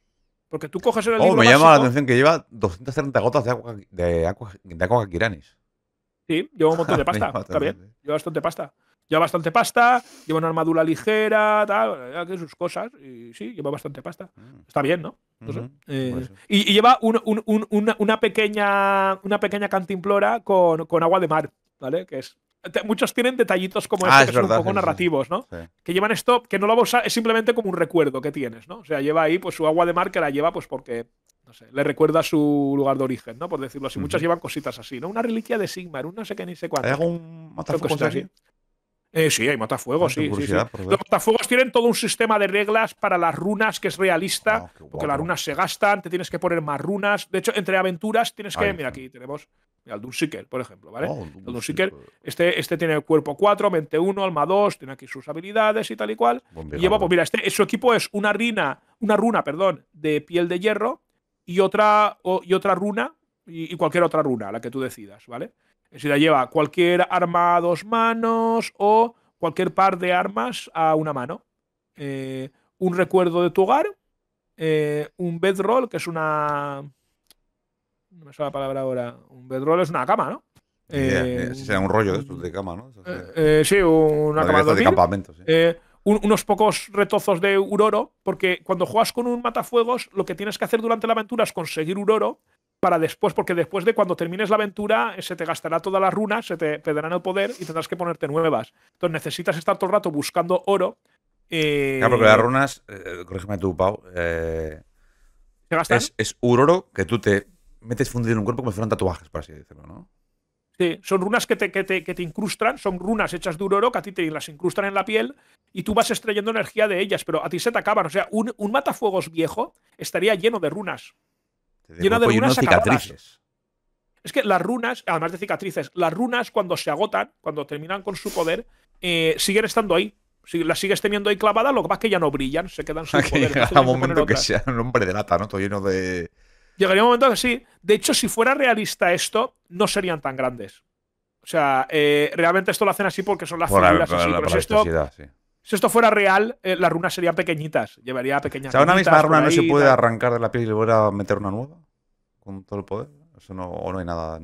Porque tú coges el oh, libro me llama la atención que lleva 230 gotas de agua, de agua, de Sí, lleva un montón de pasta. está bien, ¿eh? lleva bastante pasta. Lleva bastante pasta, lleva una armadura ligera, tal, que sus cosas. Y sí, lleva bastante pasta. Mm. Está bien, ¿no? Eh, y, lleva una, una, pequeña, una pequeña cantimplora con, con agua de mar, ¿vale? Que es muchos tienen detallitos como ah, estos que son un poco narrativos, ¿no? Que llevan esto, que no lo va a es simplemente como un recuerdo que tienes, ¿no? O sea, lleva ahí pues su agua de mar que la lleva pues porque, no sé, le recuerda su lugar de origen, ¿no? Por decirlo así. Muchas llevan cositas así, ¿no? Una reliquia de Sigmar, un no sé qué ni sé cuál. ¿Hay algún matafuegos así? Eh, sí, hay matafuegos, ah, sí, sí, Los matafuegos tienen todo un sistema de reglas para las runas que es realista, porque las runas se gastan, te tienes que poner más runas. De hecho, entre aventuras tienes que. mira, aquí tenemos al Seeker, por ejemplo, ¿vale? Oh, este, este tiene el cuerpo 4, 21, alma 2, tiene aquí sus habilidades y tal y cual. lleva, pues mira, este, su equipo es una rina, una runa, perdón, de piel de hierro y otra, y otra runa y, cualquier otra runa, la que tú decidas, ¿vale? Es decir, lleva cualquier arma a dos manos o cualquier par de armas a una mano. Eh, un recuerdo de tu hogar, eh, un bedroll, que es una no me sale la palabra ahora. Un bedroll es una cama, ¿no? Eh, sí, un rollo de cama, ¿no? Eh, eh, sí, una cama de, unos pocos retozos de Uroro, porque cuando juegas con un matafuegos, lo que tienes que hacer durante la aventura es conseguir Uroro para después, porque después de cuando termines la aventura se te gastará todas las runas, se te perderán el poder y tendrás que ponerte nuevas. Entonces necesitas estar todo el rato buscando oro. claro, porque las runas, corrígeme tú, Pau, ¿se gastan? Es, es Uroro que tú te metes fundido en un cuerpo como si fueran tatuajes, por así decirlo, ¿no? Sí, son runas que te, que que incrustan, son runas hechas de un oro que a ti te las incrustan en la piel y tú vas extrayendo energía de ellas, pero a ti se te acaban. O sea, un, matafuegos viejo estaría lleno de runas. lleno de runas cicatrices. Es que las runas, además de cicatrices, las runas cuando se agotan, cuando terminan con su poder, eh, siguen estando ahí. Si las sigues teniendo ahí clavadas, lo que pasa es que ya no brillan, se quedan sin poder. Llega un momento que sea un hombre de lata, ¿no? Todo lleno de Llegaría un momento que sí. De hecho, si fuera realista esto, no serían tan grandes. O sea, eh, realmente esto lo hacen así porque son las células si, esto, fuera real, eh, las runas serían pequeñitas. Llevaría pequeñas. O sea, una misma runa no se puede arrancar de la piel y volver a meter una nueva con todo el poder o no hay nada.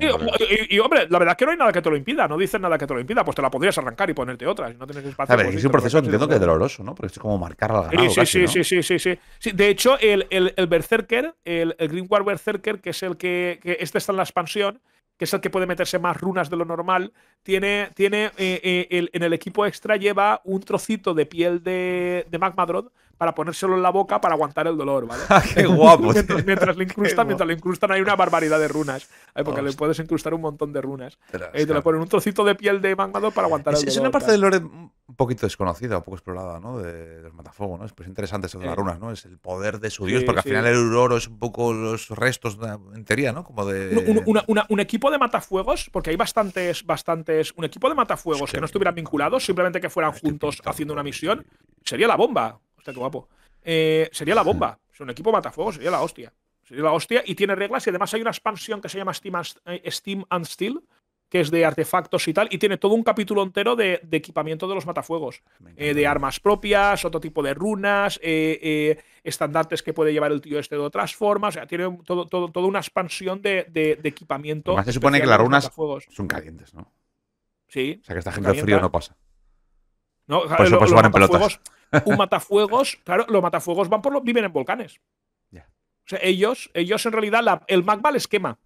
Y, hombre, la verdad que no hay nada que te lo impida, no dicen nada que te lo impida, pues te la podrías arrancar y ponerte otra. a ver, pues es un proceso entiendo que es doloroso, ¿no? Porque es como marcar al ganado. Sí, sí, sí, sí, sí, De hecho, el, el, el Berserker, el, Green War Berserker, que es el que, este está en la expansión, que es el que puede meterse más runas de lo normal, tiene, tiene eh, eh, en el equipo extra lleva un trocito de piel de, de Magmadrod para ponérselo en la boca para aguantar el dolor, ¿vale? Ah, ¡Qué guapo! mientras, le incrustan, mientras le incrustan hay una barbaridad de runas, ¿eh? porque le puedes incrustar un montón de runas. y eh, te le ponen un trocito de piel de mangado para aguantar el dolor. Es una parte del lore un poquito desconocida, un poco explorada, ¿no? De, los matafuegos, ¿no? Es pues interesante eso de las runas, ¿no? Es el poder de su dios, porque al final el oro es un poco los restos, en ¿no? Como de... Un, un equipo de matafuegos, porque hay bastantes, bastantes... Un equipo de matafuegos que no estuvieran vinculados, simplemente que fueran juntos haciendo una misión, sería la bomba. Está guapo. Eh, sería la bomba. Es un equipo matafuegos, sería la hostia. Sería la hostia y tiene reglas y además hay una expansión que se llama Steam and, eh, Steam and Steel, que es de artefactos y tal, y tiene todo un capítulo entero de, equipamiento de los matafuegos, eh, de armas propias, otro tipo de runas, estandartes que puede llevar el tío este de otras formas, o sea, tiene todo, todo, toda una expansión de, equipamiento. se supone que las runas son calientes, ¿no? Sí. O sea, que esta gente al frío no pasa. No, por eso, en pelotas. Un matafuegos, claro, los matafuegos van por lo viven en volcanes. ellos, ellos en realidad, la, el magma les quema.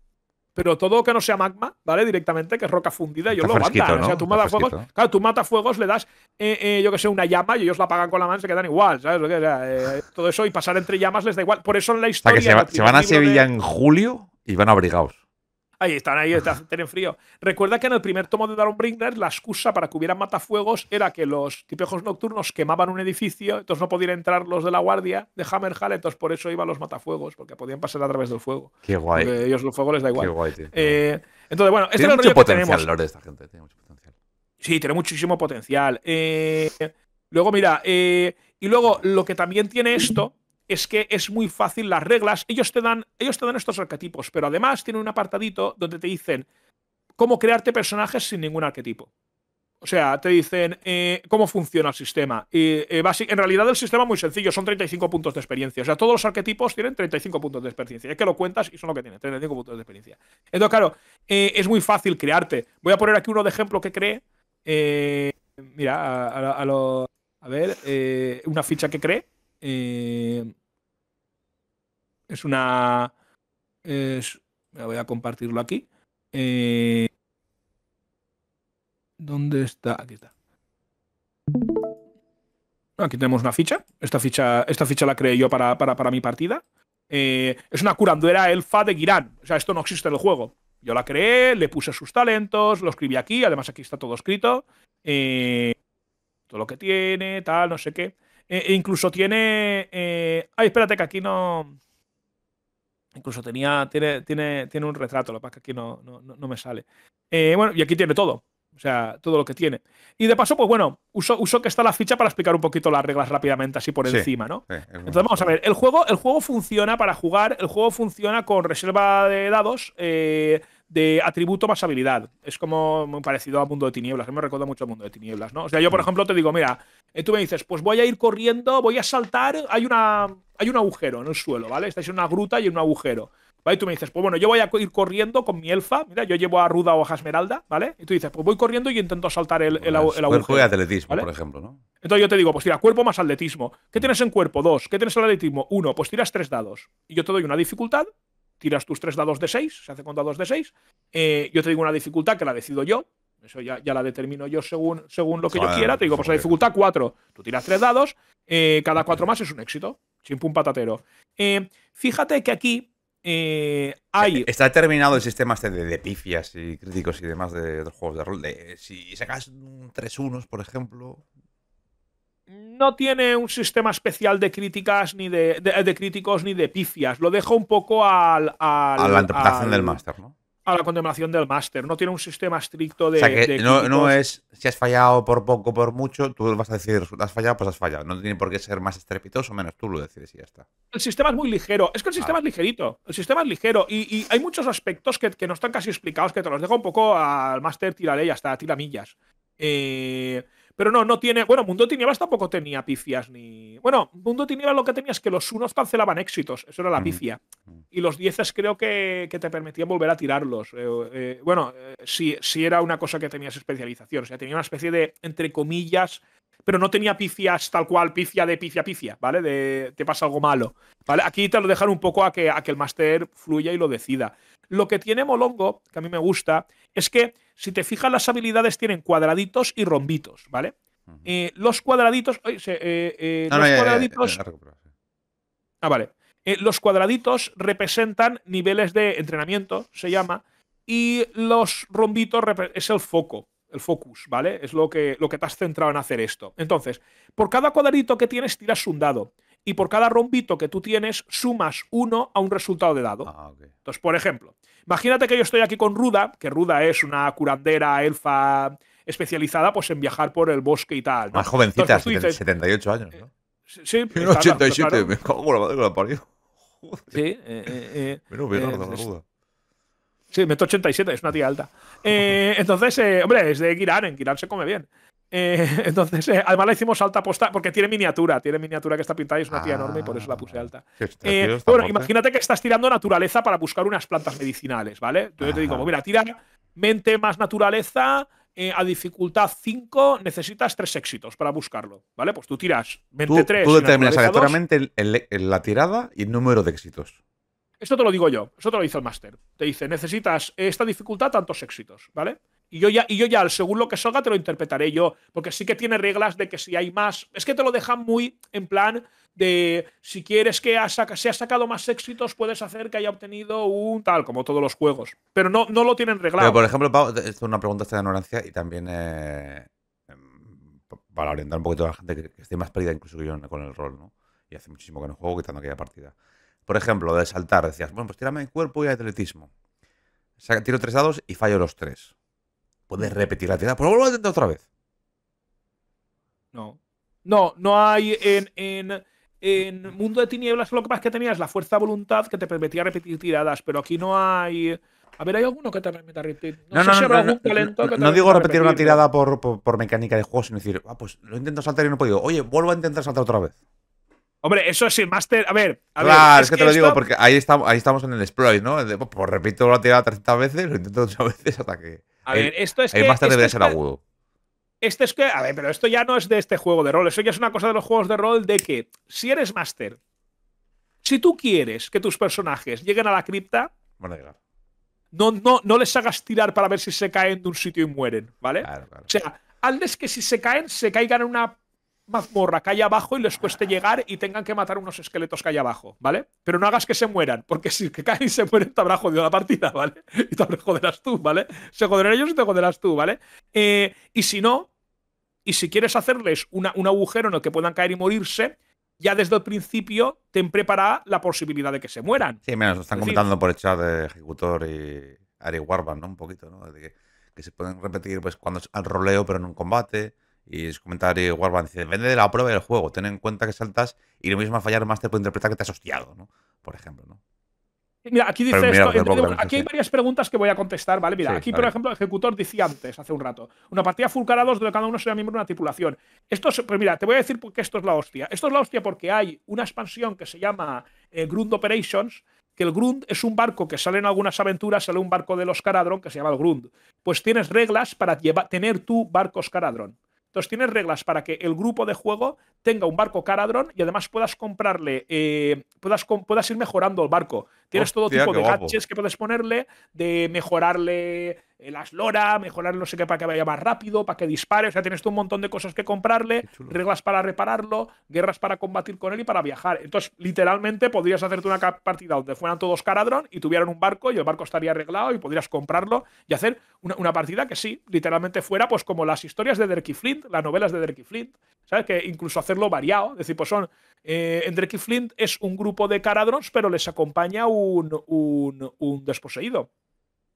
Pero todo que no sea magma, ¿vale? Directamente, que es roca fundida, ellos lo aguantan, O sea, tú matafuegos, tú matafuegos le das, eh, eh, yo que sé, una llama y ellos la apagan con la mano y se quedan igual, eh, todo eso y pasar entre llamas les da igual. Por eso en la historia. se, van a Sevilla en julio y van abrigados. Ahí están, ahí están, tienen frío. Recuerda que en el primer tomo de Dawnbringer la excusa para que hubieran matafuegos era que los tipejos nocturnos quemaban un edificio, entonces no podían entrar los de la guardia de Hammerhall, entonces por eso iban los matafuegos, porque podían pasar a través del fuego. Qué guay. ellos los fuegos les da igual. Qué guay, tío. Eh, entonces, bueno, este tiene mucho potencial que tenemos. Lore de esta gente, tiene mucho potencial. Sí, tiene muchísimo potencial. Eh, luego, mira, eh, y luego lo que también tiene esto es que es muy fácil las reglas. Ellos te dan, ellos te dan estos arquetipos, pero además tienen un apartadito donde te dicen cómo crearte personajes sin ningún arquetipo. O sea, te dicen eh, cómo funciona el sistema. Y, eh, en realidad el sistema es muy sencillo, son 35 puntos de experiencia. O sea, todos los arquetipos tienen 35 puntos de experiencia. Es que lo cuentas y son lo que tienen, 35 puntos de experiencia. Entonces, claro, eh, es muy fácil crearte. Voy a poner aquí uno de ejemplo que cree. mira, a, lo, a ver, una ficha que cree. Eh, es una. voy a compartirlo aquí. Eh, ¿Dónde está? Aquí está. Aquí tenemos una ficha. Esta ficha, esta ficha la creé yo para, para, mi partida. Eh, es una curanduera elfa de Girán. O sea, esto no existe en el juego. Yo la creé, le puse sus talentos, lo escribí aquí. Además, aquí está todo escrito. todo lo que tiene, tal, no sé qué. Eh, e incluso tiene. Eh, ay, espérate, que aquí no. Incluso tenía, tiene, tiene, tiene un retrato, lo que pasa que aquí no, no, me sale. Eh, bueno, y aquí tiene todo. O sea, todo lo que tiene. Y de paso, pues bueno, uso, uso que está la ficha para explicar un poquito las reglas rápidamente, así por encima, ¿no? Entonces, vamos a ver, el juego, el juego funciona para jugar, el juego funciona con reserva de dados. Eh, de atributo más habilidad. Es como muy parecido a Mundo de Tinieblas. Me recuerda mucho a Mundo de Tinieblas, ¿no? O sea, yo, por mm. ejemplo, te digo, mira, eh, tú me dices, pues voy a ir corriendo, voy a saltar, hay, una, hay un agujero en el suelo, ¿vale? Estáis en una gruta y en un agujero. ¿Vale? Y tú me dices, pues bueno, yo voy a ir corriendo con mi elfa. Mira, yo llevo a Ruda o a Esmeralda, ¿vale? Y tú dices, pues voy corriendo y intento saltar el, el, el agujero. de atletismo, por ejemplo, ¿no? Entonces yo te digo, pues tira cuerpo más atletismo. ¿Qué tienes en cuerpo? Dos. ¿Qué tienes en atletismo? Uno. Pues tiras tres dados. Y yo te doy una dificultad tiras tus tres dados de seis se hace con dados de seis eh, yo te digo una dificultad que la decido yo. Eso ya, la determino yo según, según lo que yo quiera. Te digo, pues la dificultad cuatro Tú tiras tres dados, eh, cada cuatro más es un éxito. Sin pum patatero. Eh, fíjate que aquí hay... Está terminado el sistema este de, pifias y críticos y demás de, los juegos de rol. si sacas tres unos por ejemplo, no tiene un sistema especial de críticas ni de, críticos ni de pifias. Lo dejo un poco al, a la interpretación del máster, ¿no? A la contemplación del máster. No tiene un sistema estricto de. no, es si has fallado por poco, por mucho, tú vas a decir, has fallado, pues has fallado. No tiene por qué ser más estrepitoso, menos tú lo decides y ya está. El sistema es muy ligero. Es que el sistema ah. es ligerito. El sistema es ligero. Y, hay muchos aspectos que, no están casi explicados que te los dejo un poco al máster, tiraré y hasta tiramillas. Eh. Pero no, no tiene. Bueno, Mundo Tinieblas tampoco tenía pifias ni. Bueno, Mundo tenía lo que tenía es que los unos cancelaban éxitos. Eso era la mm. picia. Mm. Y los dieces creo que, que te permitían volver a tirarlos. Eh, eh, bueno, eh, si, era una cosa que tenías especialización. O sea, tenía una especie de, entre comillas, pero no tenía pifias tal cual, pifia de picia picia, ¿vale? De te pasa algo malo. ¿Vale? Aquí te lo dejan un poco a que, a que el máster fluya y lo decida. Lo que tiene Molongo, que a mí me gusta, es que si te fijas, las habilidades tienen cuadraditos y rombitos, ¿vale? Eh, los cuadraditos. los cuadraditos. ah, vale. Eh, los cuadraditos representan niveles de entrenamiento, se llama. Y los rombitos es el foco, el focus, ¿vale? Es lo que, lo que te has centrado en hacer esto. Entonces, por cada cuadradito que tienes, tiras un dado y por cada rombito que tú tienes sumas uno a un resultado de dado. Ah, entonces, por ejemplo, imagínate que yo estoy aquí con Ruda, que Ruda es una curandera elfa especializada pues en viajar por el bosque y tal. Más jovencita, 78 años, ¿no? Eh, sí, 87, me la madre que la parió. Sí, eh, eh, eh Menos bien, eh, Ruda. Sí, meto 87, es una tía alta. Eh, entonces, hombre, es de girar en Kiran se come bien. Eh, entonces, eh, además la hicimos alta posta porque tiene miniatura, tiene miniatura que está pintada y es una tía enorme y por eso la puse alta. Eh, bueno, imagínate que estás tirando naturaleza para buscar unas plantas medicinales, ¿vale? Yo te digo, mira, tira mente más naturaleza a dificultad 5, necesitas 3 éxitos para buscarlo, ¿vale? Pues tú tiras mente 3. Tú, tú, determinas aleatoriamente la tirada y el número de éxitos. Esto te lo digo yo, eso te lo dice el máster. Te dice, necesitas esta dificultad, tantos éxitos, ¿vale? Y yo ya, y yo ya según lo que salga, te lo interpretaré yo. Porque sí que tiene reglas de que si hay más. Es que te lo dejan muy en plan de si quieres que se ha sacado más éxitos, puedes hacer que haya obtenido un tal, como todos los juegos. Pero no, no lo tienen reglado. por ejemplo, Pau, esto es una pregunta de ignorancia y también eh, em, para orientar un poquito a la gente que, esté más perdida incluso yo con el rol, ¿no? Y hace muchísimo que no juego quitando aquella partida. Por ejemplo, de saltar, decías, bueno, pues tírame en cuerpo y atletismo. Tiro tres dados y fallo los tres puedes repetir la tirada. pero vuelvo a intentar otra vez. No. No, no hay en, Mundo de Tinieblas lo que más que tenías la fuerza de voluntad que te permitía repetir tiradas, pero aquí no hay... A ver, ¿hay alguno que te permita repetir? No, no, no, no, digo repetir, una tirada por, por, mecánica de juego, sino decir, ah, pues lo intento saltar y no he podido. Oye, vuelvo a intentar saltar otra vez. Hombre, eso es el máster... A ver, a claro, ver, es, es, que, te lo digo porque ahí estamos, ahí estamos en el exploit, ¿no? pues repito la tirada 300 veces, lo intento 8 veces hasta que. A el, ver, esto es este ser agudo. Este es que. A ver, pero esto ya no es de este juego de rol. Eso ya es una cosa de los juegos de rol de que si eres máster, si tú quieres que tus personajes lleguen a la cripta. No, no, no les hagas tirar para ver si se caen de un sitio y mueren, ¿vale? Claro, claro. O sea, antes que si se caen, se caigan en una mazmorra que abajo y les cueste llegar y tengan que matar unos esqueletos que hay abajo, ¿vale? Pero no hagas que se mueran, porque si que caen y se mueren te habrá jodido la partida, ¿vale? Y te joderás tú, ¿vale? Se joderán ellos y te joderás tú, ¿vale? Eh, y si no, y si quieres hacerles un agujero en el que puedan caer y morirse, ya desde el principio ten preparada la posibilidad de que se mueran. Sí, mira, están comentando por el chat de Ejecutor y Ari ¿no? Un poquito, ¿no? De que, se pueden repetir pues cuando es al roleo, pero en un combate y es comentario eh, Warband, dice, depende de la prueba del juego, ten en cuenta que saltas y lo mismo a fallar más te puede interpretar que te has hostiado, ¿no? Por ejemplo, ¿no? Eh, mira, aquí dice esto, aquí hay varias preguntas que voy a contestar, ¿vale? Mira, aquí, por ejemplo, el ejecutor decía antes, hace un rato, una partida full cara 2 donde cada uno sea miembro de una tripulación. Esto pues mira, te voy a decir por qué esto es la hostia. Esto es la hostia porque hay una expansión que se llama eh, Grund Operations, que el Grund es un barco que sale en algunas aventuras, sale un barco de los Caradron que se llama el Grund. Pues tienes reglas para llevar, tener tu barco Oscaradron entonces tienes reglas para que el grupo de juego tenga un barco Caradron y además puedas comprarle, eh, puedas, puedas ir mejorando el barco. Tienes todo tipo de que puedes ponerle, de mejorarle eh, las Aslora, mejorar no sé qué para que vaya más rápido, para que dispare. O sea, tienes un montón de cosas que comprarle, reglas para repararlo, guerras para combatir con él y para viajar. Entonces, literalmente podrías hacerte una partida donde fueran todos Caradron y tuvieran un barco y el barco estaría arreglado y podrías comprarlo y hacer una, partida que sí, literalmente fuera pues como las historias de Derky Flint, las novelas de Derky Flint, ¿sabes? Que incluso hacerlo variado, es decir, pues son eh, en y Flint es un grupo de caradrons, pero les acompaña un, un desposeído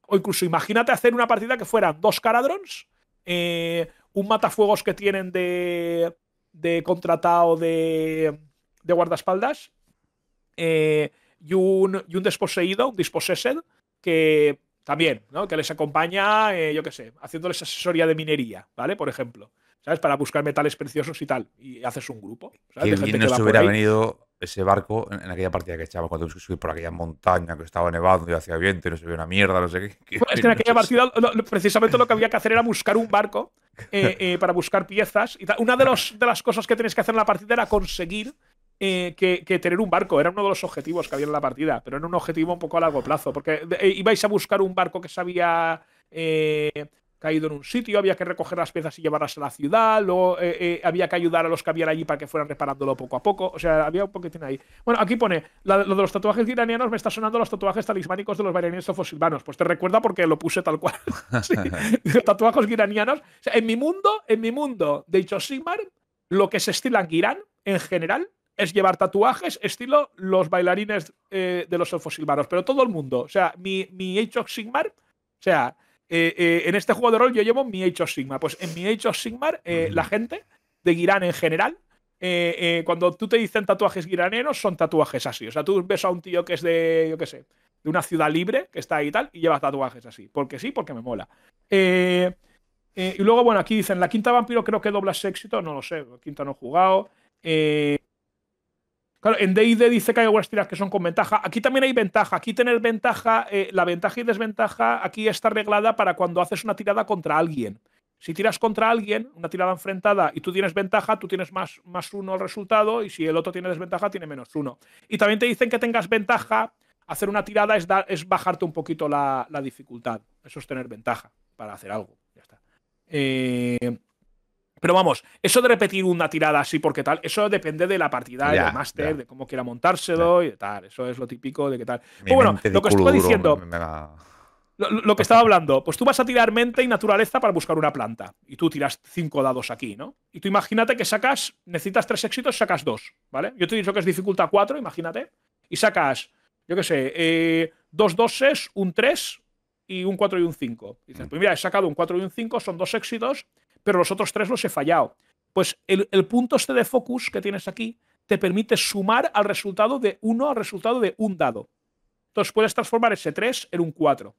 o incluso imagínate hacer una partida que fueran dos Caradrons, eh, un matafuegos que tienen de, de contratado de, de guardaespaldas eh, y, un, y un desposeído, un dispossessed, que también, ¿no? Que les acompaña, eh, yo qué sé, haciéndoles asesoría de minería, ¿vale? Por ejemplo, ¿sabes? Para buscar metales preciosos y tal. Y haces un grupo. ¿sabes? hubiera venido ese barco en, aquella partida que echaba cuando tuvimos que subir por aquella montaña que estaba nevando y hacía viento y no se veía una mierda, no sé qué. es que en aquella partida precisamente lo que había que hacer era buscar un barco eh, eh, para buscar piezas. Y una de, de las cosas que tenías que hacer en la partida era conseguir eh, que, tener un barco. Era uno de los objetivos que había en la partida, pero era un objetivo un poco a largo plazo, porque ibais a buscar un barco que sabía caído en un sitio, había que recoger las piezas y llevarlas a la ciudad, luego eh, eh, había que ayudar a los que habían allí para que fueran reparándolo poco a poco, o sea, había un poquitín ahí. Bueno, aquí pone, lo de los tatuajes iranianos me está sonando los tatuajes talismánicos de los bailarines sofosilvanos, pues te recuerda porque lo puse tal cual. tatuajes iranianos, en mi mundo, en mi mundo de Sigmar, lo que se estila en Irán en general es llevar tatuajes estilo los bailarines eh, de los sofosilvanos, pero todo el mundo, o sea, mi, mi Sigmar, o sea, eh, eh, en este juego de rol yo llevo mi Age of Sigma. Pues en mi Age of Sigma, eh, la gente de Girán en general, cuando tú te dicen tatuajes giraneros, son tatuajes así. O sea, tú ves a un tío que es de, yo qué sé, de una ciudad libre, que está ahí y tal, y lleva tatuajes así. Porque sí, porque me mola. y luego, bueno, aquí dicen, la quinta vampiro creo que doblas éxito, no lo sé, la quinta no he jugado. Eh, Claro, en D&D dice que hay algunas tiras que son con ventaja. Aquí también hay ventaja. Aquí tener ventaja, eh, la ventaja y desventaja aquí está arreglada para cuando haces una tirada contra alguien. Si tiras contra alguien, una tirada enfrentada, y tú tienes ventaja, tú tienes más, más uno al resultado, y si el otro tiene desventaja, tiene menos uno. Y también te dicen que tengas ventaja, hacer una tirada es, es bajarte un poquito la, la, dificultad. Eso es tener ventaja para hacer algo. Ya está. Eh, pero vamos, eso de repetir una tirada así porque tal, eso depende de la partida, del máster, de cómo quiera montárselo y tal. Eso es lo típico de qué tal. Pues bueno, lo que estaba diciendo. lo, que estaba hablando, pues tú vas a tirar mente y naturaleza para buscar una planta. Y tú tiras cinco dados aquí, ¿no? Y tú imagínate que sacas, necesitas tres éxitos, sacas dos, ¿vale? Yo te he dicho que es dificultad cuatro, imagínate. Y sacas, yo qué sé, eh, dos doses, un tres y un cuatro y un cinco. Dices, mm. pues mira, he sacado un cuatro y un cinco, son dos éxitos pero los otros tres los he fallado. Pues el, punto este de focus que tienes aquí te permite sumar al resultado de uno al resultado de un dado. Entonces puedes transformar ese 3 en un 4.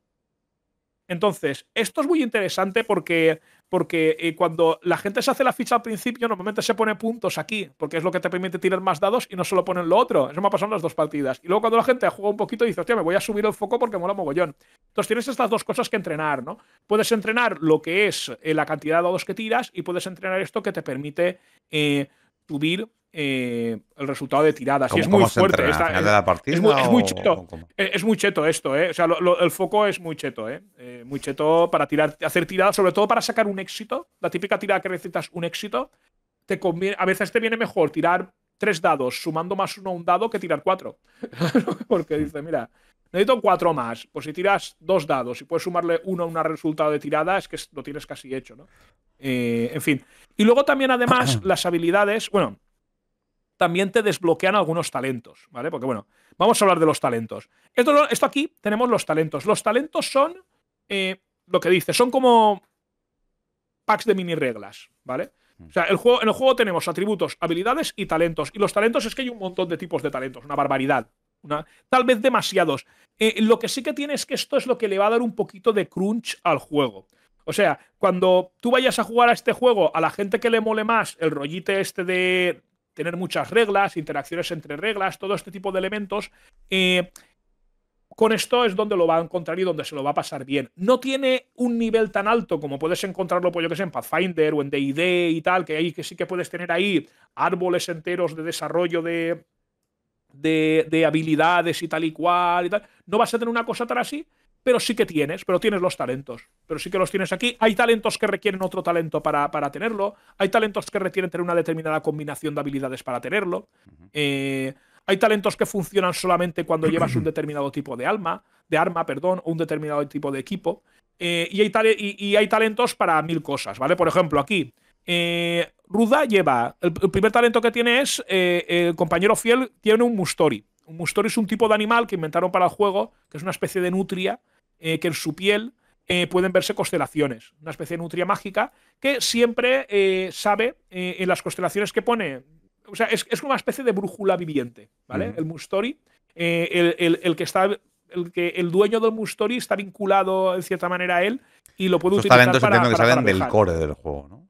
Entonces, esto es muy interesante porque porque eh, cuando la gente se hace la ficha al principio, normalmente se pone puntos aquí, porque es lo que te permite tirar más dados y no solo ponen lo otro. Eso me ha pasado en las dos partidas. Y luego cuando la gente ha jugado un poquito, dice, hostia, me voy a subir el foco porque mola mogollón. Entonces tienes estas dos cosas que entrenar, ¿no? Puedes entrenar lo que es eh, la cantidad de dados que tiras y puedes entrenar esto que te permite... Eh, subir eh, el resultado de tiradas. Y es muy fuerte. es, muy, cheto. esto, ¿eh? O sea, el foco es muy cheto, eh. ¿eh? Muy cheto para tirar, hacer tiradas, sobre todo para sacar un éxito. La típica tirada que necesitas un éxito. a veces te viene mejor tirar tres dados sumando más uno a un dado que tirar cuatro. Porque dice, mira, necesito cuatro más. Pues si tiras dos dados y puedes sumarle uno a un resultado de tirada, es que lo tienes casi hecho, ¿no? Eh, en fin. Y luego también, además, las habilidades, bueno, también te desbloquean algunos talentos, ¿vale? Porque, bueno, vamos a hablar de los talentos. Esto, esto aquí tenemos los talentos. Los talentos son eh, lo que dice, son como packs de mini reglas, ¿vale? O sea, el juego, en el juego tenemos atributos, habilidades y talentos. Y los talentos es que hay un montón de tipos de talentos, una barbaridad, tal vez demasiados. Eh, lo que sí que tiene es que esto es lo que le va a dar un poquito de crunch al juego. O sea, cuando tú vayas a jugar a este juego, a la gente que le mole más el rollite este de tener muchas reglas, interacciones entre reglas, todo este tipo de elementos, eh, con esto es donde lo va a encontrar y donde se lo va a pasar bien. No tiene un nivel tan alto como puedes encontrarlo, por pues yo que en Pathfinder o en DD y tal, que ahí que sí que puedes tener ahí árboles enteros de desarrollo de, de, habilidades y tal y cual y tal. No vas a tener una cosa tal así, pero sí que tienes, pero tienes los talentos. Pero sí que los tienes aquí. Hay talentos que requieren otro talento para, para tenerlo. Hay talentos que requieren tener una determinada combinación de habilidades para tenerlo. Eh, hay talentos que funcionan solamente cuando llevas un determinado tipo de alma, de arma, perdón, o un determinado tipo de equipo. Eh, y, hay y, y, hay talentos para mil cosas, ¿vale? Por ejemplo, aquí. Eh, Ruda lleva, el, primer talento que tiene es, eh, el compañero fiel tiene un Mustori. Un Mustori es un tipo de animal que inventaron para el juego, que es una especie de nutria, eh, que en su piel eh, pueden verse constelaciones, una especie de nutria mágica, que siempre sabe en las constelaciones que pone, o sea, es, una especie de brújula viviente, ¿vale? El Mustori, el, que está el que el dueño del Mustori está vinculado en cierta manera a él y lo puede utilizar para, entiendo que del core del juego, ¿no?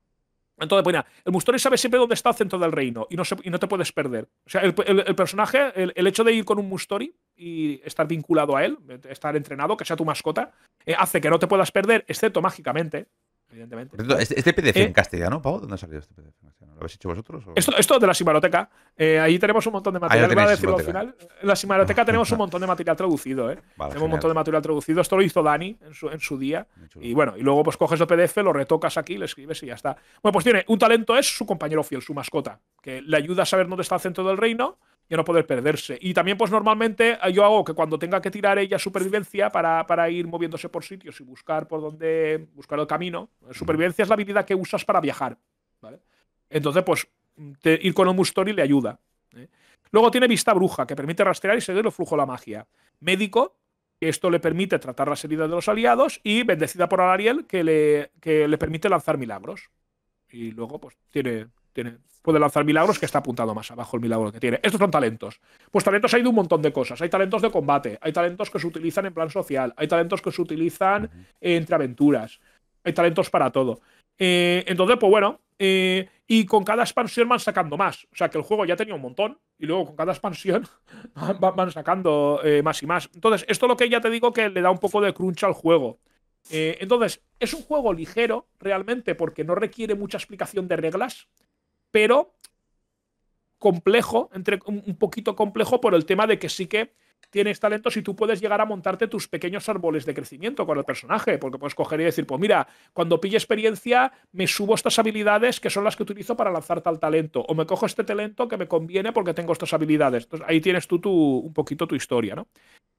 Entonces pues el Mustori sabe siempre dónde está el centro del reino y no, no te puedes perder. O sea, el, personaje, el, hecho de ir con un Mustori y estar vinculado a él, estar entrenado, que sea tu mascota, eh, hace que no te puedas perder, excepto mágicamente, evidentemente. Este, este PDF en eh, castellano, Pau, ¿dónde ha salido este PDF ¿Lo habéis hecho vosotros? Esto, de la simaroteca. Eh, ahí tenemos un montón de ah, material. al final. En la simaroteca tenemos un montón de material traducido. ¿eh? tenemos un montón de material traducido. Esto lo hizo Dani en su, en su día. Y bueno, y luego pues coges el PDF, lo retocas aquí, lo escribes y ya está. Bueno, pues tiene un talento es su compañero fiel, su mascota, que le ayuda a saber dónde está el centro del reino y no poder perderse. Y también, pues normalmente eh, yo hago que cuando tenga que tirar ella supervivencia para, ir moviéndose por sitios y buscar por dónde, buscar el camino. Eh, supervivencia es la habilidad que usas para viajar. Entonces, pues ir con un Mustori le ayuda. ¿eh? Luego tiene vista bruja, que permite rastrear y seguir el flujo de la magia. Médico, que esto le permite tratar las heridas de los aliados. Y bendecida por alariel que le, que le permite lanzar milagros. Y luego, pues tiene, puede lanzar milagros que está apuntado más abajo el milagro que tiene. Estos son talentos. Pues talentos hay de un montón de cosas. Hay talentos de combate, hay talentos que se utilizan en plan social, hay talentos que se utilizan entre aventuras, hay talentos para todo. Eh, entonces, pues bueno, eh, y con cada expansión van sacando más. O sea que el juego ya tenía un montón y luego con cada expansión van, sacando eh, más y más. Entonces, esto lo que ya te digo que le da un poco de crunch al juego. entonces, es un juego ligero realmente porque no requiere mucha explicación de reglas pero complejo, entre, un poquito complejo por el tema de que sí que tienes talento si tú puedes llegar a montarte tus pequeños árboles de crecimiento con el personaje, porque puedes coger y decir, pues mira, cuando pille experiencia me subo estas habilidades que son las que utilizo para lanzar tal talento, o me cojo este talento que me conviene porque tengo estas habilidades. Entonces ahí tienes tú un poquito tu historia, ¿no?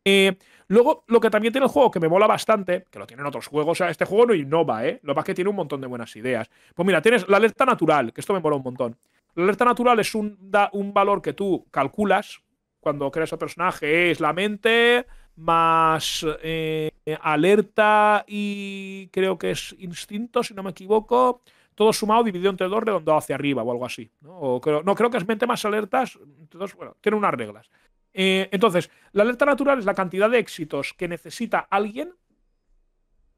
Eh, luego, lo que también tiene el juego, que me mola bastante, que lo tienen otros juegos, a este juego no innova, ¿eh? Lo más que tiene un montón de buenas ideas. Pues mira, tienes la alerta natural, que esto me mola un montón. La alerta natural es un, da un valor que tú calculas cuando creas a personaje, es la mente más eh, alerta y creo que es instinto, si no me equivoco todo sumado, dividido entre dos, redondado hacia arriba o algo así. ¿no? creo, no, creo que es mente más alertas. bueno, tiene unas reglas. Eh, entonces, la alerta natural es la cantidad de éxitos que necesita alguien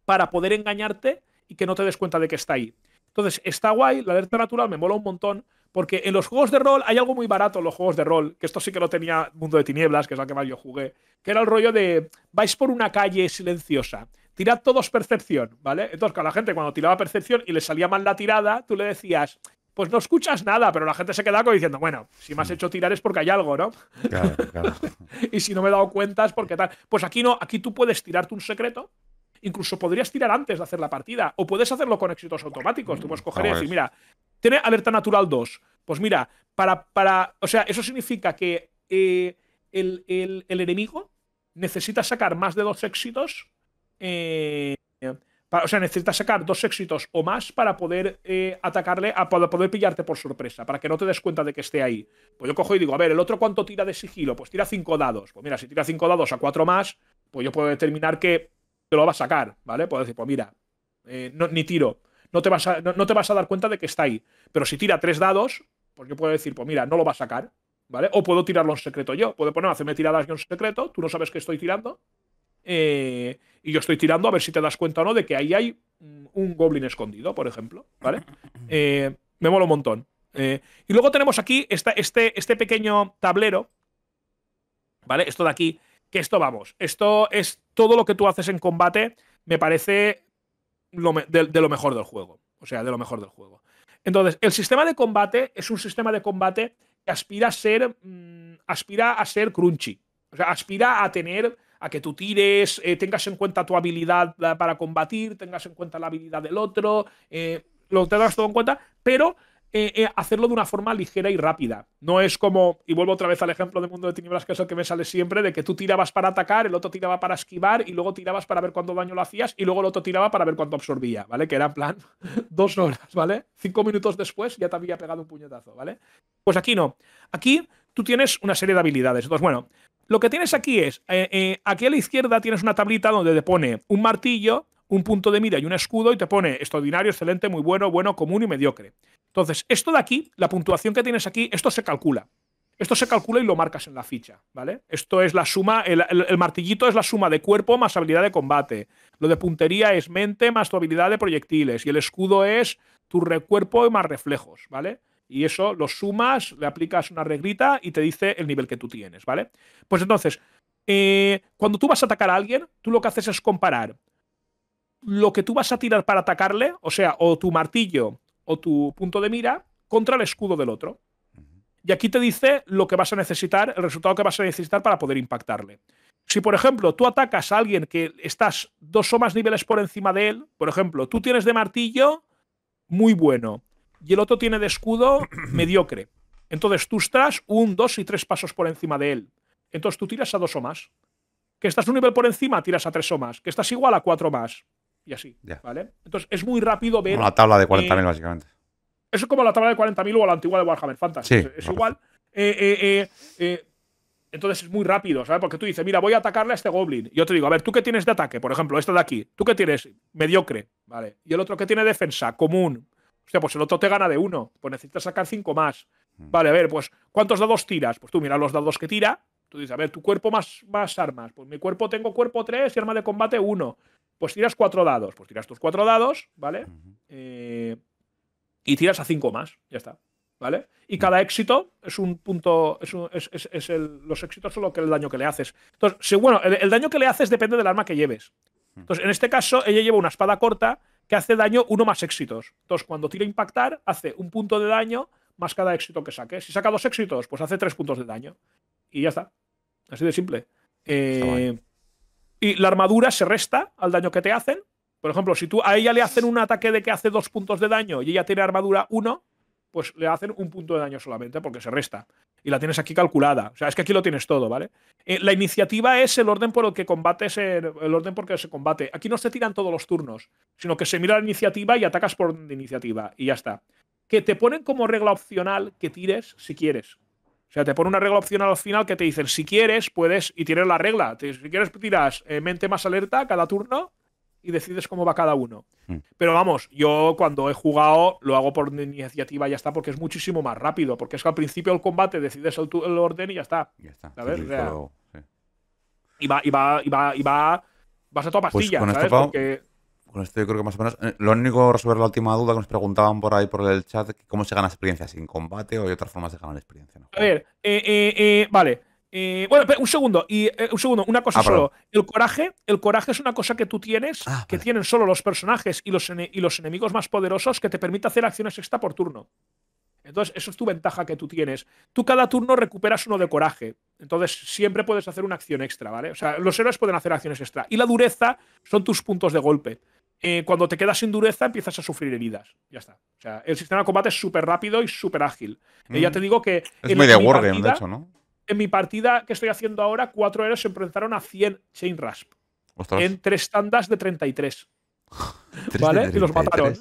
para poder engañarte y que no te des cuenta de que está ahí. Entonces, está guay, la alerta natural me mola un montón, porque en los juegos de rol hay algo muy barato en los juegos de rol, que esto sí que lo tenía Mundo de Tinieblas, que es la que más yo jugué, que era el rollo de vais por una calle silenciosa, tirad todos percepción, ¿vale? Entonces, a la gente cuando tiraba percepción y le salía mal la tirada, tú le decías, pues no escuchas nada, pero la gente se queda diciendo, bueno, si me has hecho tirar es porque hay algo, ¿no? Claro, claro. y si no me he dado cuenta es porque tal. Pues aquí no, aquí tú puedes tirarte un secreto. Incluso podrías tirar antes de hacer la partida. O puedes hacerlo con éxitos automáticos. Tú puedes coger y mira, tiene alerta natural 2. Pues mira, para. para o sea, eso significa que eh, el, el, el, enemigo necesita sacar más de dos éxitos. Eh, o sea, necesitas sacar dos éxitos o más para poder eh, atacarle, a, para poder pillarte por sorpresa, para que no te des cuenta de que esté ahí. Pues yo cojo y digo, a ver, ¿el otro cuánto tira de sigilo? Pues tira cinco dados. Pues mira, si tira cinco dados a cuatro más, pues yo puedo determinar que te lo va a sacar, ¿vale? Puedo decir, pues mira, eh, ni tiro. No te, vas a, no, te vas a dar cuenta de que está ahí. Pero si tira tres dados, pues yo puedo decir, pues mira, no lo va a sacar, ¿vale? O puedo tirarlo en secreto yo. Puedo poner, hacerme tiradas yo en secreto, tú no sabes que estoy tirando. Eh, y yo estoy tirando a ver si te das cuenta o no de que ahí hay un goblin escondido, por ejemplo. ¿Vale? Eh, me mola un montón. Eh, y luego tenemos aquí esta, este, este pequeño tablero. ¿Vale? Esto de aquí. Que esto vamos. Esto es todo lo que tú haces en combate. Me parece de, lo mejor del juego. O sea, de lo mejor del juego. Entonces, el sistema de combate es un sistema de combate que aspira a ser. Mm, aspira a ser crunchy. O sea, aspira a tener que tú tires, eh, tengas en cuenta tu habilidad eh, para combatir, tengas en cuenta la habilidad del otro, eh, lo tengas todo en cuenta, pero hacerlo de una forma ligera y rápida. No es como, y vuelvo otra vez al ejemplo de Mundo de Tinieblas, que es el que me sale siempre, de que tú tirabas para atacar, el otro tiraba para esquivar, y luego tirabas para ver cuánto daño lo hacías, y luego el otro tiraba para ver cuánto absorbía, ¿vale? Que era en plan dos horas, ¿vale? Cinco minutos después ya te había pegado un puñetazo, ¿vale? Pues aquí no. Aquí tú tienes una serie de habilidades. Entonces, bueno, lo que tienes aquí es, eh, eh, aquí a la izquierda tienes una tablita donde te pone un martillo, un punto de mira y un escudo y te pone extraordinario, excelente, muy bueno, bueno, común y mediocre. Entonces, esto de aquí, la puntuación que tienes aquí, esto se calcula. Esto se calcula y lo marcas en la ficha, ¿vale? Esto es la suma, el, martillito es la suma de cuerpo más habilidad de combate. Lo de puntería es mente más tu habilidad de proyectiles. Y el escudo es tu recuerpo más reflejos, ¿vale? Y eso lo sumas, le aplicas una reglita y te dice el nivel que tú tienes, ¿vale? Pues entonces, eh, cuando tú vas a atacar a alguien, tú lo que haces es comparar lo que tú vas a tirar para atacarle, o sea, o tu martillo o tu punto de mira, contra el escudo del otro. Y aquí te dice lo que vas a necesitar, el resultado que vas a necesitar para poder impactarle. Si, por ejemplo, tú atacas a alguien que estás dos o más niveles por encima de él, por ejemplo, tú tienes de martillo muy bueno, y el otro tiene de escudo mediocre. Entonces tú estás un, dos y tres pasos por encima de él. Entonces tú tiras a dos o más. Que estás un nivel por encima, tiras a tres o más. Que estás igual a cuatro más. Y así. ¿Vale? Entonces es muy rápido ver. Una la tabla de 40.000, básicamente. Eso es como la tabla de 40.000 o la antigua de Warhammer Fantasy. es, igual. Eh, eh, eh, entonces es muy rápido, ¿sabes? Porque tú dices, mira, voy a atacarle a este goblin. Y yo te digo, a ver, ¿tú qué tienes de ataque? Por ejemplo, este de aquí. ¿Tú qué tienes? Mediocre. ¿Vale? Y el otro que tiene defensa, común. O sea, pues el otro te gana de uno. Pues necesitas sacar cinco más. Mm. Vale, a ver, pues ¿cuántos dados tiras? Pues tú miras los dados que tira. Tú dices, a ver, tu cuerpo más, más armas. Pues mi cuerpo tengo cuerpo tres y arma de combate uno. Pues tiras cuatro dados. Pues tiras tus cuatro dados, ¿vale? Eh, y tiras a cinco más. Ya está. ¿Vale? Y mm. cada éxito es un punto. Es, los éxitos son lo que el daño que le haces. Entonces, bueno, el daño que le haces depende del arma que lleves. Mm. Entonces, en este caso, ella lleva una espada corta que hace daño uno más éxitos. Entonces, cuando tira impactar, hace un punto de daño más cada éxito que saque. Si saca dos éxitos, pues hace tres puntos de daño. Y ya está. Así de simple. Eh, y la armadura se resta al daño que te hacen. Por ejemplo, si tú a ella le hacen un ataque de que hace dos puntos de daño y ella tiene armadura uno pues le hacen un punto de daño solamente porque se resta. Y la tienes aquí calculada. O sea, es que aquí lo tienes todo, ¿vale? Eh, la iniciativa es el orden por el que combates, el, orden por el que se combate. Aquí no se tiran todos los turnos, sino que se mira la iniciativa y atacas por iniciativa. Y ya está. Que te ponen como regla opcional que tires si quieres. O sea, te pone una regla opcional al final que te dicen, si quieres, puedes, y tienes la regla. Si quieres, tiras eh, mente más alerta cada turno, y decides cómo va cada uno. Mm. Pero vamos, yo cuando he jugado lo hago por iniciativa y ya está, porque es muchísimo más rápido, porque es que al principio del combate decides el, orden y ya está. Ya está. Y va, y va, y va, y va, vas a toda pues pastilla, con este ¿sabes? Esto, Con esto yo creo que más o menos. Eh, lo único resolver la última duda que nos preguntaban por ahí por el chat, cómo se gana experiencia, sin combate o hay otras formas de ganar experiencia. A ver, eh, eh, vale. Eh, bueno, un segundo, y eh, un segundo, una cosa ah, solo. El coraje, el coraje es una cosa que tú tienes, ah, que tienen solo los personajes y los, y los enemigos más poderosos que te permite hacer acciones extra por turno. Entonces, eso es tu ventaja que tú tienes. Tú cada turno recuperas uno de coraje. Entonces, siempre puedes hacer una acción extra, ¿vale? O sea, los héroes pueden hacer acciones extra. Y la dureza son tus puntos de golpe. Eh, cuando te quedas sin dureza, empiezas a sufrir heridas. Ya está. O sea, el sistema de combate es súper rápido y súper ágil. Y ya mm. te digo que. Es muy de de hecho, ¿no? En mi partida que estoy haciendo ahora, cuatro héroes se enfrentaron a 100 Chain Rasp. En tres tandas de 33. ¿Vale? Y los mataron.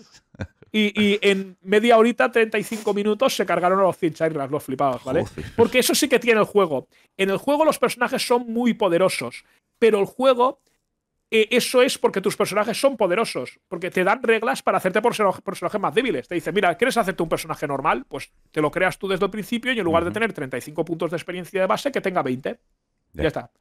Y, en media horita, 35 minutos, se cargaron a los Chain Rasp. los flipados, ¿vale? Porque eso sí que tiene el juego. En el juego los personajes son muy poderosos, pero el juego eso es porque tus personajes son poderosos, porque te dan reglas para hacerte personajes más débiles. Te dicen, mira, ¿quieres hacerte un personaje normal? Pues te lo creas tú desde el principio y en lugar de tener 35 puntos de experiencia de base, que tenga 20. ya está.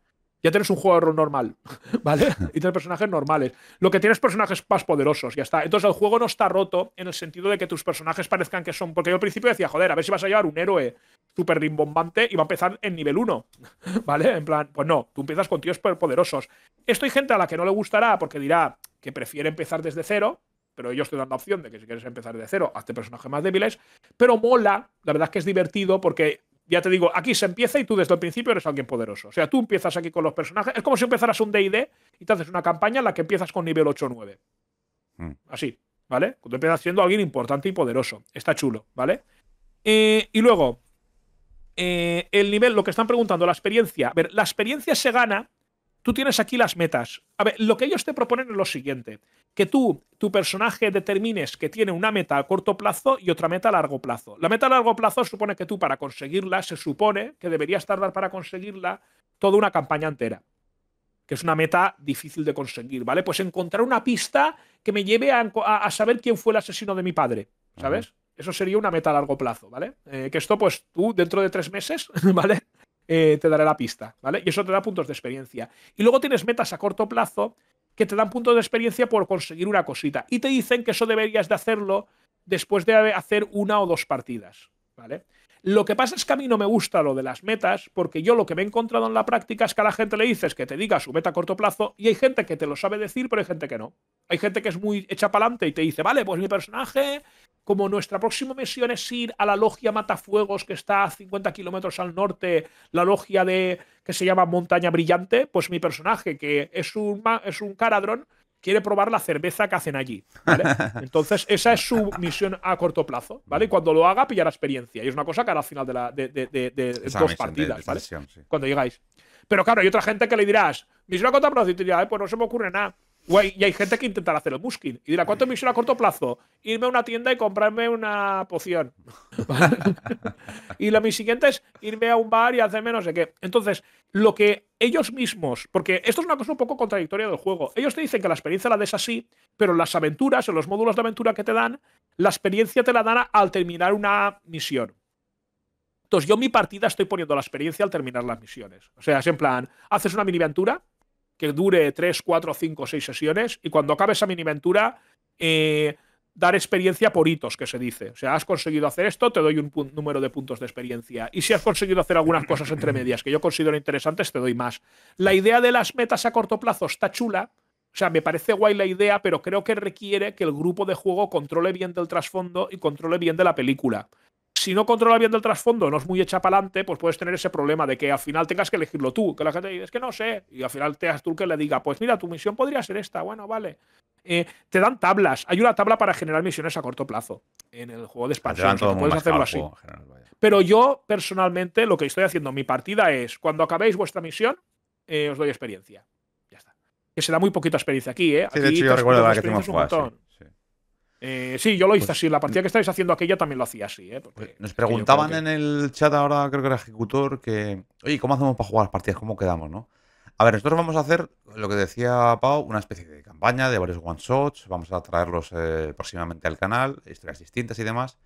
Ya tienes un juego de rol normal, ¿vale? Y tienes personajes normales. Lo que tienes personajes más poderosos, ya está. Entonces el juego no está roto en el sentido de que tus personajes parezcan que son. Porque yo al principio decía, joder, a ver si vas a llevar un héroe súper rimbombante y va a empezar en nivel 1, ¿vale? En plan, pues no, tú empiezas con tíos poderosos. Esto hay gente a la que no le gustará porque dirá que prefiere empezar desde cero, pero yo estoy dando la opción de que si quieres empezar desde cero, hazte personajes más débiles, pero mola, la verdad es que es divertido porque ya te digo, aquí se empieza y tú desde el principio eres alguien poderoso. O sea, tú empiezas aquí con los personajes. Es como si empezaras un DD y te haces una campaña en la que empiezas con nivel 8 o 9. Así, ¿vale? Cuando empiezas siendo alguien importante y poderoso. Está chulo, ¿vale? Eh, y luego, eh, el nivel, lo que están preguntando, la experiencia. A ver, la experiencia se gana tú tienes aquí las metas. A ver, lo que ellos te proponen es lo siguiente, que tú, tu personaje determines que tiene una meta a corto plazo y otra meta a largo plazo. La meta a largo plazo supone que tú para conseguirla, se supone que deberías tardar para conseguirla toda una campaña entera, que es una meta difícil de conseguir, ¿vale? Pues encontrar una pista que me lleve a, saber quién fue el asesino de mi padre, ¿sabes? Eso sería una meta a largo plazo, ¿vale? Eh, que esto, pues tú, dentro de tres meses, ¿vale? Eh, te daré la pista, ¿vale? Y eso te da puntos de experiencia. Y luego tienes metas a corto plazo que te dan puntos de experiencia por conseguir una cosita. Y te dicen que eso deberías de hacerlo después de hacer una o dos partidas, ¿vale? Lo que pasa es que a mí no me gusta lo de las metas, porque yo lo que me he encontrado en la práctica es que a la gente le dices que te diga su meta a corto plazo y hay gente que te lo sabe decir, pero hay gente que no. Hay gente que es muy hecha para adelante y te dice, vale, pues mi personaje como nuestra próxima misión es ir a la logia Matafuegos, que está a 50 kilómetros al norte, la logia de que se llama Montaña Brillante, pues mi personaje, que es un, es un caradrón, quiere probar la cerveza que hacen allí. Entonces, esa es su misión a corto plazo, ¿vale? Y cuando lo haga, pillará experiencia. Y es una cosa que al final de, la, dos partidas, Cuando llegáis. Pero claro, hay otra gente que le dirás, misión a corto y pues no se me ocurre nada y hay gente que intentará hacer el busking. Y dirá, ¿cuánto misión misión a corto plazo? Irme a una tienda y comprarme una poción. y lo mi siguiente es irme a un bar y hacerme no sé qué. Entonces, lo que ellos mismos, porque esto es una cosa un poco contradictoria del juego, ellos te dicen que la experiencia la des así, pero las aventuras, en los módulos de aventura que te dan, la experiencia te la dan al terminar una misión. Entonces, yo mi partida estoy poniendo la experiencia al terminar las misiones. O sea, es en plan, haces una mini aventura, que dure tres, cuatro, cinco, seis sesiones y cuando acabe esa miniventura, eh, dar experiencia por hitos, que se dice. O sea, has conseguido hacer esto, te doy un número de puntos de experiencia. Y si has conseguido hacer algunas cosas entre medias que yo considero interesantes, te doy más. La idea de las metas a corto plazo está chula. O sea, me parece guay la idea, pero creo que requiere que el grupo de juego controle bien del trasfondo y controle bien de la película si no controla bien el trasfondo, no es muy hecha para adelante, pues puedes tener ese problema de que al final tengas que elegirlo tú, que la gente dice, es que no sé, y al final te hagas tú que le diga, pues mira, tu misión podría ser esta, bueno, vale. Eh, te dan tablas, hay una tabla para generar misiones a corto plazo en el juego de expansión, puedes hacerlo así. Pero yo personalmente lo que estoy haciendo en mi partida es, cuando acabéis vuestra misión, eh, os doy experiencia. Ya está. Que se da muy poquita experiencia aquí, ¿eh? Sí, de hecho yo recuerdo la que eh, sí, yo lo hice pues así. La partida que estáis haciendo aquella también lo hacía así. ¿eh? Pues nos preguntaban en el chat ahora, creo que era ejecutor, que, oye, ¿cómo hacemos para jugar las partidas? ¿Cómo quedamos, no? A ver, nosotros vamos a hacer lo que decía Pau, una especie de campaña de varios one-shots. Vamos a traerlos eh, próximamente al canal, historias distintas y demás.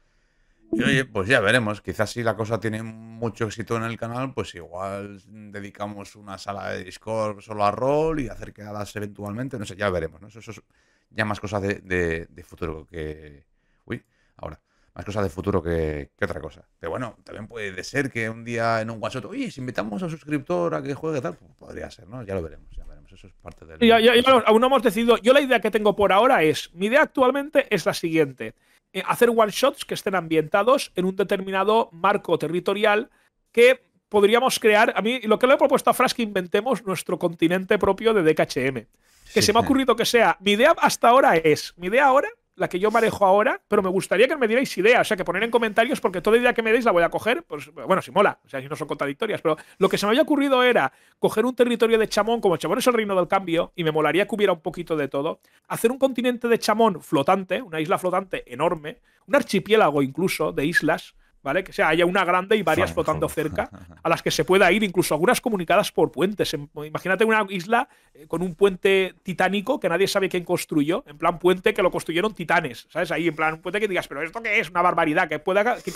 Y oye, pues ya veremos. Quizás si la cosa tiene mucho éxito en el canal, pues igual dedicamos una sala de Discord solo a rol y hacer quedadas eventualmente. No sé, ya veremos. ¿no? Eso, eso, ya más cosas de, futuro que... Uy, ahora más cosas de futuro que, otra cosa. Pero bueno, también puede ser que un día en un one shot, oye, si invitamos a un suscriptor a que juegue tal, pues podría ser, ¿no? Ya lo veremos, ya veremos. Eso es parte del. aún no hemos decidido. Yo la idea que tengo por ahora es: mi idea actualmente es la siguiente: eh, hacer one shots que estén ambientados en un determinado marco territorial que podríamos crear. A mí, lo que le he propuesto a Fras que inventemos nuestro continente propio de DKHM que se me ha ocurrido que sea. Mi idea hasta ahora es, mi idea ahora, la que yo manejo ahora, pero me gustaría que me dierais ideas, o sea, que poner en comentarios, porque toda idea que me deis la voy a coger, pues bueno, si mola, o sea, si no son contradictorias, pero lo que se me había ocurrido era coger un territorio de chamón, como chamón es el reino del cambio, y me molaría que hubiera un poquito de todo, hacer un continente de chamón flotante, una isla flotante enorme, un archipiélago incluso de islas, ¿vale? Que sea, haya una grande y varias flotando cerca, a las que se pueda ir, incluso algunas comunicadas por puentes. Imagínate una isla eh, con un puente titánico que nadie sabe quién construyó, en plan puente que lo construyeron titanes, ¿sabes? Ahí, en plan puente que digas, pero ¿esto qué es? Una barbaridad, que pueda, que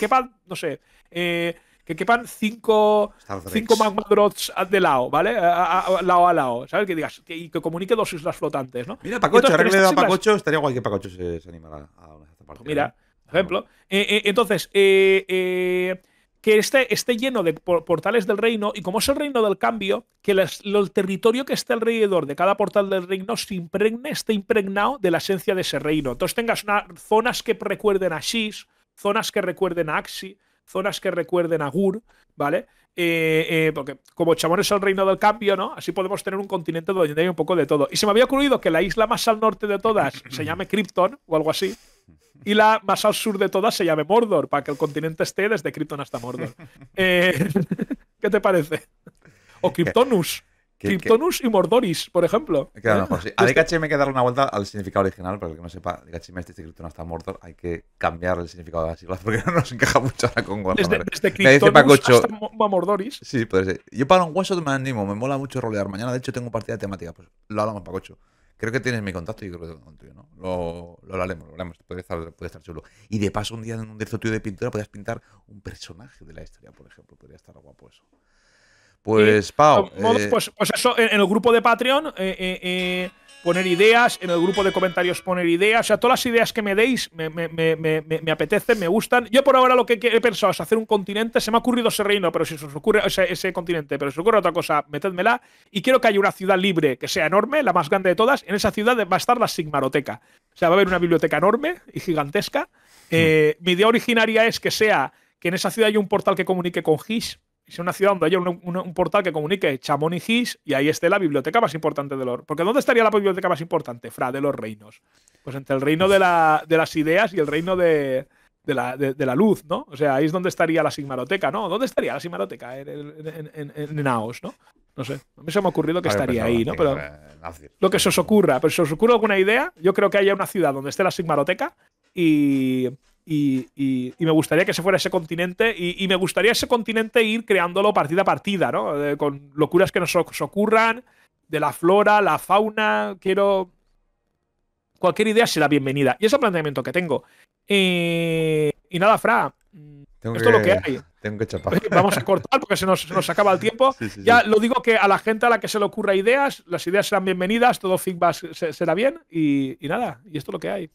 no sé, eh, que quepan cinco, cinco magmadrots de lado, ¿vale? A, a, lado a lado, ¿sabes? Que digas, y que comunique dos islas flotantes, ¿no? Mira, Pacocho, Pacocho, estaría igual que Pacocho se, animara a, parte. Pues mira, ejemplo. Eh, eh, entonces, eh, que esté, esté lleno de portales del reino y como es el reino del cambio, que el territorio que está alrededor de cada portal del reino se impregne, esté impregnado de la esencia de ese reino. Entonces tengas zonas que recuerden a Shis, zonas que recuerden a Axi, zonas que recuerden a Gur, ¿vale? Eh, eh, porque como es el reino del cambio, ¿no? Así podemos tener un continente donde hay un poco de todo. Y se me había ocurrido que la isla más al norte de todas se llame Krypton o algo así. Y la más al sur de todas se llame Mordor, para que el continente esté desde Krypton hasta Mordor. Eh, ¿Qué te parece? O Kryptonus. Kryptonus y Mordoris, por ejemplo. a hay que darle una vuelta al significado original, para el que no sepa, DKHM este Kryptonus hasta Mordor, hay que cambiar el significado de las siglas porque no nos encaja mucho ahora con Warhammer. Desde, desde dice Pacocho, Mordoris. Sí, puede eh, ser. Yo para un hueso me animo, me mola mucho rolear. Mañana, de hecho, tengo partida temática, pues lo hablamos, Pacocho. Creo que tienes mi contacto y creo que tengo el ¿no? Lo, lo lo hablaremos. Puede estar, puede chulo. Y de paso, un día en un directo tuyo de pintura puedes pintar un personaje de la historia, por ejemplo. Podría estar guapo eso. Eh, pues, Pao. Eh, pues, pues, eso, en, el grupo de Patreon, eh, poner ideas, en el grupo de comentarios poner ideas, o sea, todas las ideas que me deis me, me, apetecen, me gustan. Yo por ahora lo que he pensado es hacer un continente, se me ha ocurrido ese reino, pero si os ocurre ese, continente, pero si os ocurre otra cosa, metedmela. Y quiero que haya una ciudad libre que sea enorme, la más grande de todas. En esa ciudad va a estar la Sigmaroteca. O sea, va a haber una biblioteca enorme y gigantesca. Mi idea originaria es que sea que en esa ciudad haya un portal que comunique con GIS es una ciudad donde haya un, portal que comunique Chamón y y ahí esté la biblioteca más importante de los... Porque ¿dónde estaría la biblioteca más importante, Fra, de los reinos? Pues entre el reino de, las ideas y el reino de, la, luz, ¿no? O sea, ahí es donde estaría la sigmaroteca, ¿no? ¿Dónde estaría la sigmaroteca? En, Naos, ¿no? No sé, a mí se me ha ocurrido que pues estaría ahí, ¿no? Pero lo que se os ocurra, pero si os ocurre alguna idea, yo creo que haya una ciudad donde esté la sigmaroteca y y, me gustaría que se fuera ese continente y, me gustaría ese continente ir creándolo partida a partida, ¿no? Eh, con locuras que nos ocurran, de la flora, la fauna, quiero... Cualquier idea será bienvenida. Y es el planteamiento que tengo. Eh, y nada, Fra, esto es lo que hay. Tengo que chapar. Vamos a cortar porque se nos, se acaba el tiempo. ya lo digo que a la gente a la que se le ocurra ideas, las ideas serán bienvenidas, todo feedback será bien y, y nada, y esto es lo que hay.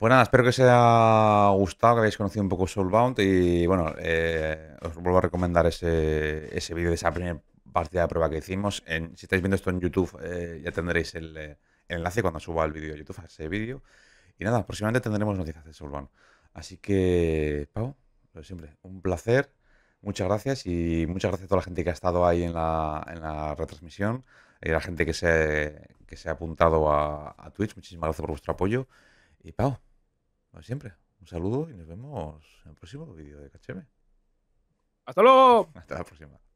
Pues nada, espero que os haya gustado, que hayáis conocido un poco Soulbound y bueno, eh, os vuelvo a recomendar ese, vídeo de esa primera partida de prueba que hicimos. si estáis viendo esto en YouTube, eh, ya tendréis eh, el, enlace cuando suba el vídeo a YouTube, a ese vídeo. Y nada, próximamente tendremos noticias de Soulbound. Así que, Pau, lo siempre, un placer, muchas gracias y muchas gracias a toda la gente que ha estado ahí en la, retransmisión y a la gente que se, se ha apuntado a, a Twitch. Muchísimas gracias por vuestro apoyo. Y Pau, como siempre, un saludo y nos vemos en el próximo vídeo de Cacheme. ¡Hasta luego! Hasta la próxima.